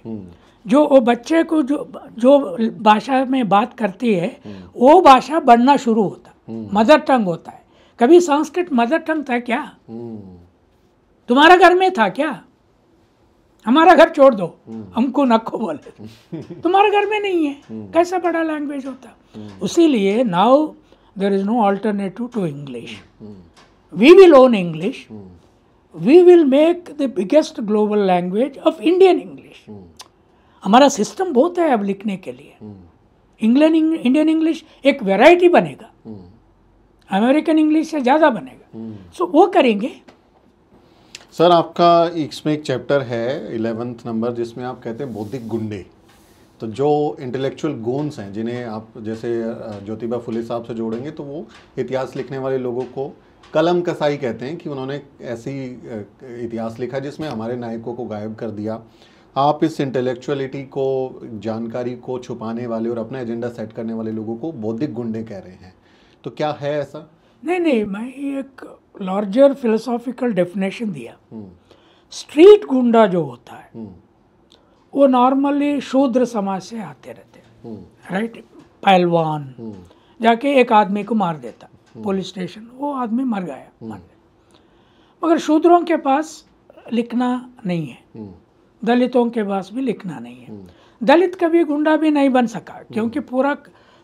जो वो बच्चे को जो जो भाषा में बात करती है वो भाषा बढ़ना शुरू होता मदर टंग होता है कभी संस्कृत मदर टंग था क्या तुम्हारा घर में था क्या हमारा घर छोड़ दो हम्म। हमको नखो बोले तुम्हारे घर में नहीं है हम्म। कैसा बड़ा लैंग्वेज होता हम्म। उसीलिए now there is no alternative to English we will own English we will make the biggest global language of Indian English हमारा सिस्टम बहुत है अब लिखने के लिए इंग्लैंड इंडियन इंग्लिश एक वेराइटी बनेगा अमेरिकन इंग्लिश से ज़्यादा बनेगा सो वो करेंगे सर आपका इसमें एक चैप्टर है इलेवेंथ नंबर जिसमें आप कहते हैं बौद्धिक गुंडे तो जो इंटेलेक्चुअल गोन्स हैं जिन्हें आप जैसे ज्योतिबा फुले साहब से जोड़ेंगे तो वो इतिहास लिखने वाले लोगों को कलम कसाई कहते हैं कि उन्होंने ऐसी इतिहास लिखा जिसमें हमारे नायकों को गायब कर दिया आप इस इंटेलेक्चुअलिटी को जानकारी को छुपाने वाले और अपना एजेंडा सेट करने वाले लोगों को बौद्धिक गुंडे कह रहे हैं तो क्या है ऐसा नहीं नहीं मैं एक लार्जर फिलोसॉफिकल डेफिनेशन दिया स्ट्रीट गुंडा जो होता है वो नॉर्मली शूद्र समाज से आते रहते हैं राइट पहलवान जाके एक आदमी को मार देता पुलिस स्टेशन वो आदमी मर गया मर गया मगर शूद्रों के पास लिखना नहीं है दलितों के पास भी लिखना नहीं है दलित कभी गुंडा भी नहीं बन सका क्योंकि पूरा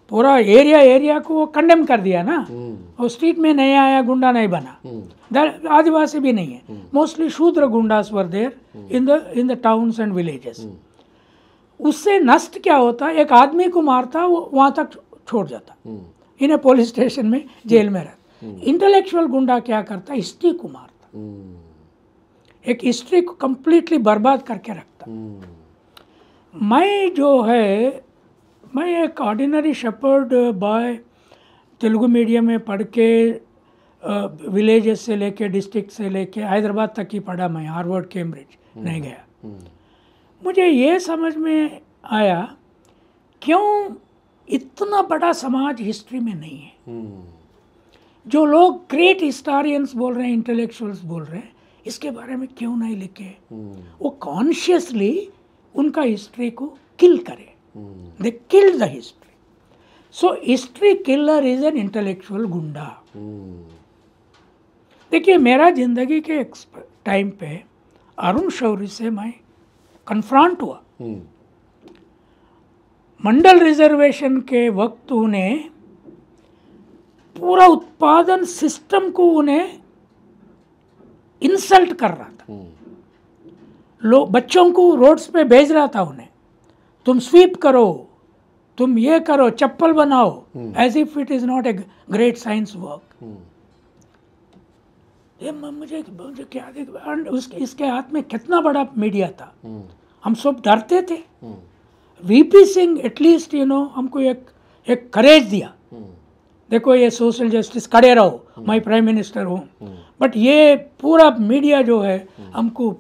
पूरा एरिया एरिया को वो कंडेम कर दिया ना वो हम्म। स्ट्रीट में नहीं आया गुंडा नहीं बना हम्म। आदिवासी भी नहीं है mostly hmm. Shudra goondas were there in the in the towns and villages उससे नष्ट क्या होता एक आदमी को मारता वो वहाँ तक छोड़ जाता इन्हें पुलिस स्टेशन में जेल में रहता इंटेलेक्चुअल गुंडा क्या करता हिस्ट्री को मारता एक हिस्ट्री को कम्प्लीटली बर्बाद करके रखता मैं जो है मैं एक ordinary shepherd boy Telugu medium में पढ़ के विलेज uh, से लेके डिस्ट्रिक्ट से लेके हैदराबाद तक ही पढ़ा मैं हार्वर्ड कैम्ब्रिज हम्म, नहीं गया हम्म। मुझे ये समझ में आया क्यों इतना बड़ा समाज हिस्ट्री में नहीं है हम्म। जो लोग ग्रेट हिस्टोरियंस बोल रहे हैं इंटेलेक्चुअल्स बोल रहे हैं इसके बारे में क्यों नहीं लिखे वो कॉन्शियसली उनका हिस्ट्री को किल करें they kill the history so history killer is an intellectual goonda देखिए मेरा जिंदगी के टाइम पे अरुण शौरी से मैं कन्फ्रांट हुआ hmm. मंडल रिजर्वेशन के वक्त उन्हें पूरा उत्पादन सिस्टम को उन्हें इंसल्ट कर रहा था hmm. लो बच्चों को रोड्स पे भेज रहा था उन्हें तुम स्वीप करो तुम ये करो चप्पल बनाओ as if it is not a great science work ये मुझे मुझे क्या उसके इसके हाथ में कितना बड़ा मीडिया था हम्म। हम सब डरते थे V P Singh at least you know हमको एक एक करेज दिया हम्म। देखो ये सोशल जस्टिस खड़े रहो मैं प्राइम मिनिस्टर हूँ बट ये पूरा मीडिया जो है हम्म। हमको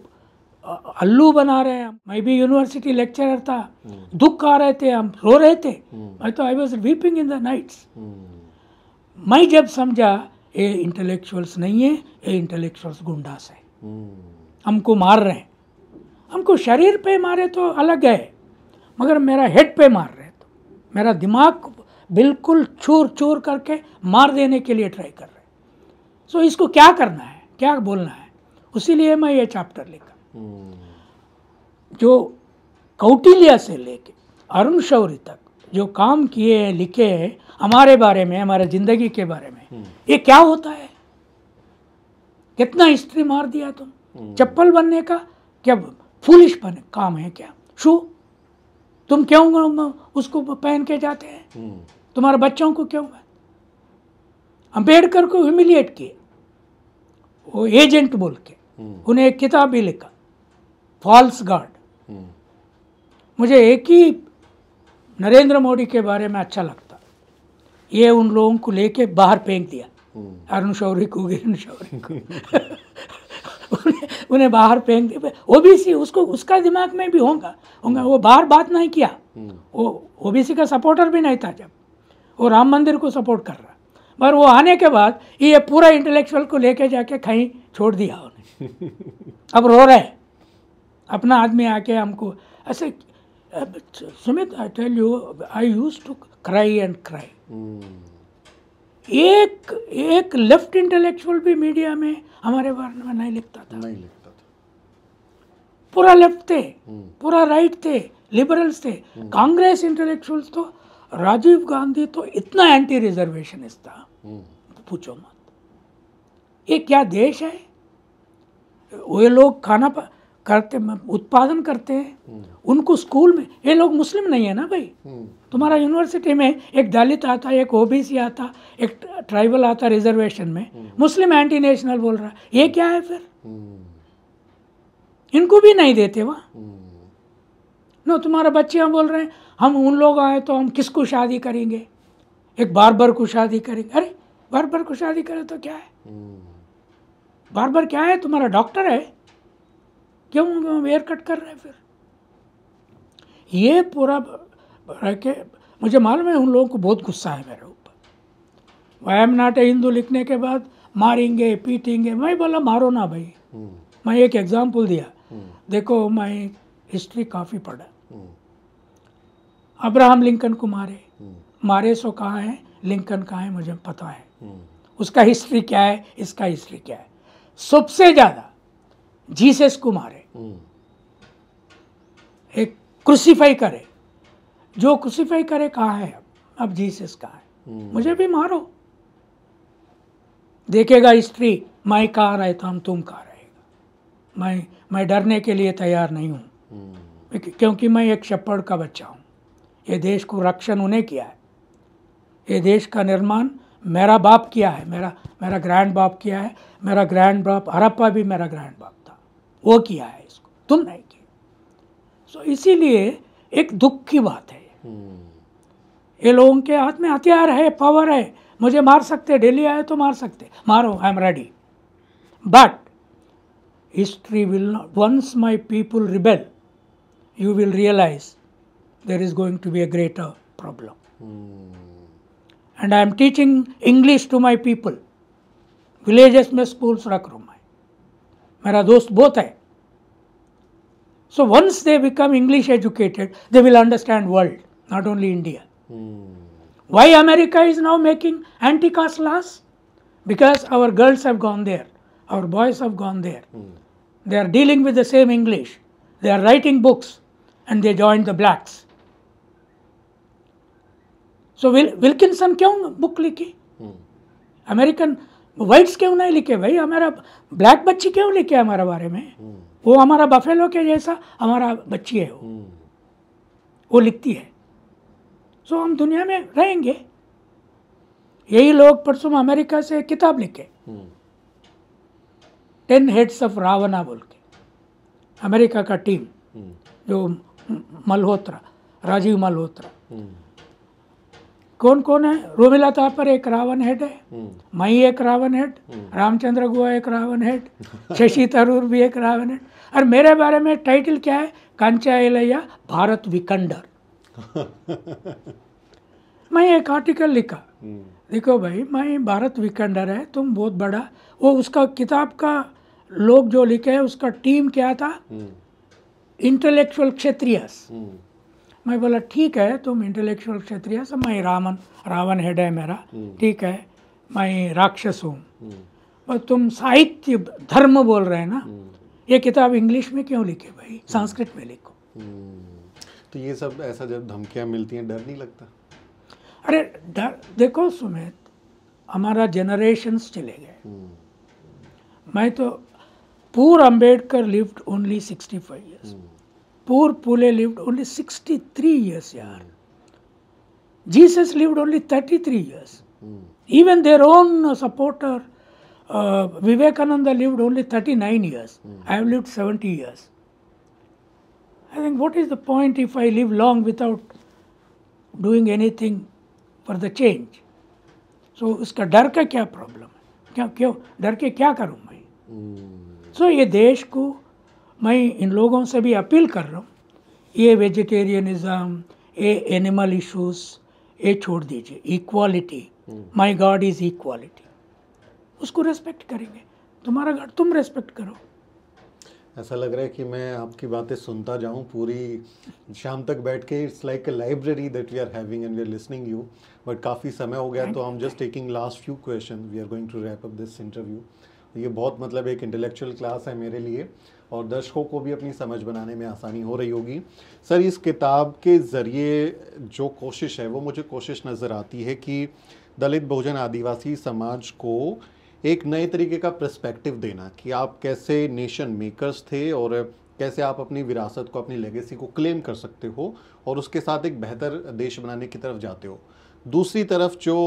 अल्लू बना रहे हैं मैं भी यूनिवर्सिटी लेक्चरर था हम्म। दुख आ रहे थे हम रो रहे थे हम्म। मैं तो I was weeping in the nights मैं जब समझा ये इंटेलेक्चुअल्स नहीं है ये इंटेलेक्चुअल्स गुंडास है हम्म। हमको मार रहे हैं हमको शरीर पे मारे तो अलग है मगर मेरा हेड पे मार रहे तो मेरा दिमाग बिल्कुल चूर चूर करके मार देने के लिए ट्राई कर रहे सो so, इसको क्या करना है क्या बोलना है उसीलिए मैं ये चैप्टर लिखा जो कौटिल्य से लेके अरुण शौरी तक जो काम किए लिखे हमारे बारे में हमारे जिंदगी के बारे में ये क्या होता है कितना हिस्ट्री मार दिया तुम चप्पल बनने का क्या फूलिश बने काम है क्या शू तुम क्यों उसको पहन के जाते हैं तुम्हारे बच्चों को क्यों अंबेडकर को ह्यूमिलिएट किए वो एजेंट बोल के उन्हें एक किताब भी लिखा फॉल्स गार्ड मुझे एक ही नरेंद्र मोदी के बारे में अच्छा लगता ये उन लोगों को लेके बाहर फेंक दिया अरुण शौरी को गिरण शौरी को उन्हें, उन्हें बाहर फेंक दिया ओबीसी उसको उसका दिमाग में भी होगा होगा वो बाहर बात नहीं किया वो ओबीसी का सपोर्टर भी नहीं था जब वो राम मंदिर को सपोर्ट कर रहा पर वो आने के बाद ये पूरा इंटेलेक्चुअल को लेके जाके कहीं छोड़ दिया उन्हें अब रो रहे हैं अपना आदमी आके हमको ऐसे Sumit I tell you I use to cry and cry एक एक लेफ्ट इंटेलेक्चुअल भी मीडिया में हमारे बारे में नहीं लिखता था नहीं लिखता था पूरा लेफ्ट थे hmm. पूरा राइट थे लिबरल्स थे hmm. कांग्रेस इंटेलेक्चुअल्स तो राजीव गांधी तो इतना एंटी रिजर्वेशनिस्ट था hmm. पूछो मत ये क्या देश है वो लोग खाना पा करते उत्पादन करते हैं उनको स्कूल में ये लोग मुस्लिम नहीं है ना भाई तुम्हारा यूनिवर्सिटी में एक दलित आता एक ओबीसी आता एक ट्राइबल आता रिजर्वेशन में मुस्लिम एंटी नेशनल बोल रहा है ये क्या है फिर इनको भी नहीं देते वह नो तुम्हारा बच्चे हम बोल रहे हैं हम उन लोग आए तो हम किसको शादी करेंगे एक बार को शादी करेंगे अरे बार को शादी करे तो क्या है बार क्या है तुम्हारा डॉक्टर है क्यों हेयर कट कर रहे हैं फिर ये पूरा रह के मुझे मालूम है उन लोगों को बहुत गुस्सा है मेरे ऊपर वायम नाट ए हिंदू लिखने के बाद मारेंगे पीटेंगे मैं बोला मारो ना भाई हम्म। मैं एक एग्जाम्पल दिया हम्म। देखो मैं हिस्ट्री काफ़ी पढ़ा हम्म। अब्राहम लिंकन को मारे मारे सो कहाँ है लिंकन कहाँ है मुझे पता है उसका हिस्ट्री क्या है इसका हिस्ट्री क्या है सबसे ज़्यादा जीसस को मारे एक क्रूसीफाई करे जो क्रूसीफाई करे कहा है अब जीसस कहाँ है मुझे भी मारो देखेगा हिस्ट्री मैं कहा रहता हूँ तुम कहा रहेगा मैं मैं डरने के लिए तैयार नहीं हूं क्योंकि मैं एक छप्पड़ का बच्चा हूं ये देश को रक्षण उन्हें किया है ये देश का निर्माण मेरा बाप किया है मेरा मेरा ग्रैंड बाप किया है मेरा ग्रैंड बाप हरप्पा भी मेरा ग्रैंड बाप था वो किया है तुम नहीं किए सो so, इसीलिए एक दुख की बात है ये लोगों के हाथ में हथियार है पावर है मुझे मार सकते डेली आए तो मार सकते मारो I am ready but history will not once my people rebel you will realise there is going to be a greater problem and I am teaching English to my people villages में schools रख रहा हूँ मैं मेरा दोस्त बहुत है So once they become English educated, they will understand world, not only India. Mm. Why America is now making anti-caste laws? Because our girls have gone there, our boys have gone there. Mm. They are dealing with the same English. They are writing books, and they joined the blacks. So Wil- Wilkinson क्यों book hmm. American whites क्यों नहीं likhe? भाई हमारा black बच्चे क्यों लिखे हमारे बारे में? वो हमारा बफेलो के जैसा हमारा बच्ची है वो हम्म। वो लिखती है सो हम दुनिया में रहेंगे यही लोग परसों अमेरिका से किताब लिखे टेन हेड्स ऑफ रावना बोल के अमेरिका का टीम हम्म। जो मल्होत्रा राजीव मल्होत्रा हम्म। कौन कौन है रोमिला थापर एक रावण हेड है मई एक रावण हेड रामचंद्र गुआ एक रावण हेड शशि थरूर भी एक रावण हेड और मेरे बारे में टाइटल क्या है कांचा एलैया भारत विकंडर मैं एक आर्टिकल लिखा हम्म। देखो भाई मैं भारत विकंडर है तुम बहुत बड़ा वो उसका किताब का लोग जो लिखे है उसका टीम क्या था इंटेलेक्चुअल हम्म। क्षेत्रीय हम्म। मैं बोला ठीक है तुम इंटेलेक्चुअल क्षत्रियस मैं रावण रावण हेड है मेरा ठीक है मैं राक्षस हूँ और तुम साहित्य धर्म बोल रहे हैं ना ये किताब इंग्लिश में क्यों लिखे भाई संस्कृत में लिखो हम्म। तो ये सब ऐसा जब धमकियाँ मिलती हैं डर नहीं लगता अरे डर देखो सुमित हमारा जनरेशन्स चले गए हम्म। मैं तो poor Ambedkar lived only sixty five years poor Phule lived only sixty three years यार Jesus lived only thirty three years even their own supporter uh, Vivekananda lived only 39 years. Mm. I have lived 70 years. I think, what is the point if I live long without doing anything for the change? So so, उसका डर का क्या problem है क्या क्यों डर के क्या करूं मैं सो ये देश को मैं इन लोगों से भी अपील कर रहा हूँ ये वेजिटेरियनिज़म ये एनिमल इश्यूज ये छोड़ दीजिए equality my God is equality उसको रेस्पेक्ट करेंगे तुम्हारा घर तुम रेस्पेक्ट करो ऐसा लग रहा है कि मैं आपकी बातें सुनता जाऊं पूरी शाम तक बैठ के it's like a library that we are having and we are listening you but काफ़ी समय हो गया तो I am just taking last few question we are going to wrap up this interview ये बहुत मतलब एक इंटेलेक्चुअल क्लास है मेरे लिए और दर्शकों को भी अपनी समझ बनाने में आसानी हो रही होगी सर इस किताब के ज़रिए जो कोशिश है वो मुझे कोशिश नज़र आती है कि दलित बहुजन आदिवासी समाज को एक नए तरीके का प्रस्पेक्टिव देना कि आप कैसे नेशन मेकर्स थे और कैसे आप अपनी विरासत को अपनी लेगेसी को क्लेम कर सकते हो और उसके साथ एक बेहतर देश बनाने की तरफ जाते हो दूसरी तरफ जो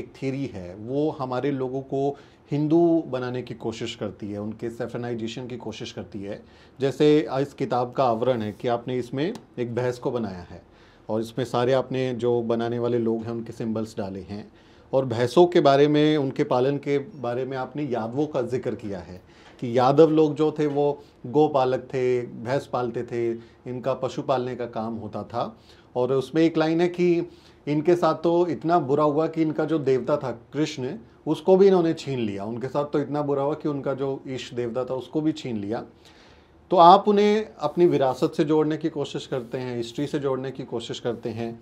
एक थीरी है वो हमारे लोगों को हिंदू बनाने की कोशिश करती है उनके सेफनाइजेशन की कोशिश करती है जैसे इस किताब का आवरण है कि आपने इसमें एक बहस को बनाया है और इसमें सारे आपने जो बनाने वाले लोग हैं उनके सिंबल्स डाले हैं और भैंसों के बारे में उनके पालन के बारे में आपने यादवों का जिक्र किया है कि यादव लोग जो थे वो गोपालक थे भैंस पालते थे इनका पशु पालने का काम होता था और उसमें एक लाइन है कि इनके साथ तो इतना बुरा हुआ कि इनका जो देवता था कृष्ण उसको भी इन्होंने छीन लिया उनके साथ तो इतना बुरा हुआ कि उनका जो ईश देवता था उसको भी छीन लिया तो आप उन्हें अपनी विरासत से जोड़ने की कोशिश करते हैं हिस्ट्री से जोड़ने की कोशिश करते हैं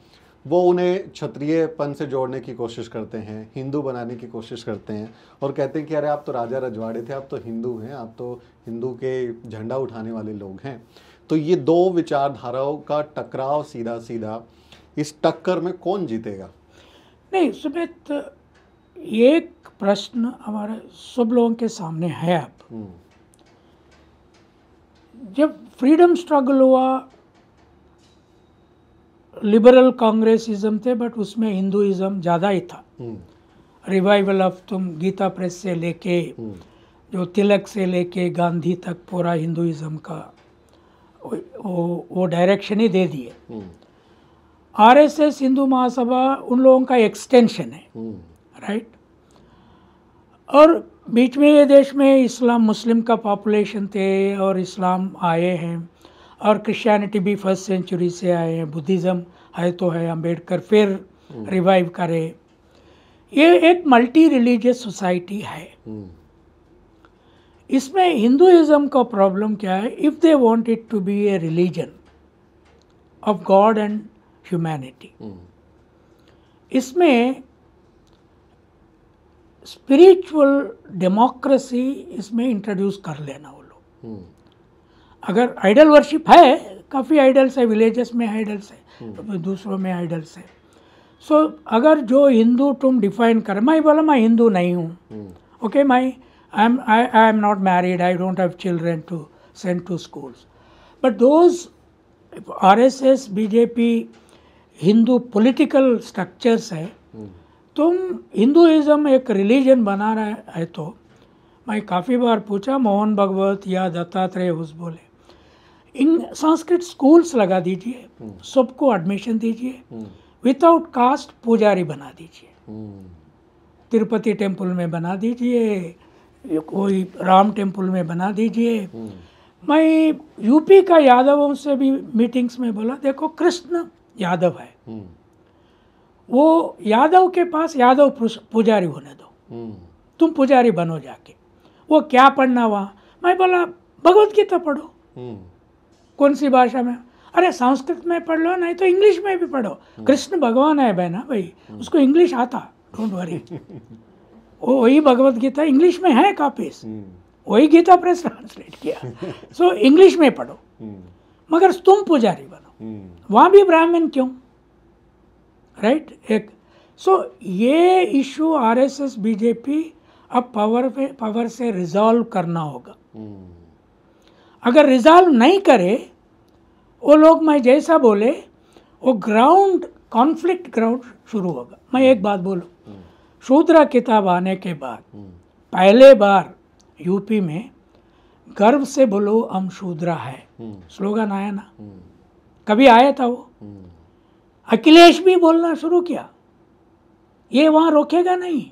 वो उन्हें क्षत्रियपन से जोड़ने की कोशिश करते हैं हिंदू बनाने की कोशिश करते हैं और कहते हैं कि अरे आप तो राजा रजवाड़े थे आप तो हिंदू हैं आप तो हिंदू के झंडा उठाने वाले लोग हैं तो ये दो विचारधाराओं का टकराव सीधा सीधा इस टक्कर में कौन जीतेगा नहीं सुमित एक प्रश्न हमारे सब लोगों के सामने है आप हम्म। जब फ्रीडम स्ट्रगल हुआ लिबरल कांग्रेसिज्म थे बट उसमें हिंदुइज्म ज़्यादा ही था रिवाइवल हम्म। ऑफ तुम गीता प्रेस से लेके हम्म। जो तिलक से लेके गांधी तक पूरा हिंदुज़म का वो वो डायरेक्शन ही दे दिए आरएसएस हम्म। हिंदू महासभा उन लोगों का एक्सटेंशन है राइट और बीच में ये देश में इस्लाम मुस्लिम का पॉपुलेशन थे और इस्लाम आए हैं और क्रिश्चियनिटी भी फर्स्ट सेंचुरी से आए हैं बुद्धिज़्म है तो है अंबेडकर फिर रिवाइव हम्म। करे ये एक मल्टी रिलीजियस सोसाइटी है हम्म। इसमें हिंदुज़म का प्रॉब्लम क्या है if they want it to be a religion of God and humanity इसमें स्पिरिचुअल डेमोक्रेसी इसमें इंट्रोड्यूस कर लेना वो लोग हम्म। अगर आइडल वर्शिप है काफ़ी आइडल्स है विलेजेस में आइडल्स है हम्म। दूसरों में आइडल्स है सो so, अगर जो हिंदू तुम डिफाइन कर मैं बोला मैं हिंदू नहीं हूँ okay my I am I I am not married I don't have children to send to schools but those are S S BJP Hindu political structures है हम्म। तुम हिंदुज़म एक रिलीजन बना रहे है तो मैं काफ़ी बार पूछा मोहन भगवत या दत्तात्रेय उस बोले इन संस्कृत स्कूल्स लगा दीजिए हम्म। सबको एडमिशन दीजिए विदाउट हम्म। कास्ट पुजारी बना दीजिए हम्म। तिरुपति टेम्पल में बना दीजिए कोई राम टेम्पल में बना दीजिए मैं यूपी का यादवों से भी मीटिंग्स में बोला देखो कृष्ण यादव है वो यादव के पास यादव पुजारी होने दो तुम पुजारी बनो जाके वो क्या पढ़ना वहाँ मैं बोला भगवत गीता पढ़ो कौन सी भाषा में अरे संस्कृत में पढ़ लो नहीं तो इंग्लिश में भी पढ़ो हम्म। कृष्ण भगवान है बहना भाई हम्म। उसको इंग्लिश आता डोंट वरी वो वही भगवत गीता इंग्लिश में है कापीस हम्म। वही गीता प्रेस ट्रांसलेट किया सो so, इंग्लिश में पढ़ो मगर तुम पुजारी बनो वहां भी ब्राह्मण क्यों राइट right? एक सो so, ये इशू आरएसएस बीजेपी अब पावर पे पावर से रिजॉल्व करना होगा अगर रिजॉल्व नहीं करे वो लोग मैं जैसा बोले वो ग्राउंड कॉन्फ्लिक्ट ग्राउंड शुरू होगा मैं एक बात बोलूँ शूद्रा किताब आने के बाद पहले बार यूपी में गर्व से बोलो हम शूद्रा है स्लोगन आया ना कभी आया था वो अखिलेश भी बोलना शुरू किया ये वहाँ रोकेगा नहीं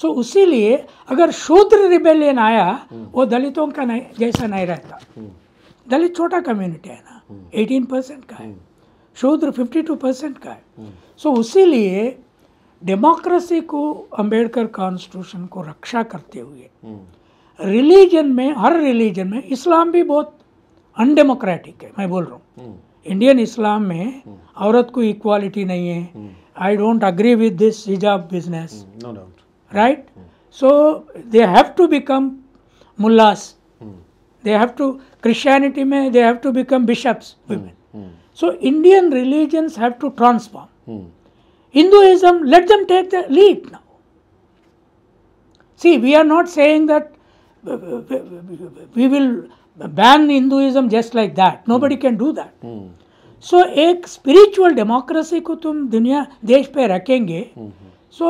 सो उसी लिए अगर शूद्र रिबेलियन आया वो दलितों का नहीं जैसा नहीं रहता दलित छोटा कम्युनिटी है ना 18 परसेंट का है शूद्र 52 परसेंट का है सो उसी लिए डेमोक्रेसी को अंबेडकर कॉन्स्टिट्यूशन को रक्षा करते हुए रिलीजन में हर रिलीजन में इस्लाम भी बहुत अनडेमोक्रेटिक है मैं बोल रहा हूँ इंडियन इस्लाम में औरत को इक्वालिटी नहीं है I don't agree with this hijab business right? Mm. So they have to become mullahs. Mm. They have to Christianity may they have to become bishops, women. Mm. So Indian religions have to transform. Mm. Hinduism, let them take the lead now. See, we are not saying that we will ban Hinduism Hinduism just like that nobody can do that so एक spiritual democracy को तुम दुनिया देश पे रखेंगे so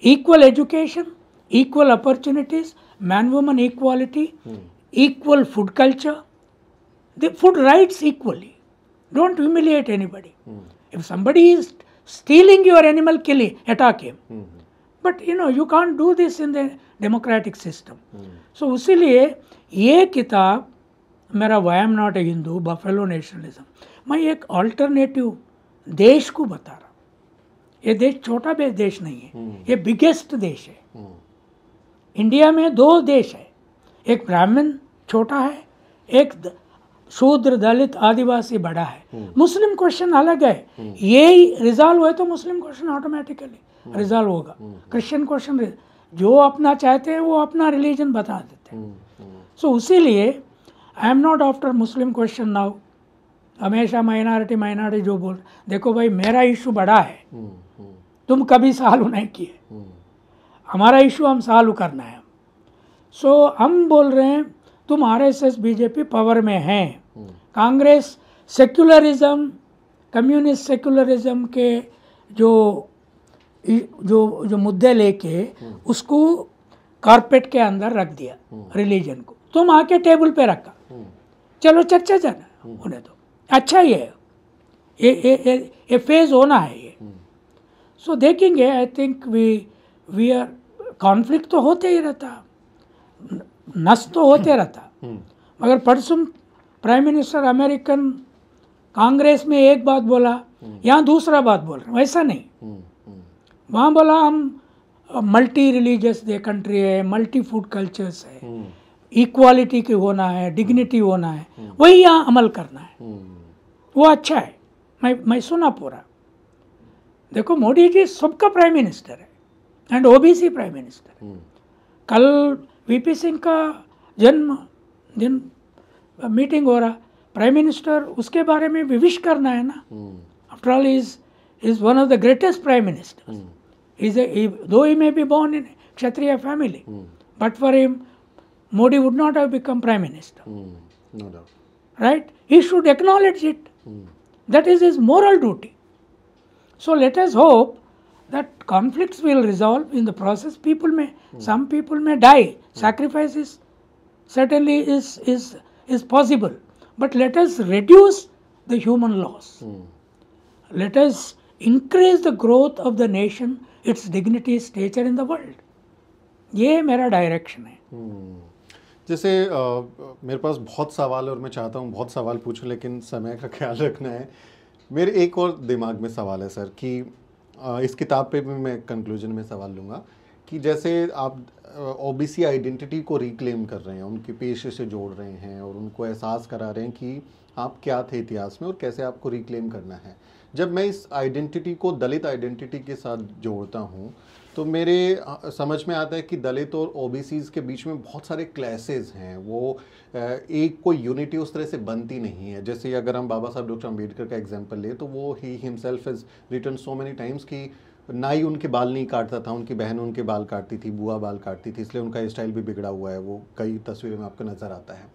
equal education, equal opportunities, man woman equality, hmm. equal food culture, the food rights equally. Don't humiliate anybody. Hmm. If somebody is stealing your animal, kill him, attack him. Hmm. But you know you can't do this in the democratic system so इसीलिए ये किताब मेरा why am not a Hindu buffalo nationalism मैं एक alternative देश को बता रहा ये देश छोटा देश नहीं है हम्म। ये बिगेस्ट देश है हम्म। इंडिया में दो देश है एक ब्राह्मण छोटा है एक शूद्र दलित आदिवासी बड़ा है हम्म। मुस्लिम क्वेश्चन अलग है ये रिजॉल्व है तो मुस्लिम क्वेश्चन ऑटोमेटिकली रिजॉल्व होगा क्रिश्चियन क्वेश्चन जो अपना चाहते हैं वो अपना रिलीजन बता देते हैं सो उसीलिए I am not after Muslim question now हमेशा माइनॉरिटी माइनॉरिटी जो बोल देखो भाई मेरा इशू बड़ा है तुम कभी सॉल्व नहीं किए हमारा इशू हम सॉल्व करना है सो so, हम बोल रहे हैं तुम आरएसएस बीजेपी पावर में हैं कांग्रेस सेक्युलरिज्म कम्युनिस्ट सेक्युलरिज्म के जो जो जो मुद्दे लेके उसको कारपेट के अंदर रख दिया रिलीजन को तुम आके टेबल पे रखा चलो चर्चा जाना उन्हें तो अच्छा ये, ये, ये फेज होना है ये सो देखेंगे I think we we are conflict तो होते ही रहता नष्ट तो होते रहता हम्म। मगर परसों प्राइम मिनिस्टर अमेरिकन कांग्रेस में एक बात बोला हम्म। यहाँ दूसरा बात बोल रहे वैसा नहीं हम्म, वहाँ बोला हम मल्टी रिलीजियस दे कंट्री है मल्टी फूड कल्चर्स है इक्वालिटी के होना है डिग्निटी होना है वही यहाँ अमल करना है वो अच्छा है मैं मैं सुना पूरा देखो मोदी जी सबका प्राइम मिनिस्टर है एंड ओबीसी प्राइम मिनिस्टर है हम्म। कल वीपी सिंह का जन्म दिन मीटिंग हो रहा प्राइम मिनिस्टर उसके बारे में भी विश करना है ना after all is is one of the greatest prime minister is though he may be born in Kshatriya family but for him Modi would not have become prime minister right he should acknowledge it that is is moral duty So let us hope that conflicts will resolve in the process. People may, mm. some people may die. Sacrifice sacrifices certainly is is is possible, but let us reduce the human loss. Mm. Let us increase the growth of the nation, its dignity, stature in the world. ye mera direction hai है जैसे आ, मेरे पास बहुत सवाल है और मैं चाहता हूँ बहुत सवाल पूछूं लेकिन समय का ख्याल रखना है मेरे एक और दिमाग में सवाल है सर कि इस किताब पे भी मैं कंक्लूजन में सवाल लूँगा कि जैसे आप ओबीसी आइडेंटिटी को रिक्लेम कर रहे हैं उनके पेशे से जोड़ रहे हैं और उनको एहसास करा रहे हैं कि आप क्या थे इतिहास में और कैसे आपको रिक्लेम करना है जब मैं इस आइडेंटिटी को दलित आइडेंटिटी के साथ जोड़ता हूँ तो मेरे समझ में आता है कि दलित और ओ के बीच में बहुत सारे क्लासेज हैं वो एक कोई यूनिटी उस तरह से बनती नहीं है जैसे अगर हम बाबा साहब डॉक्टर अम्बेडकर का एग्जाम्पल लें तो वो ही himself is written so many times कि ना ही उनके बाल नहीं काटता था उनकी बहन उनके बाल काटती थी बुआ बाल काटती थी इसलिए उनका स्टाइल भी बिगड़ा हुआ है वो कई तस्वीरों में आपको नज़र आता है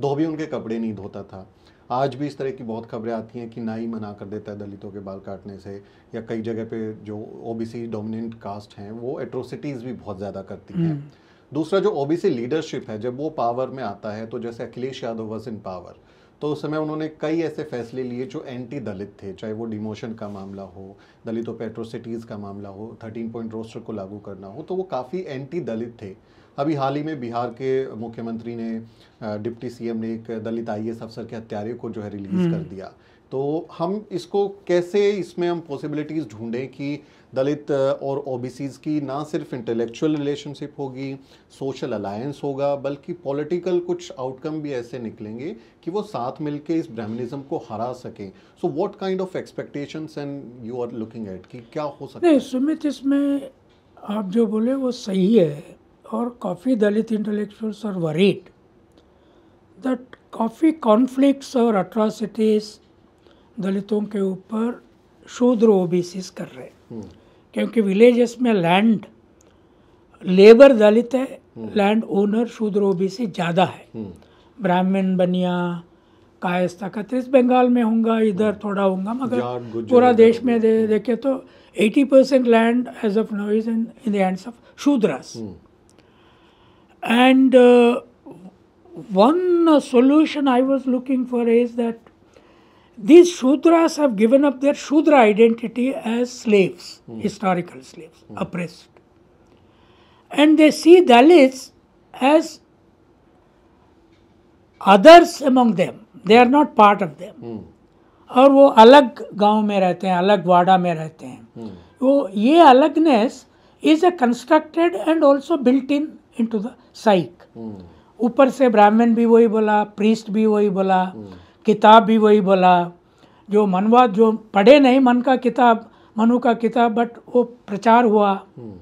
धोबी उनके कपड़े नहीं धोता था आज भी इस तरह की बहुत खबरें आती हैं कि ना ही मना कर देता है दलितों के बाल काटने से या कई जगह पे जो ओबीसी डोमिनेंट कास्ट हैं वो एट्रोसिटीज़ भी बहुत ज़्यादा करती हैं हम्म। दूसरा जो ओबीसी लीडरशिप है जब वो पावर में आता है तो जैसे Akhilesh Yadav was in power तो उस समय उन्होंने कई ऐसे फैसले लिए जो एंटी दलित थे चाहे वो डिमोशन का मामला हो दलितों पे एट्रोसिटीज़ का मामला हो थर्टीन पॉइंट रोस्टर को लागू करना हो तो वो काफ़ी एंटी दलित थे अभी हाल ही में बिहार के मुख्यमंत्री ने डिप्टी सीएम ने एक दलित आई अफसर के हत्यारे को जो है रिलीज कर हम्म। दिया तो हम इसको कैसे इसमें हम पॉसिबिलिटीज़ ढूंढें कि दलित और ओ की ना सिर्फ इंटेलेक्चुअल रिलेशनशिप होगी सोशल अलायंस होगा बल्कि पॉलिटिकल कुछ आउटकम भी ऐसे निकलेंगे कि वो साथ मिलके इस ब्राह्मणिज्म को हरा सकें so what kind of expectations and you are looking at कि क्या हो सकता है सुमित इसमें आप जो बोले वो सही है और काफ़ी Dalit intellectuals are worried that काफ़ी कॉन्फ्लिक्ट और अट्रासिटीज दलितों के ऊपर शूद्र ओ कर रहे हैं हम्म। क्योंकि विलेजेस में लैंड लेबर दलित है land hmm. Owner Shudra OBC ज़्यादा है हम्म। ब्राह्मण बनिया कायस्था कतरिस बंगाल में होंगे इधर हम्म। थोड़ा होगा मगर पूरा देश में दे, देखे तो 80 percent land as of no is in in hands of Shudras and one solution I was looking for is that these Shudras have given up their Shudra identity as slaves, mm. historical slaves, mm. oppressed. And they see Dalits as others among them. They are not part of them. Mm. और वो अलग गांव में रहते हैं अलग वाड़ा में रहते हैं hmm. वो ये अलगनेस is a constructed and also built in into the psyche ऊपर से ब्राह्मण भी वही बोला प्रीस्ट भी वही बोला hmm. किताब भी वही बोला जो मनवा जो पढ़े नहीं मन का किताब मनु का किताब बट वो प्रचार हुआ हम्म।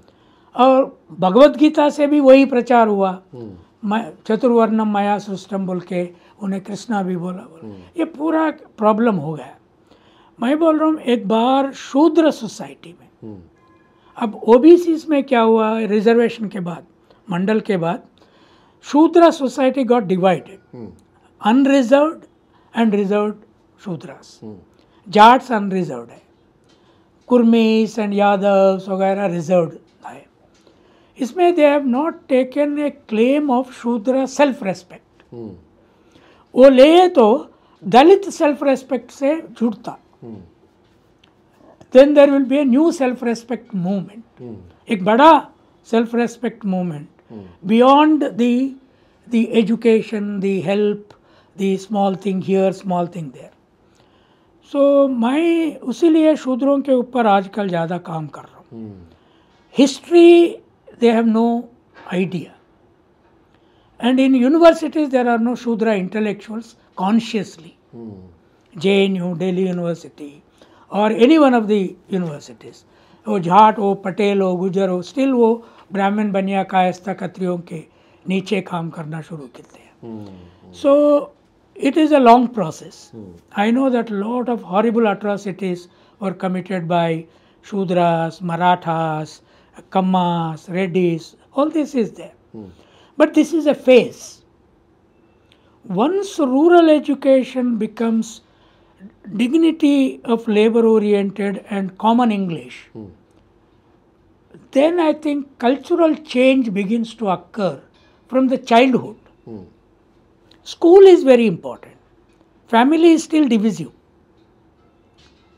और भगवत गीता से भी वही प्रचार हुआ हम्म। चतुर्वर्णम माया सृष्टम बोल के उन्हें कृष्णा भी बोला बोला हम्म। ये पूरा प्रॉब्लम हो गया मैं बोल रहा हूँ एक बार शूद्र सोसाइटी में अब ओ में क्या हुआ रिजर्वेशन के बाद मंडल के बाद Shudra society got divided unreserve and reserve Shudras Jats unreserve है कुर्मीस एंड यादव वगैरह रिजर्व है इसमें they have not taken a claim of Shudra self respect वो ले तो दलित सेल्फ रेस्पेक्ट से जुड़ता then there will be a new self respect movement एक बड़ा self respect movement beyond the education the help the small thing here small thing there so so, मैं उसीलिए शूद्रों के ऊपर आजकल ज़्यादा काम कर रहा हूँ history they have no idea and in universities there are no Shudra intellectuals consciously J N U Delhi university और any one of the universities वो जाट हो पटेल हो गुजर हो स्टिल वो ब्राह्मण बनिया कायस्था कत्रियों के नीचे काम करना शुरू करते हैं so hmm. so, It is a long process. Hmm. I know that a lot of horrible atrocities were committed by Shudras, Marathas, Kammas, Reddis, all this is there. Hmm. But this is a phase. Once rural education becomes dignity of labor oriented and common English, hmm. then I think cultural change begins to occur from the childhood. School is very important. Family is still divisive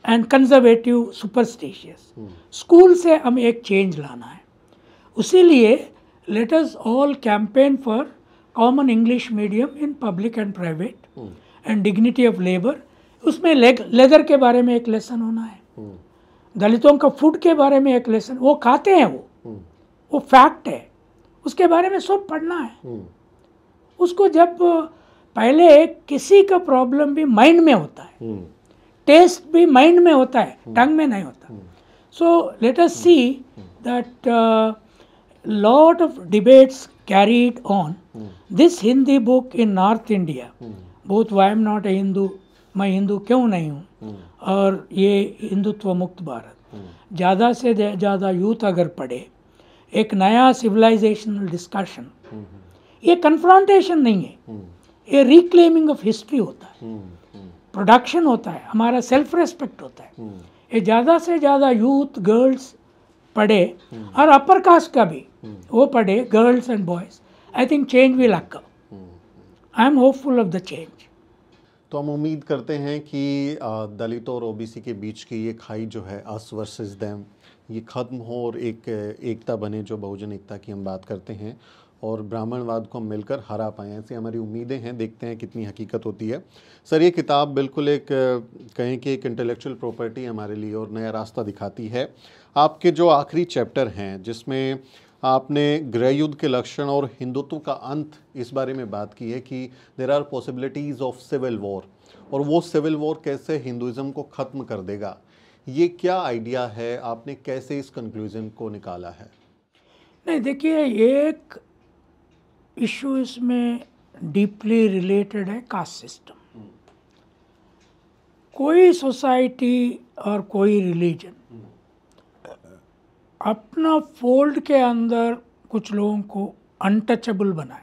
and conservative superstitious school से हमें एक change लाना है उसीलिए let us all campaign for common English medium in public and private and dignity of labour उसमें leather के बारे में एक लेसन होना है hmm. दलितों का फूड के बारे में एक लेसन वो खाते हैं वो hmm. वो फैक्ट है उसके बारे में सब पढ़ना है hmm. उसको जब पहले किसी का प्रॉब्लम भी माइंड में होता है टेस्ट हम्म। भी माइंड में होता है टंग हम्म। में नहीं होता so let us see that lot of debates carried on this Hindi book in north India both why am not a Hindu मैं हिंदू क्यों नहीं हूँ हम्म। और ये हिंदुत्व मुक्त भारत ज़्यादा से ज़्यादा यूथ अगर पढ़े एक नया सिविलाइजेशनल डिस्कशन ये कन्फ्रॉन्टेशन नहीं है हम्म। ये रिक्लेमिंग ऑफ हिस्ट्री होता है प्रोडक्शन हम्म, हम्म। होता है हमारा सेल्फ रेस्पेक्ट होता है ये ज़्यादा से ज़्यादा यूथ गर्ल्स पढ़े और अपर कास्ट का भी वो पढ़े girls and boys I think change will अक I am hopeful of the change तो हम उम्मीद करते हैं कि दलितों और ओबीसी के बीच की ये खाई जो है अस वर्सेस दैम ये ख़त्म हो और एक एकता बने जो बहुजन एकता की हम बात करते हैं और ब्राह्मणवाद को मिलकर हरा पाएँ ऐसी हमारी उम्मीदें हैं देखते हैं कितनी हकीकत होती है सर ये किताब बिल्कुल एक कहें कि एक इंटेलेक्चुअल प्रॉपर्टी हमारे लिए और नया रास्ता दिखाती है आपके जो आखिरी चैप्टर हैं जिसमें आपने गृहयुद्ध युद्ध के लक्षण और हिंदुत्व का अंत इस बारे में बात की है कि there are possibilities of civil war और वो सिविल वॉर कैसे हिंदुज़म को ख़त्म कर देगा ये क्या आइडिया है आपने कैसे इस कंक्लूज़न को निकाला है नहीं देखिए एक इशू इसमें डीपली रिलेटेड है कास्ट सिस्टम कोई सोसाइटी और कोई रिलीजन अपना फोल्ड के अंदर कुछ लोगों को अनटचेबल बनाया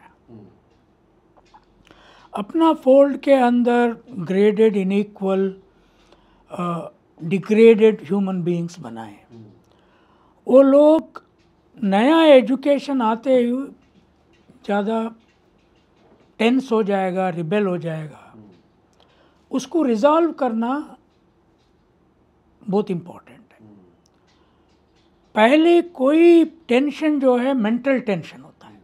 अपना फोल्ड के अंदर graded unequal degraded human beings बनाए वो लोग नया एजुकेशन आते हुए ज़्यादा टेंस हो जाएगा रिबेल हो जाएगा उसको रिजॉल्व करना बहुत इम्पॉर्टेंट है पहले कोई टेंशन जो है मेंटल टेंशन होता है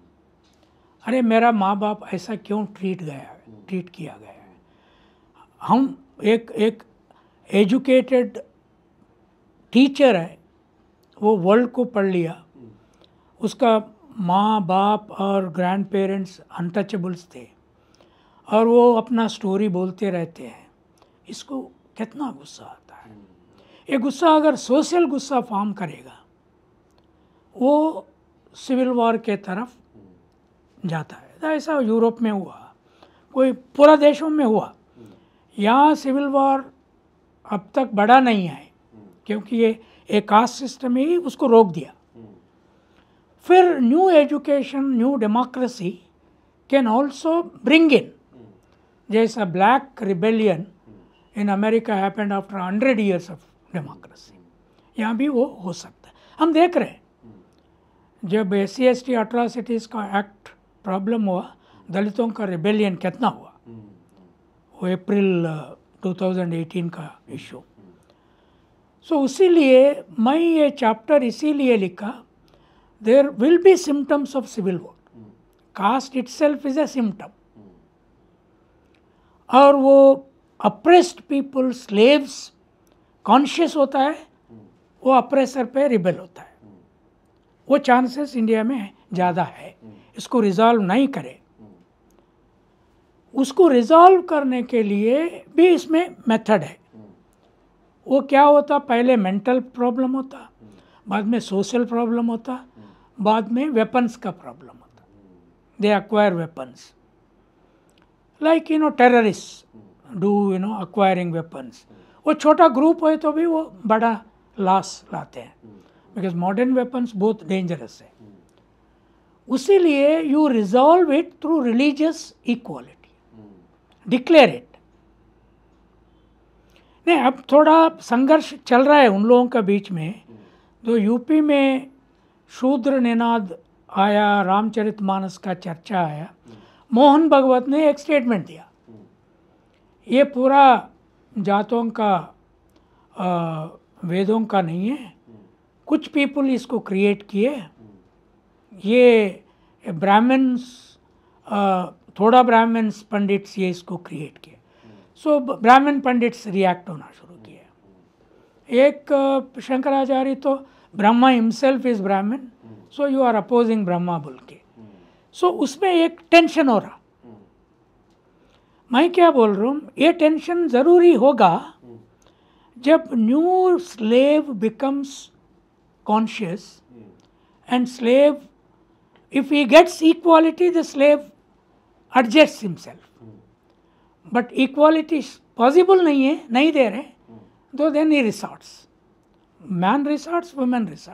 अरे मेरा माँ बाप ऐसा क्यों ट्रीट गया है ट्रीट किया गया है हम एक एक एजुकेटेड टीचर है वो वर्ल्ड को पढ़ लिया उसका माँ बाप और ग्रैंड पेरेंट्स अनटचेबल्स थे और वो अपना स्टोरी बोलते रहते हैं इसको कितना गुस्सा आता है ये गुस्सा अगर सोशल गुस्सा फॉर्म करेगा वो सिविल वॉर के तरफ जाता है तो ऐसा यूरोप में हुआ कोई पूरा देशों में हुआ यहाँ सिविल वॉर अब तक बड़ा नहीं है क्योंकि ये एक कास्ट सिस्टम ही उसको रोक दिया फिर new education new democracy can also bring in जैसा black rebellion in America happened after hundred years of democracy यहाँ भी वो हो सकता है हम देख रहे हैं जब S C S T atrocities का एक्ट प्रॉब्लम हुआ दलितों का रिबेलियन कितना हुआ वो अप्रैल 2018 uh, का इशू सो so, लिए मैं ये चैप्टर इसीलिए लिखा there will be symptoms of civil war caste itself is a symptom और वो अप्रेस्ड people slaves कॉन्शियस होता है वो अप्रेसर पे rebel होता है वो चांसेस इंडिया में ज़्यादा है इसको रिजॉल्व नहीं करे उसको रिजॉल्व करने के लिए भी इसमें मेथड है वो क्या होता पहले मेंटल प्रॉब्लम होता बाद में सोशल प्रॉब्लम होता बाद में वेपन्स का प्रॉब्लम होता they acquire weapons like you know terrorist do you know acquiring weapons वो छोटा ग्रुप हो तो भी वो बड़ा लॉस लाते हैं बिकॉज मॉडर्न वेपन्स बहुत डेंजरस है उसीलिए you resolve it through religious equality declare it नहीं अब थोड़ा संघर्ष चल रहा है उन लोगों के बीच में जो यूपी में शूद्र निनाद आया रामचरितमानस का चर्चा आया मोहन भगवत ने एक स्टेटमेंट दिया ये पूरा जातों का आ, वेदों का नहीं है कुछ पीपल इसको क्रिएट किए ये ब्राह्मण्स थोड़ा ब्राह्मण्स पंडित्स ये इसको क्रिएट किए so so, Brahmin pandits react होना शुरू किए एक शंकराचार्य तो Brahma himself is Brahmin so you are opposing Brahma बोल के सो उसमें एक टेंशन हो रहा मैं क्या बोल रहा हूँ ये टेंशन ज़रूरी होगा जब new slave becomes conscious and slave if he gets equality the slave adjust himself but equality possible नहीं है नहीं दे रहे दो then he resorts man research women उसी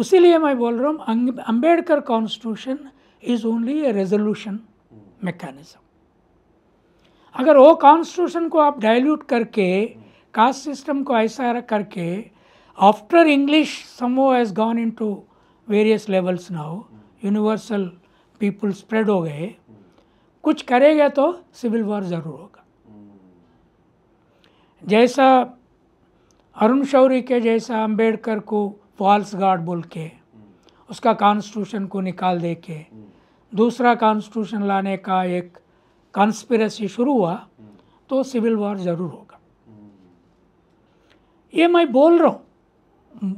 उसीलिए मैं बोल रहा हूँ Ambedkar constitution is only a resolution mechanism अगर वो कॉन्स्टिट्यूशन को आप डाइल्यूट करके कास्ट सिस्टम को ऐसा करके आफ्टर इंग्लिश समो has gone into various levels now universal people spread हो गए कुछ करेगा तो सिविल वॉर ज़रूर होगा जैसा अरुण शौरी के जैसा अंबेडकर को फॉल्स गार्ड बोल के उसका कॉन्स्टिट्यूशन को निकाल दे के दूसरा कॉन्स्टिट्यूशन लाने का एक कॉन्स्पिरसी शुरू हुआ तो सिविल वॉर ज़रूर होगा ये मैं बोल रहा हूँ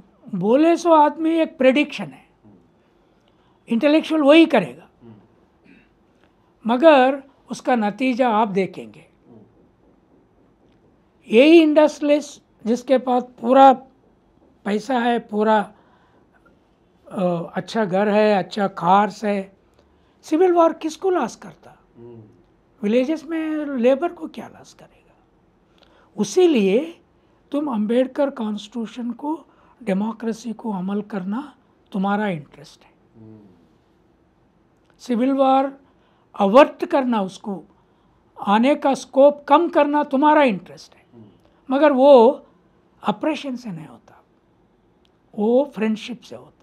बोले सो आदमी एक प्रेडिक्शन है इंटेलेक्चुअल वही करेगा मगर उसका नतीजा आप देखेंगे यही इंडस्ट्रियलिस्ट जिसके पास पूरा पैसा है पूरा अच्छा घर है अच्छा कार्स है सिविल वॉर किसको लाश करता विलेजेस में लेबर को क्या लाश करेगा उसी लिए तुम अंबेडकर कॉन्स्टिट्यूशन को डेमोक्रेसी को अमल करना तुम्हारा इंटरेस्ट है सिविल वॉर अवर्ट करना उसको आने का स्कोप कम करना तुम्हारा इंटरेस्ट है मगर वो ऑपरेशन से नहीं होता वो फ्रेंडशिप से होता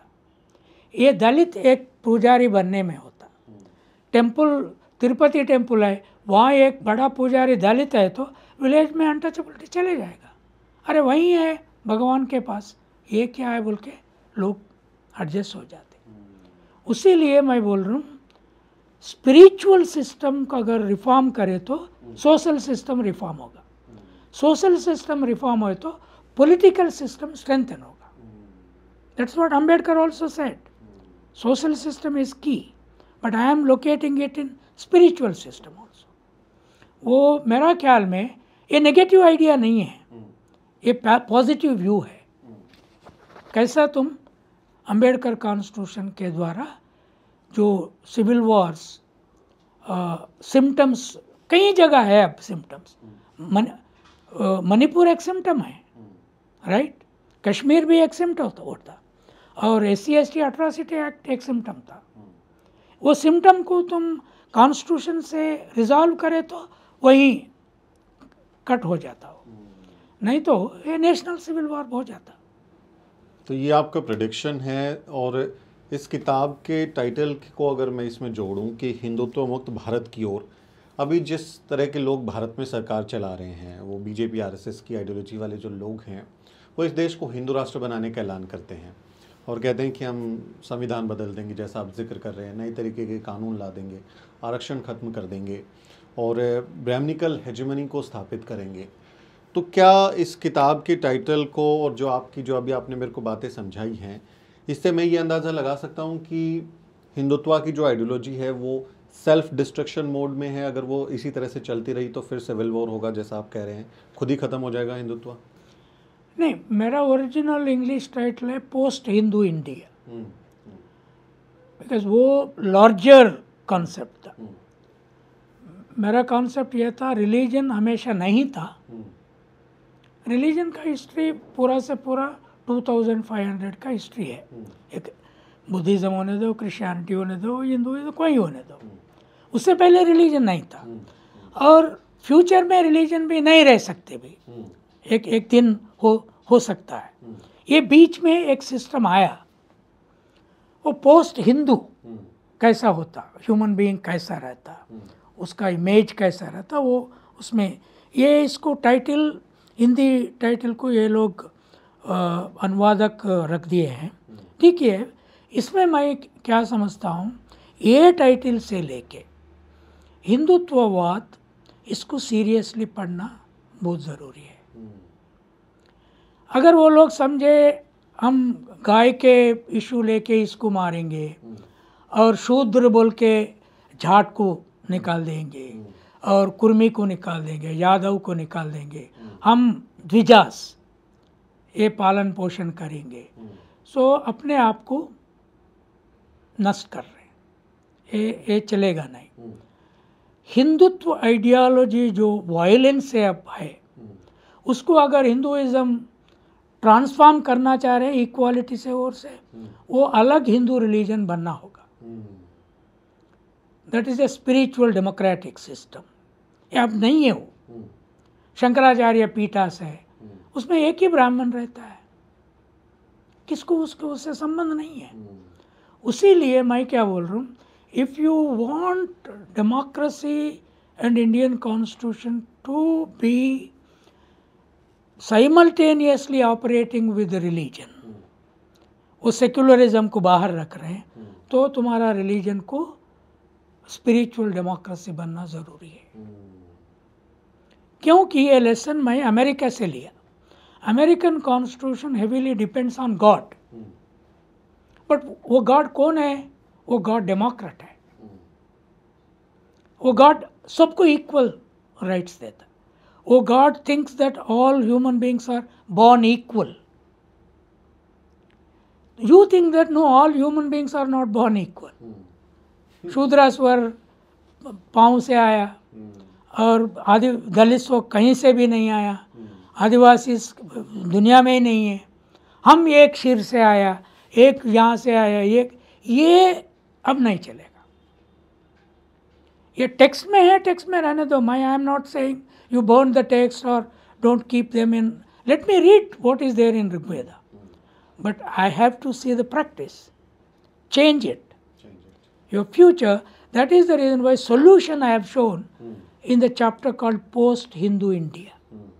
ये दलित एक पुजारी बनने में होता टेम्पल तिरुपति टेम्पल है वहाँ एक बड़ा पुजारी दलित है तो विलेज में अनटचेबिलिटी तो चले जाएगा अरे वहीं है भगवान के पास ये क्या है बोल के लोग एडजस्ट हो जाते उसी लिए मैं बोल रहा हूँ स्पिरिचुअल सिस्टम का अगर रिफॉर्म करे तो सोशल सिस्टम रिफॉर्म होगा सोशल सिस्टम रिफॉर्म हो तो पोलिटिकल सिस्टम स्ट्रेंथन होगा that's what Ambedkar also set social system is key but I am locating it in spiritual system also वो मेरा ख्याल में ये नेगेटिव आइडिया नहीं है ये पॉजिटिव व्यू है कैसा तुम अंबेडकर कॉन्स्टिट्यूशन के द्वारा जो सिविल वॉर्स सिम्टम्स कई जगह है अब सिम्टम्स मन मणिपुर एक सिम्टम है राइट कश्मीर भी एक सिम्टम वोट था और S C S T atrocity act एक सिम्टम था वो सिम्टम को तुम कॉन्स्टिट्यूशन से रिजॉल्व करे तो वही कट हो जाता हो नहीं तो ये नेशनल सिविल वॉर हो जाता तो ये आपका प्रडिक्शन है और इस किताब के टाइटल को अगर मैं इसमें जोड़ूं कि हिंदुत्व मुक्त भारत की ओर अभी जिस तरह के लोग भारत में सरकार चला रहे हैं वो बीजेपी आरएसएस की आइडियोलॉजी वाले जो लोग हैं वो इस देश को हिंदू राष्ट्र बनाने का ऐलान करते हैं और कहते हैं कि हम संविधान बदल देंगे जैसा आप जिक्र कर रहे हैं नए तरीके के कानून ला देंगे आरक्षण खत्म कर देंगे और ब्रह्मनिकल हेजमनी को स्थापित करेंगे तो क्या इस किताब के टाइटल को और जो आपकी जो अभी आपने मेरे को बातें समझाई हैं इससे मैं ये अंदाज़ा लगा सकता हूँ कि हिंदुत्वा की जो आइडियोलॉजी है वो सेल्फ डिस्ट्रक्शन मोड में है अगर वो इसी तरह से चलती रही तो फिर सिविल वॉर होगा जैसा आप कह रहे हैं खुद ही ख़त्म हो जाएगा हिंदुत्व नहीं मेरा ओरिजिनल इंग्लिश टाइटल है पोस्ट हिंदू इंडिया बिकॉज वो लार्जर कॉन्सेप्ट था hmm. मेरा कॉन्सेप्ट यह था रिलीजन हमेशा नहीं था रिलीजन hmm. का हिस्ट्री पूरा से पूरा 2500 का हिस्ट्री है hmm. एक बुद्धिज़्म होने दो क्रिश्चियनिटी होने दो हिंदू होने दो कोई होने दो उससे पहले रिलीजन नहीं था और फ्यूचर में रिलीजन भी नहीं रह सकते भी एक एक दिन हो हो सकता है ये बीच में एक सिस्टम आया वो पोस्ट हिंदू कैसा होता ह्यूमन बीइंग कैसा रहता उसका इमेज कैसा रहता वो उसमें ये इसको टाइटल हिंदी टाइटल को ये लोग अनुवादक रख दिए हैं ठीक है इसमें मैं क्या समझता हूँ ये टाइटल से लेके हिंदुत्ववाद इसको सीरियसली पढ़ना बहुत ज़रूरी है अगर वो लोग समझे हम गाय के इशू लेके इसको मारेंगे और शूद्र बोल के झाट को निकाल देंगे और कुर्मी को निकाल देंगे यादव को निकाल देंगे हम द्विजास ये पालन पोषण करेंगे सो अपने आप को नष्ट कर रहे हैं ये ये चलेगा नहीं हिंदुत्व आइडियालॉजी जो वायलेंस से अब है उसको अगर हिंदुइज्म ट्रांसफॉर्म करना चाह रहे हैं इक्वालिटी से और से वो अलग हिंदू रिलीजन बनना होगा that is a spiritual democratic system अब नहीं है वो शंकराचार्य पीठास है उसमें एक ही ब्राह्मण रहता है किसको उसको उससे संबंध नहीं है उसी लिए मैं क्या बोल रहा हूँ if you want democracy and Indian constitution to be simultaneously operating with religion वो सेक्युलरिज्म को बाहर रख रहे हैं तो तुम्हारा रिलीजन को स्पिरिचुअल डेमोक्रेसी बनना ज़रूरी है क्योंकि ये लेसन मैं अमेरिका से लिया American constitution heavily depends on God but वो गॉड कौन है वो गॉड डेमोक्रेट है वो गॉड सबको इक्वल राइट्स देता ओ God thinks that all human beings are born equal you think that no all human beings are not born equal Shudra स्वर पाँव से आया और आदि दलित स्व कहीं से भी नहीं आया hmm. आदिवासी दुनिया में ही नहीं है हम एक शिर से आया एक यहाँ से आया एक ये अब नहीं चलेगा ये टेक्स्ट में है टेक्स्ट में रहने दो my I am not saying you burn the texts or don't keep them in. Let me read what is there in rigveda But I have to see the practice. Change it. Change it. Your future, that is the reason why solution I have shown mm. in the chapter called Post Hindu India. Hmm.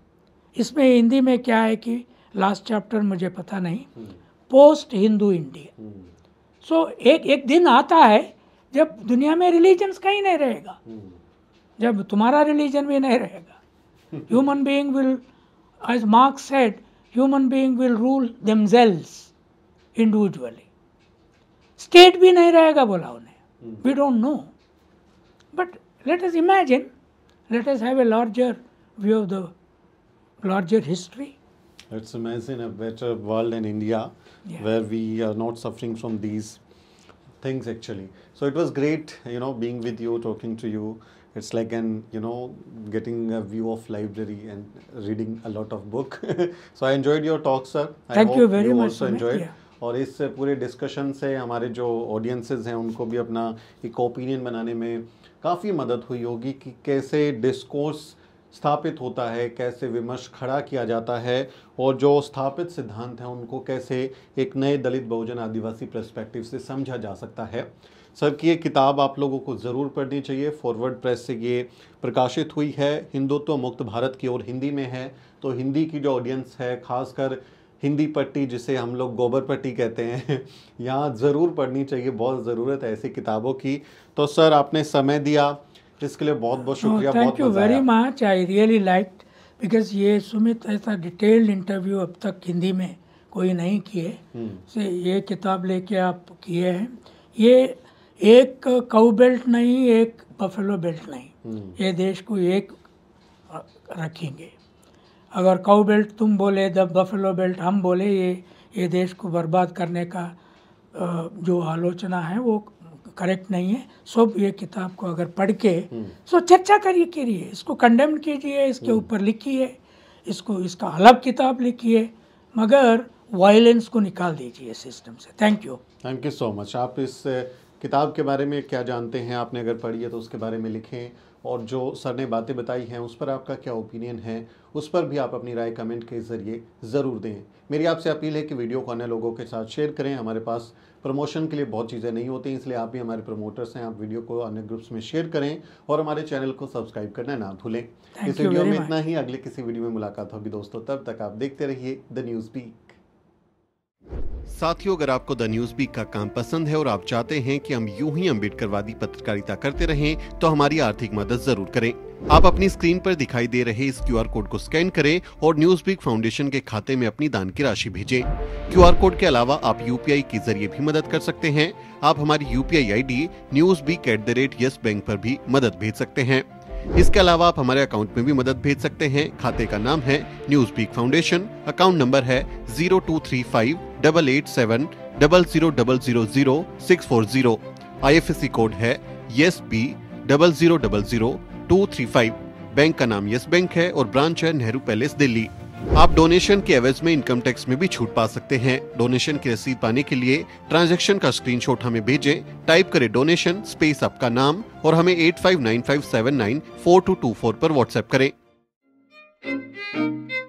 इसमें हिंदी में क्या है कि last chapter मुझे पता नहीं post Hindu so ek ek din aata hai है जब दुनिया में रिलीजन्स कहीं नहीं रहेगा जब तुम्हारा रिलीजन भी नहीं रहेगा human being will, as Marx said, human being will rule themselves individually. State भी नहीं रहेगा बोला We don't know, but let us imagine. Let us have a larger view of the larger history. Let's imagine a better world in India yeah. where we are not suffering from these things actually. So it was great, you know, being with you, talking to you. it's like an you know getting a view of library and reading a lot of book so i enjoyed your talk sir I thank you very you much also enjoyed yeah. और इस पूरे discussion से हमारे जो audiences हैं उनको भी अपना एक ओपिनियन बनाने में काफ़ी मदद हुई होगी कि कैसे डिस्कोर्स स्थापित होता है कैसे विमर्श खड़ा किया जाता है और जो स्थापित सिद्धांत हैं उनको कैसे एक नए दलित बहुजन आदिवासी प्रस्पेक्टिव से समझा जा सकता है सर की ये किताब आप लोगों को ज़रूर पढ़नी चाहिए फॉरवर्ड प्रेस से ये प्रकाशित हुई है हिंदुत्व मुक्त भारत की ओर हिंदी में है तो हिंदी की जो ऑडियंस है खासकर हिंदी पट्टी जिसे हम लोग गोबर पट्टी कहते हैं यहाँ ज़रूर पढ़नी चाहिए बहुत ज़रूरत है ऐसी किताबों की तो सर आपने समय दिया इसके लिए बहुत बहुत oh, शुक्रिया thank you very much I really like because ये सुमित ऐसा डिटेल्ड इंटरव्यू अब तक हिंदी में कोई नहीं किए हम्म। से ये किताब लेके आप किए हैं ये एक कऊ बेल्ट नहीं एक बफेलो बेल्ट नहीं हम्म। ये देश को एक रखेंगे अगर कऊ बेल्ट तुम बोले जब बफेलो बेल्ट हम बोले ये ये देश को बर्बाद करने का जो आलोचना है वो करेक्ट नहीं है सब ये किताब को अगर पढ़ के हम्म। सो चर्चा करिए करिए इसको कंडेम कीजिए इसके हम्म। ऊपर लिखिए इसको इसका अलग किताब लिखिए मगर वायलेंस को निकाल दीजिए सिस्टम से thank you thank you so much आप इस किताब के बारे में क्या जानते हैं आपने अगर पढ़ी है तो उसके बारे में लिखें और जो सर ने बातें बताई हैं उस पर आपका क्या ओपिनियन है उस पर भी आप अपनी राय कमेंट के ज़रिए ज़रूर दें मेरी आपसे अपील है कि वीडियो को अन्य लोगों के साथ शेयर करें हमारे पास प्रमोशन के लिए बहुत चीज़ें नहीं होती इसलिए आप भी हमारे प्रमोटर्स हैं आप वीडियो को अन्य ग्रुप्स में शेयर करें और हमारे चैनल को सब्सक्राइब करना ना भूलें इस वीडियो में इतना ही अगले किसी वीडियो में मुलाकात होगी दोस्तों तब तक आप देखते रहिए द न्यूज़ बी साथियों अगर आपको द न्यूज बीक का काम पसंद है और आप चाहते हैं कि हम यूं ही अम्बेडकरवादी पत्रकारिता करते रहें तो हमारी आर्थिक मदद जरूर करें आप अपनी स्क्रीन पर दिखाई दे रहे इस क्यूआर कोड को स्कैन करें और न्यूज बीक फाउंडेशन के खाते में अपनी दान की राशि भेजें। क्यूआर कोड के अलावा आप यू के जरिए भी मदद कर सकते हैं आप हमारी I D news peak at the rate Yes Bank आरोप भी मदद भेज सकते हैं इसके अलावा आप हमारे अकाउंट में भी मदद भेज सकते हैं खाते का नाम है news peak foundation account number है zero two three five double eight seven double zero double zero zero six four zero I F S C code है Yes B double zero double zero two three five bank का नाम yes bank है और branch है Nehru palace Delhi आप donation के एवज में इनकम टैक्स में भी छूट पा सकते हैं डोनेशन की रसीद पाने के लिए ट्रांजैक्शन का स्क्रीनशॉट हमें भेजें टाइप करें डोनेशन स्पेस आपका नाम और हमें 8595794224 पर व्हाट्सएप करें